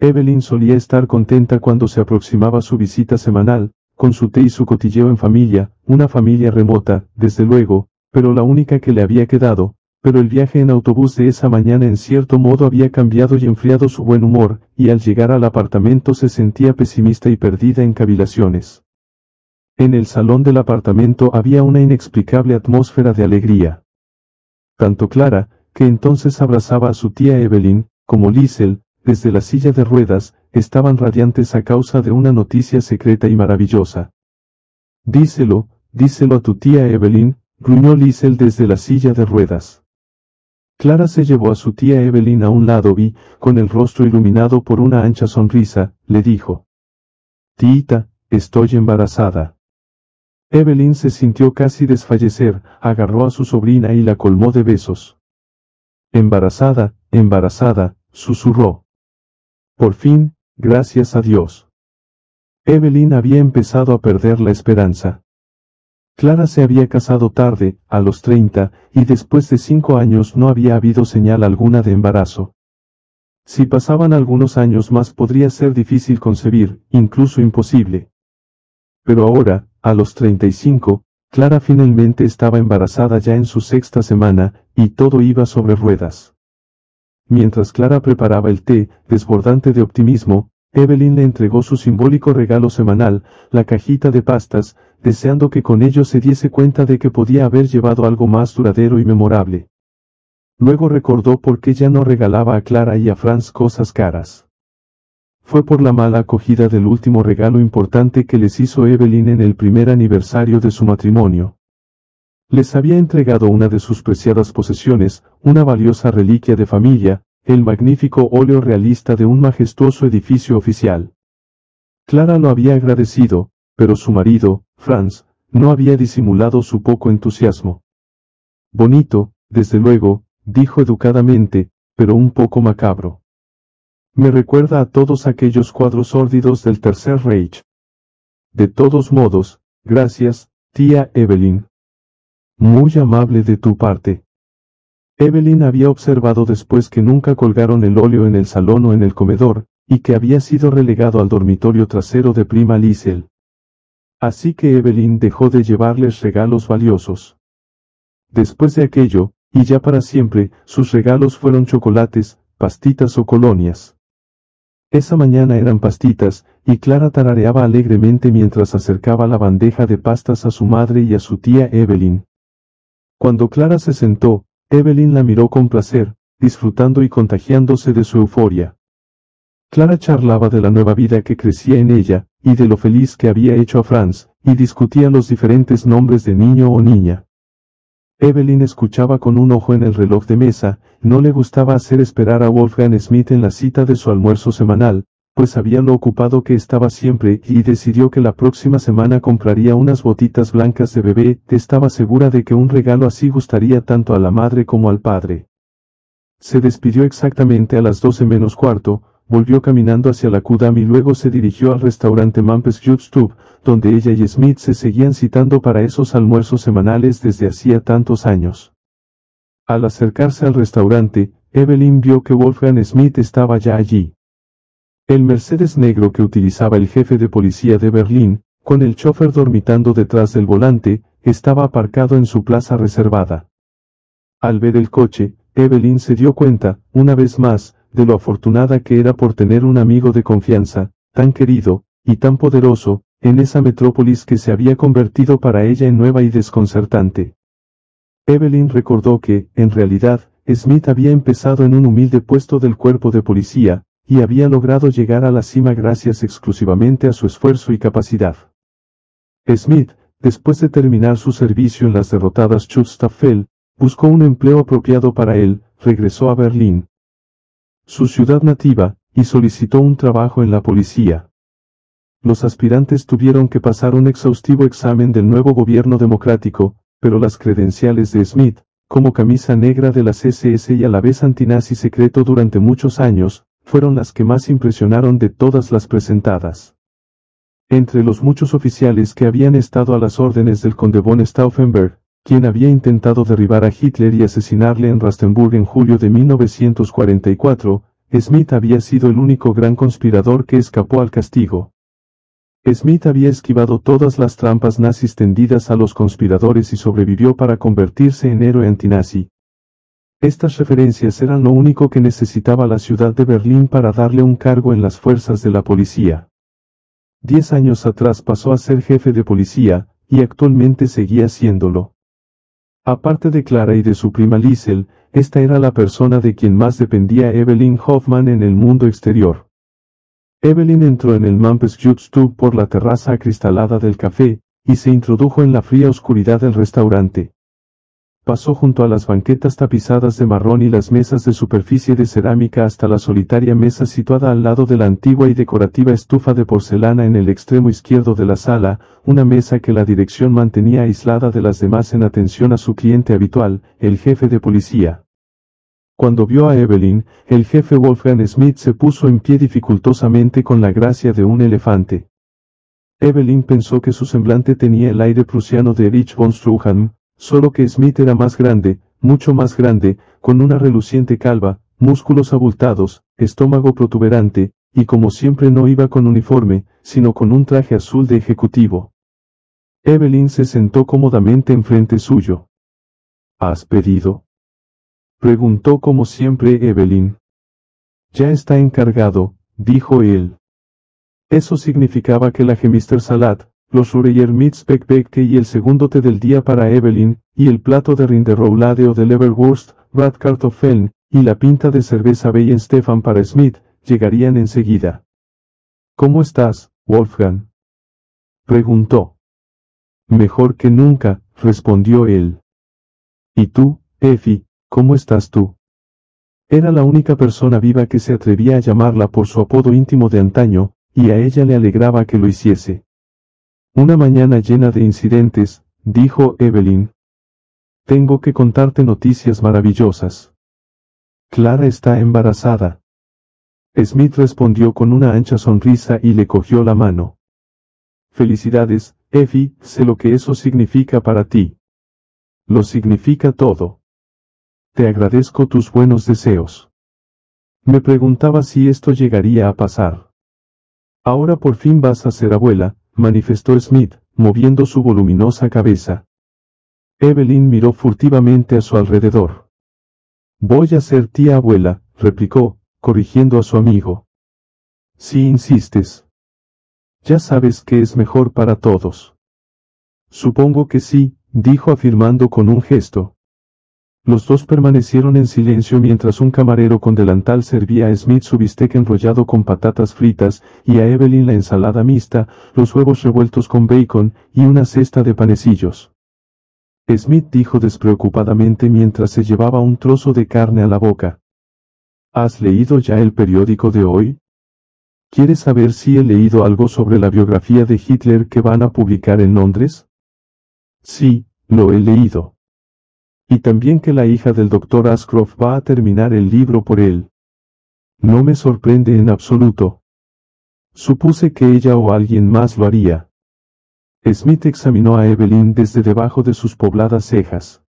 Evelyn solía estar contenta cuando se aproximaba su visita semanal, con su té y su cotilleo en familia, una familia remota, desde luego, pero la única que le había quedado, pero el viaje en autobús de esa mañana en cierto modo había cambiado y enfriado su buen humor, y al llegar al apartamento se sentía pesimista y perdida en cavilaciones. En el salón del apartamento había una inexplicable atmósfera de alegría. Tanto Clara, que entonces abrazaba a su tía Evelyn, como Liesel, desde la silla de ruedas, estaban radiantes a causa de una noticia secreta y maravillosa. Díselo, díselo a tu tía Evelyn, gruñó Liesel desde la silla de ruedas. Clara se llevó a su tía Evelyn a un lado y, con el rostro iluminado por una ancha sonrisa, le dijo. Tita, estoy embarazada. Evelyn se sintió casi desfallecer, agarró a su sobrina y la colmó de besos. Embarazada, embarazada, susurró. Por fin, gracias a Dios. Evelyn había empezado a perder la esperanza. Clara se había casado tarde, a los 30, y después de cinco años no había habido señal alguna de embarazo. Si pasaban algunos años más podría ser difícil concebir, incluso imposible. Pero ahora, a los 35, Clara finalmente estaba embarazada ya en su sexta semana, y todo iba sobre ruedas. Mientras Clara preparaba el té, desbordante de optimismo, Evelyn le entregó su simbólico regalo semanal, la cajita de pastas, deseando que con ello se diese cuenta de que podía haber llevado algo más duradero y memorable. Luego recordó por qué ya no regalaba a Clara y a Franz cosas caras fue por la mala acogida del último regalo importante que les hizo Evelyn en el primer aniversario de su matrimonio. Les había entregado una de sus preciadas posesiones, una valiosa reliquia de familia, el magnífico óleo realista de un majestuoso edificio oficial. Clara lo había agradecido, pero su marido, Franz, no había disimulado su poco entusiasmo. Bonito, desde luego, dijo educadamente, pero un poco macabro. Me recuerda a todos aquellos cuadros sórdidos del Tercer Reich. De todos modos, gracias, tía Evelyn. Muy amable de tu parte. Evelyn había observado después que nunca colgaron el óleo en el salón o en el comedor, y que había sido relegado al dormitorio trasero de prima Liesel. Así que Evelyn dejó de llevarles regalos valiosos. Después de aquello, y ya para siempre, sus regalos fueron chocolates, pastitas o colonias. Esa mañana eran pastitas, y Clara tarareaba alegremente mientras acercaba la bandeja de pastas a su madre y a su tía Evelyn. Cuando Clara se sentó, Evelyn la miró con placer, disfrutando y contagiándose de su euforia. Clara charlaba de la nueva vida que crecía en ella, y de lo feliz que había hecho a Franz, y discutían los diferentes nombres de niño o niña. Evelyn escuchaba con un ojo en el reloj de mesa, no le gustaba hacer esperar a Wolfgang Smith en la cita de su almuerzo semanal, pues había lo ocupado que estaba siempre y decidió que la próxima semana compraría unas botitas blancas de bebé, estaba segura de que un regalo así gustaría tanto a la madre como al padre. Se despidió exactamente a las 12 menos cuarto, volvió caminando hacia la Kudam y luego se dirigió al restaurante Mampes Jutstub, donde ella y Smith se seguían citando para esos almuerzos semanales desde hacía tantos años. Al acercarse al restaurante, Evelyn vio que Wolfgang Smith estaba ya allí. El Mercedes negro que utilizaba el jefe de policía de Berlín, con el chofer dormitando detrás del volante, estaba aparcado en su plaza reservada. Al ver el coche, Evelyn se dio cuenta, una vez más, de lo afortunada que era por tener un amigo de confianza, tan querido, y tan poderoso, en esa metrópolis que se había convertido para ella en nueva y desconcertante. Evelyn recordó que, en realidad, Smith había empezado en un humilde puesto del cuerpo de policía, y había logrado llegar a la cima gracias exclusivamente a su esfuerzo y capacidad. Smith, después de terminar su servicio en las derrotadas Schutzstaffel, buscó un empleo apropiado para él, regresó a Berlín, su ciudad nativa, y solicitó un trabajo en la policía. Los aspirantes tuvieron que pasar un exhaustivo examen del nuevo gobierno democrático, pero las credenciales de Smith, como camisa negra de la CSS y a la vez antinazi secreto durante muchos años, fueron las que más impresionaron de todas las presentadas. Entre los muchos oficiales que habían estado a las órdenes del conde von Stauffenberg, quien había intentado derribar a Hitler y asesinarle en Rastenburg en julio de 1944, Smith había sido el único gran conspirador que escapó al castigo. Smith había esquivado todas las trampas nazis tendidas a los conspiradores y sobrevivió para convertirse en héroe antinazi. Estas referencias eran lo único que necesitaba la ciudad de Berlín para darle un cargo en las fuerzas de la policía. Diez años atrás pasó a ser jefe de policía, y actualmente seguía siéndolo. Aparte de Clara y de su prima Liesel, esta era la persona de quien más dependía Evelyn Hoffman en el mundo exterior. Evelyn entró en el Mampes Jutstub por la terraza acristalada del café, y se introdujo en la fría oscuridad del restaurante pasó junto a las banquetas tapizadas de marrón y las mesas de superficie de cerámica hasta la solitaria mesa situada al lado de la antigua y decorativa estufa de porcelana en el extremo izquierdo de la sala, una mesa que la dirección mantenía aislada de las demás en atención a su cliente habitual, el jefe de policía. Cuando vio a Evelyn, el jefe Wolfgang Smith se puso en pie dificultosamente con la gracia de un elefante. Evelyn pensó que su semblante tenía el aire prusiano de Erich von Struhan, Solo que Smith era más grande, mucho más grande, con una reluciente calva, músculos abultados, estómago protuberante, y como siempre no iba con uniforme, sino con un traje azul de ejecutivo. Evelyn se sentó cómodamente enfrente suyo. ¿Has pedido? Preguntó como siempre Evelyn. Ya está encargado, dijo él. Eso significaba que la Gemister Salat, los Oreyer beckbeckte y el segundo té del día para Evelyn, y el plato de Rinderroulade o de Leverwurst, bratkartoffeln y la pinta de cerveza Bayen Stefan para Smith, llegarían enseguida. ¿Cómo estás, Wolfgang? preguntó. Mejor que nunca, respondió él. ¿Y tú, Effie, cómo estás tú? Era la única persona viva que se atrevía a llamarla por su apodo íntimo de antaño, y a ella le alegraba que lo hiciese. Una mañana llena de incidentes, dijo Evelyn. Tengo que contarte noticias maravillosas. Clara está embarazada. Smith respondió con una ancha sonrisa y le cogió la mano. Felicidades, Effie, sé lo que eso significa para ti. Lo significa todo. Te agradezco tus buenos deseos. Me preguntaba si esto llegaría a pasar. Ahora por fin vas a ser abuela, manifestó Smith, moviendo su voluminosa cabeza. Evelyn miró furtivamente a su alrededor. Voy a ser tía abuela, replicó, corrigiendo a su amigo. Si insistes. Ya sabes que es mejor para todos. Supongo que sí, dijo afirmando con un gesto. Los dos permanecieron en silencio mientras un camarero con delantal servía a Smith su bistec enrollado con patatas fritas, y a Evelyn la ensalada mixta, los huevos revueltos con bacon, y una cesta de panecillos. Smith dijo despreocupadamente mientras se llevaba un trozo de carne a la boca. ¿Has leído ya el periódico de hoy? ¿Quieres saber si he leído algo sobre la biografía de Hitler que van a publicar en Londres? Sí, lo he leído y también que la hija del doctor Ascroft va a terminar el libro por él. No me sorprende en absoluto. Supuse que ella o alguien más lo haría. Smith examinó a Evelyn desde debajo de sus pobladas cejas.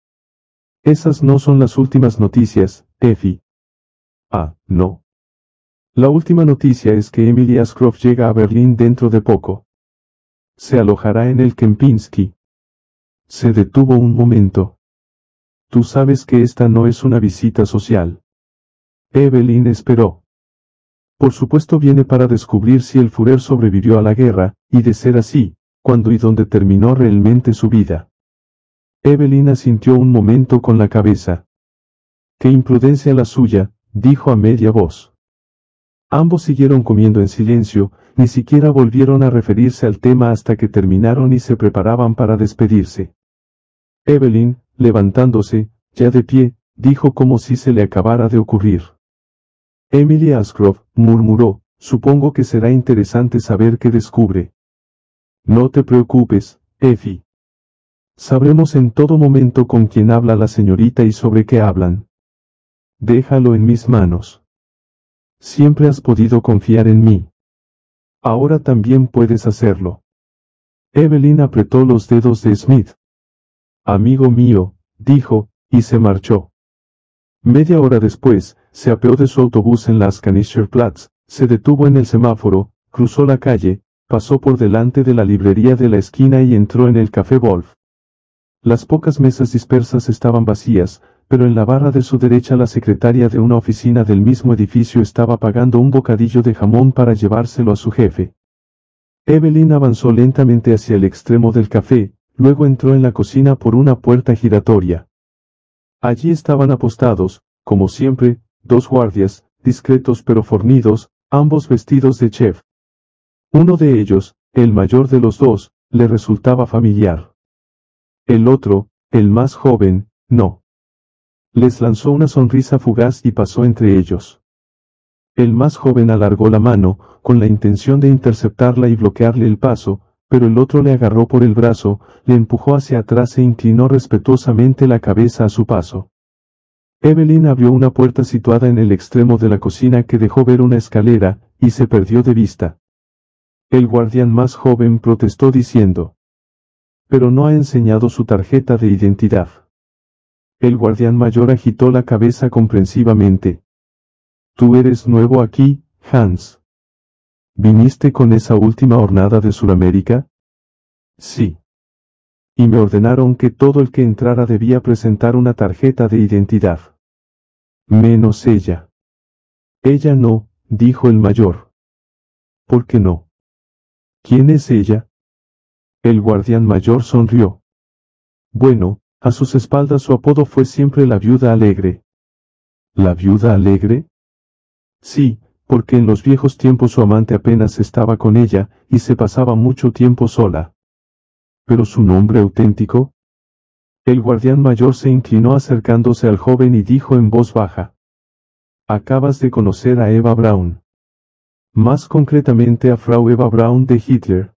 Esas no son las últimas noticias, Effie. Ah, no. La última noticia es que Emily Ascroft llega a Berlín dentro de poco. Se alojará en el Kempinski. Se detuvo un momento. Tú sabes que esta no es una visita social. Evelyn esperó. Por supuesto viene para descubrir si el furer sobrevivió a la guerra, y de ser así, cuándo y dónde terminó realmente su vida. Evelyn asintió un momento con la cabeza. Qué imprudencia la suya, dijo a media voz. Ambos siguieron comiendo en silencio, ni siquiera volvieron a referirse al tema hasta que terminaron y se preparaban para despedirse. Evelyn, levantándose, ya de pie, dijo como si se le acabara de ocurrir. Emily Ascroft, murmuró, supongo que será interesante saber qué descubre. No te preocupes, Effie. Sabremos en todo momento con quién habla la señorita y sobre qué hablan. Déjalo en mis manos. Siempre has podido confiar en mí. Ahora también puedes hacerlo. Evelyn apretó los dedos de Smith, Amigo mío, dijo, y se marchó. Media hora después, se apeó de su autobús en las Platz, se detuvo en el semáforo, cruzó la calle, pasó por delante de la librería de la esquina y entró en el Café Wolf. Las pocas mesas dispersas estaban vacías, pero en la barra de su derecha la secretaria de una oficina del mismo edificio estaba pagando un bocadillo de jamón para llevárselo a su jefe. Evelyn avanzó lentamente hacia el extremo del café, Luego entró en la cocina por una puerta giratoria. Allí estaban apostados, como siempre, dos guardias, discretos pero fornidos, ambos vestidos de chef. Uno de ellos, el mayor de los dos, le resultaba familiar. El otro, el más joven, no. Les lanzó una sonrisa fugaz y pasó entre ellos. El más joven alargó la mano, con la intención de interceptarla y bloquearle el paso, pero el otro le agarró por el brazo, le empujó hacia atrás e inclinó respetuosamente la cabeza a su paso. Evelyn abrió una puerta situada en el extremo de la cocina que dejó ver una escalera, y se perdió de vista. El guardián más joven protestó diciendo, pero no ha enseñado su tarjeta de identidad. El guardián mayor agitó la cabeza comprensivamente. Tú eres nuevo aquí, Hans. ¿Viniste con esa última hornada de Sudamérica? Sí. Y me ordenaron que todo el que entrara debía presentar una tarjeta de identidad. Menos ella. Ella no, dijo el mayor. ¿Por qué no? ¿Quién es ella? El guardián mayor sonrió. Bueno, a sus espaldas su apodo fue siempre la viuda alegre. ¿La viuda alegre? Sí, porque en los viejos tiempos su amante apenas estaba con ella, y se pasaba mucho tiempo sola. Pero su nombre auténtico? El guardián mayor se inclinó acercándose al joven y dijo en voz baja. Acabas de conocer a Eva Braun. Más concretamente a Frau Eva Braun de Hitler.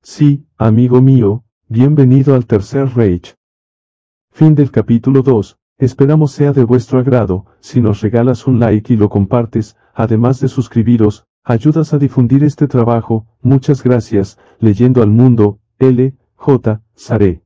Sí, amigo mío, bienvenido al Tercer Reich. Fin del capítulo 2, esperamos sea de vuestro agrado, si nos regalas un like y lo compartes, además de suscribiros, ayudas a difundir este trabajo, muchas gracias, leyendo al mundo, L. J. Saré.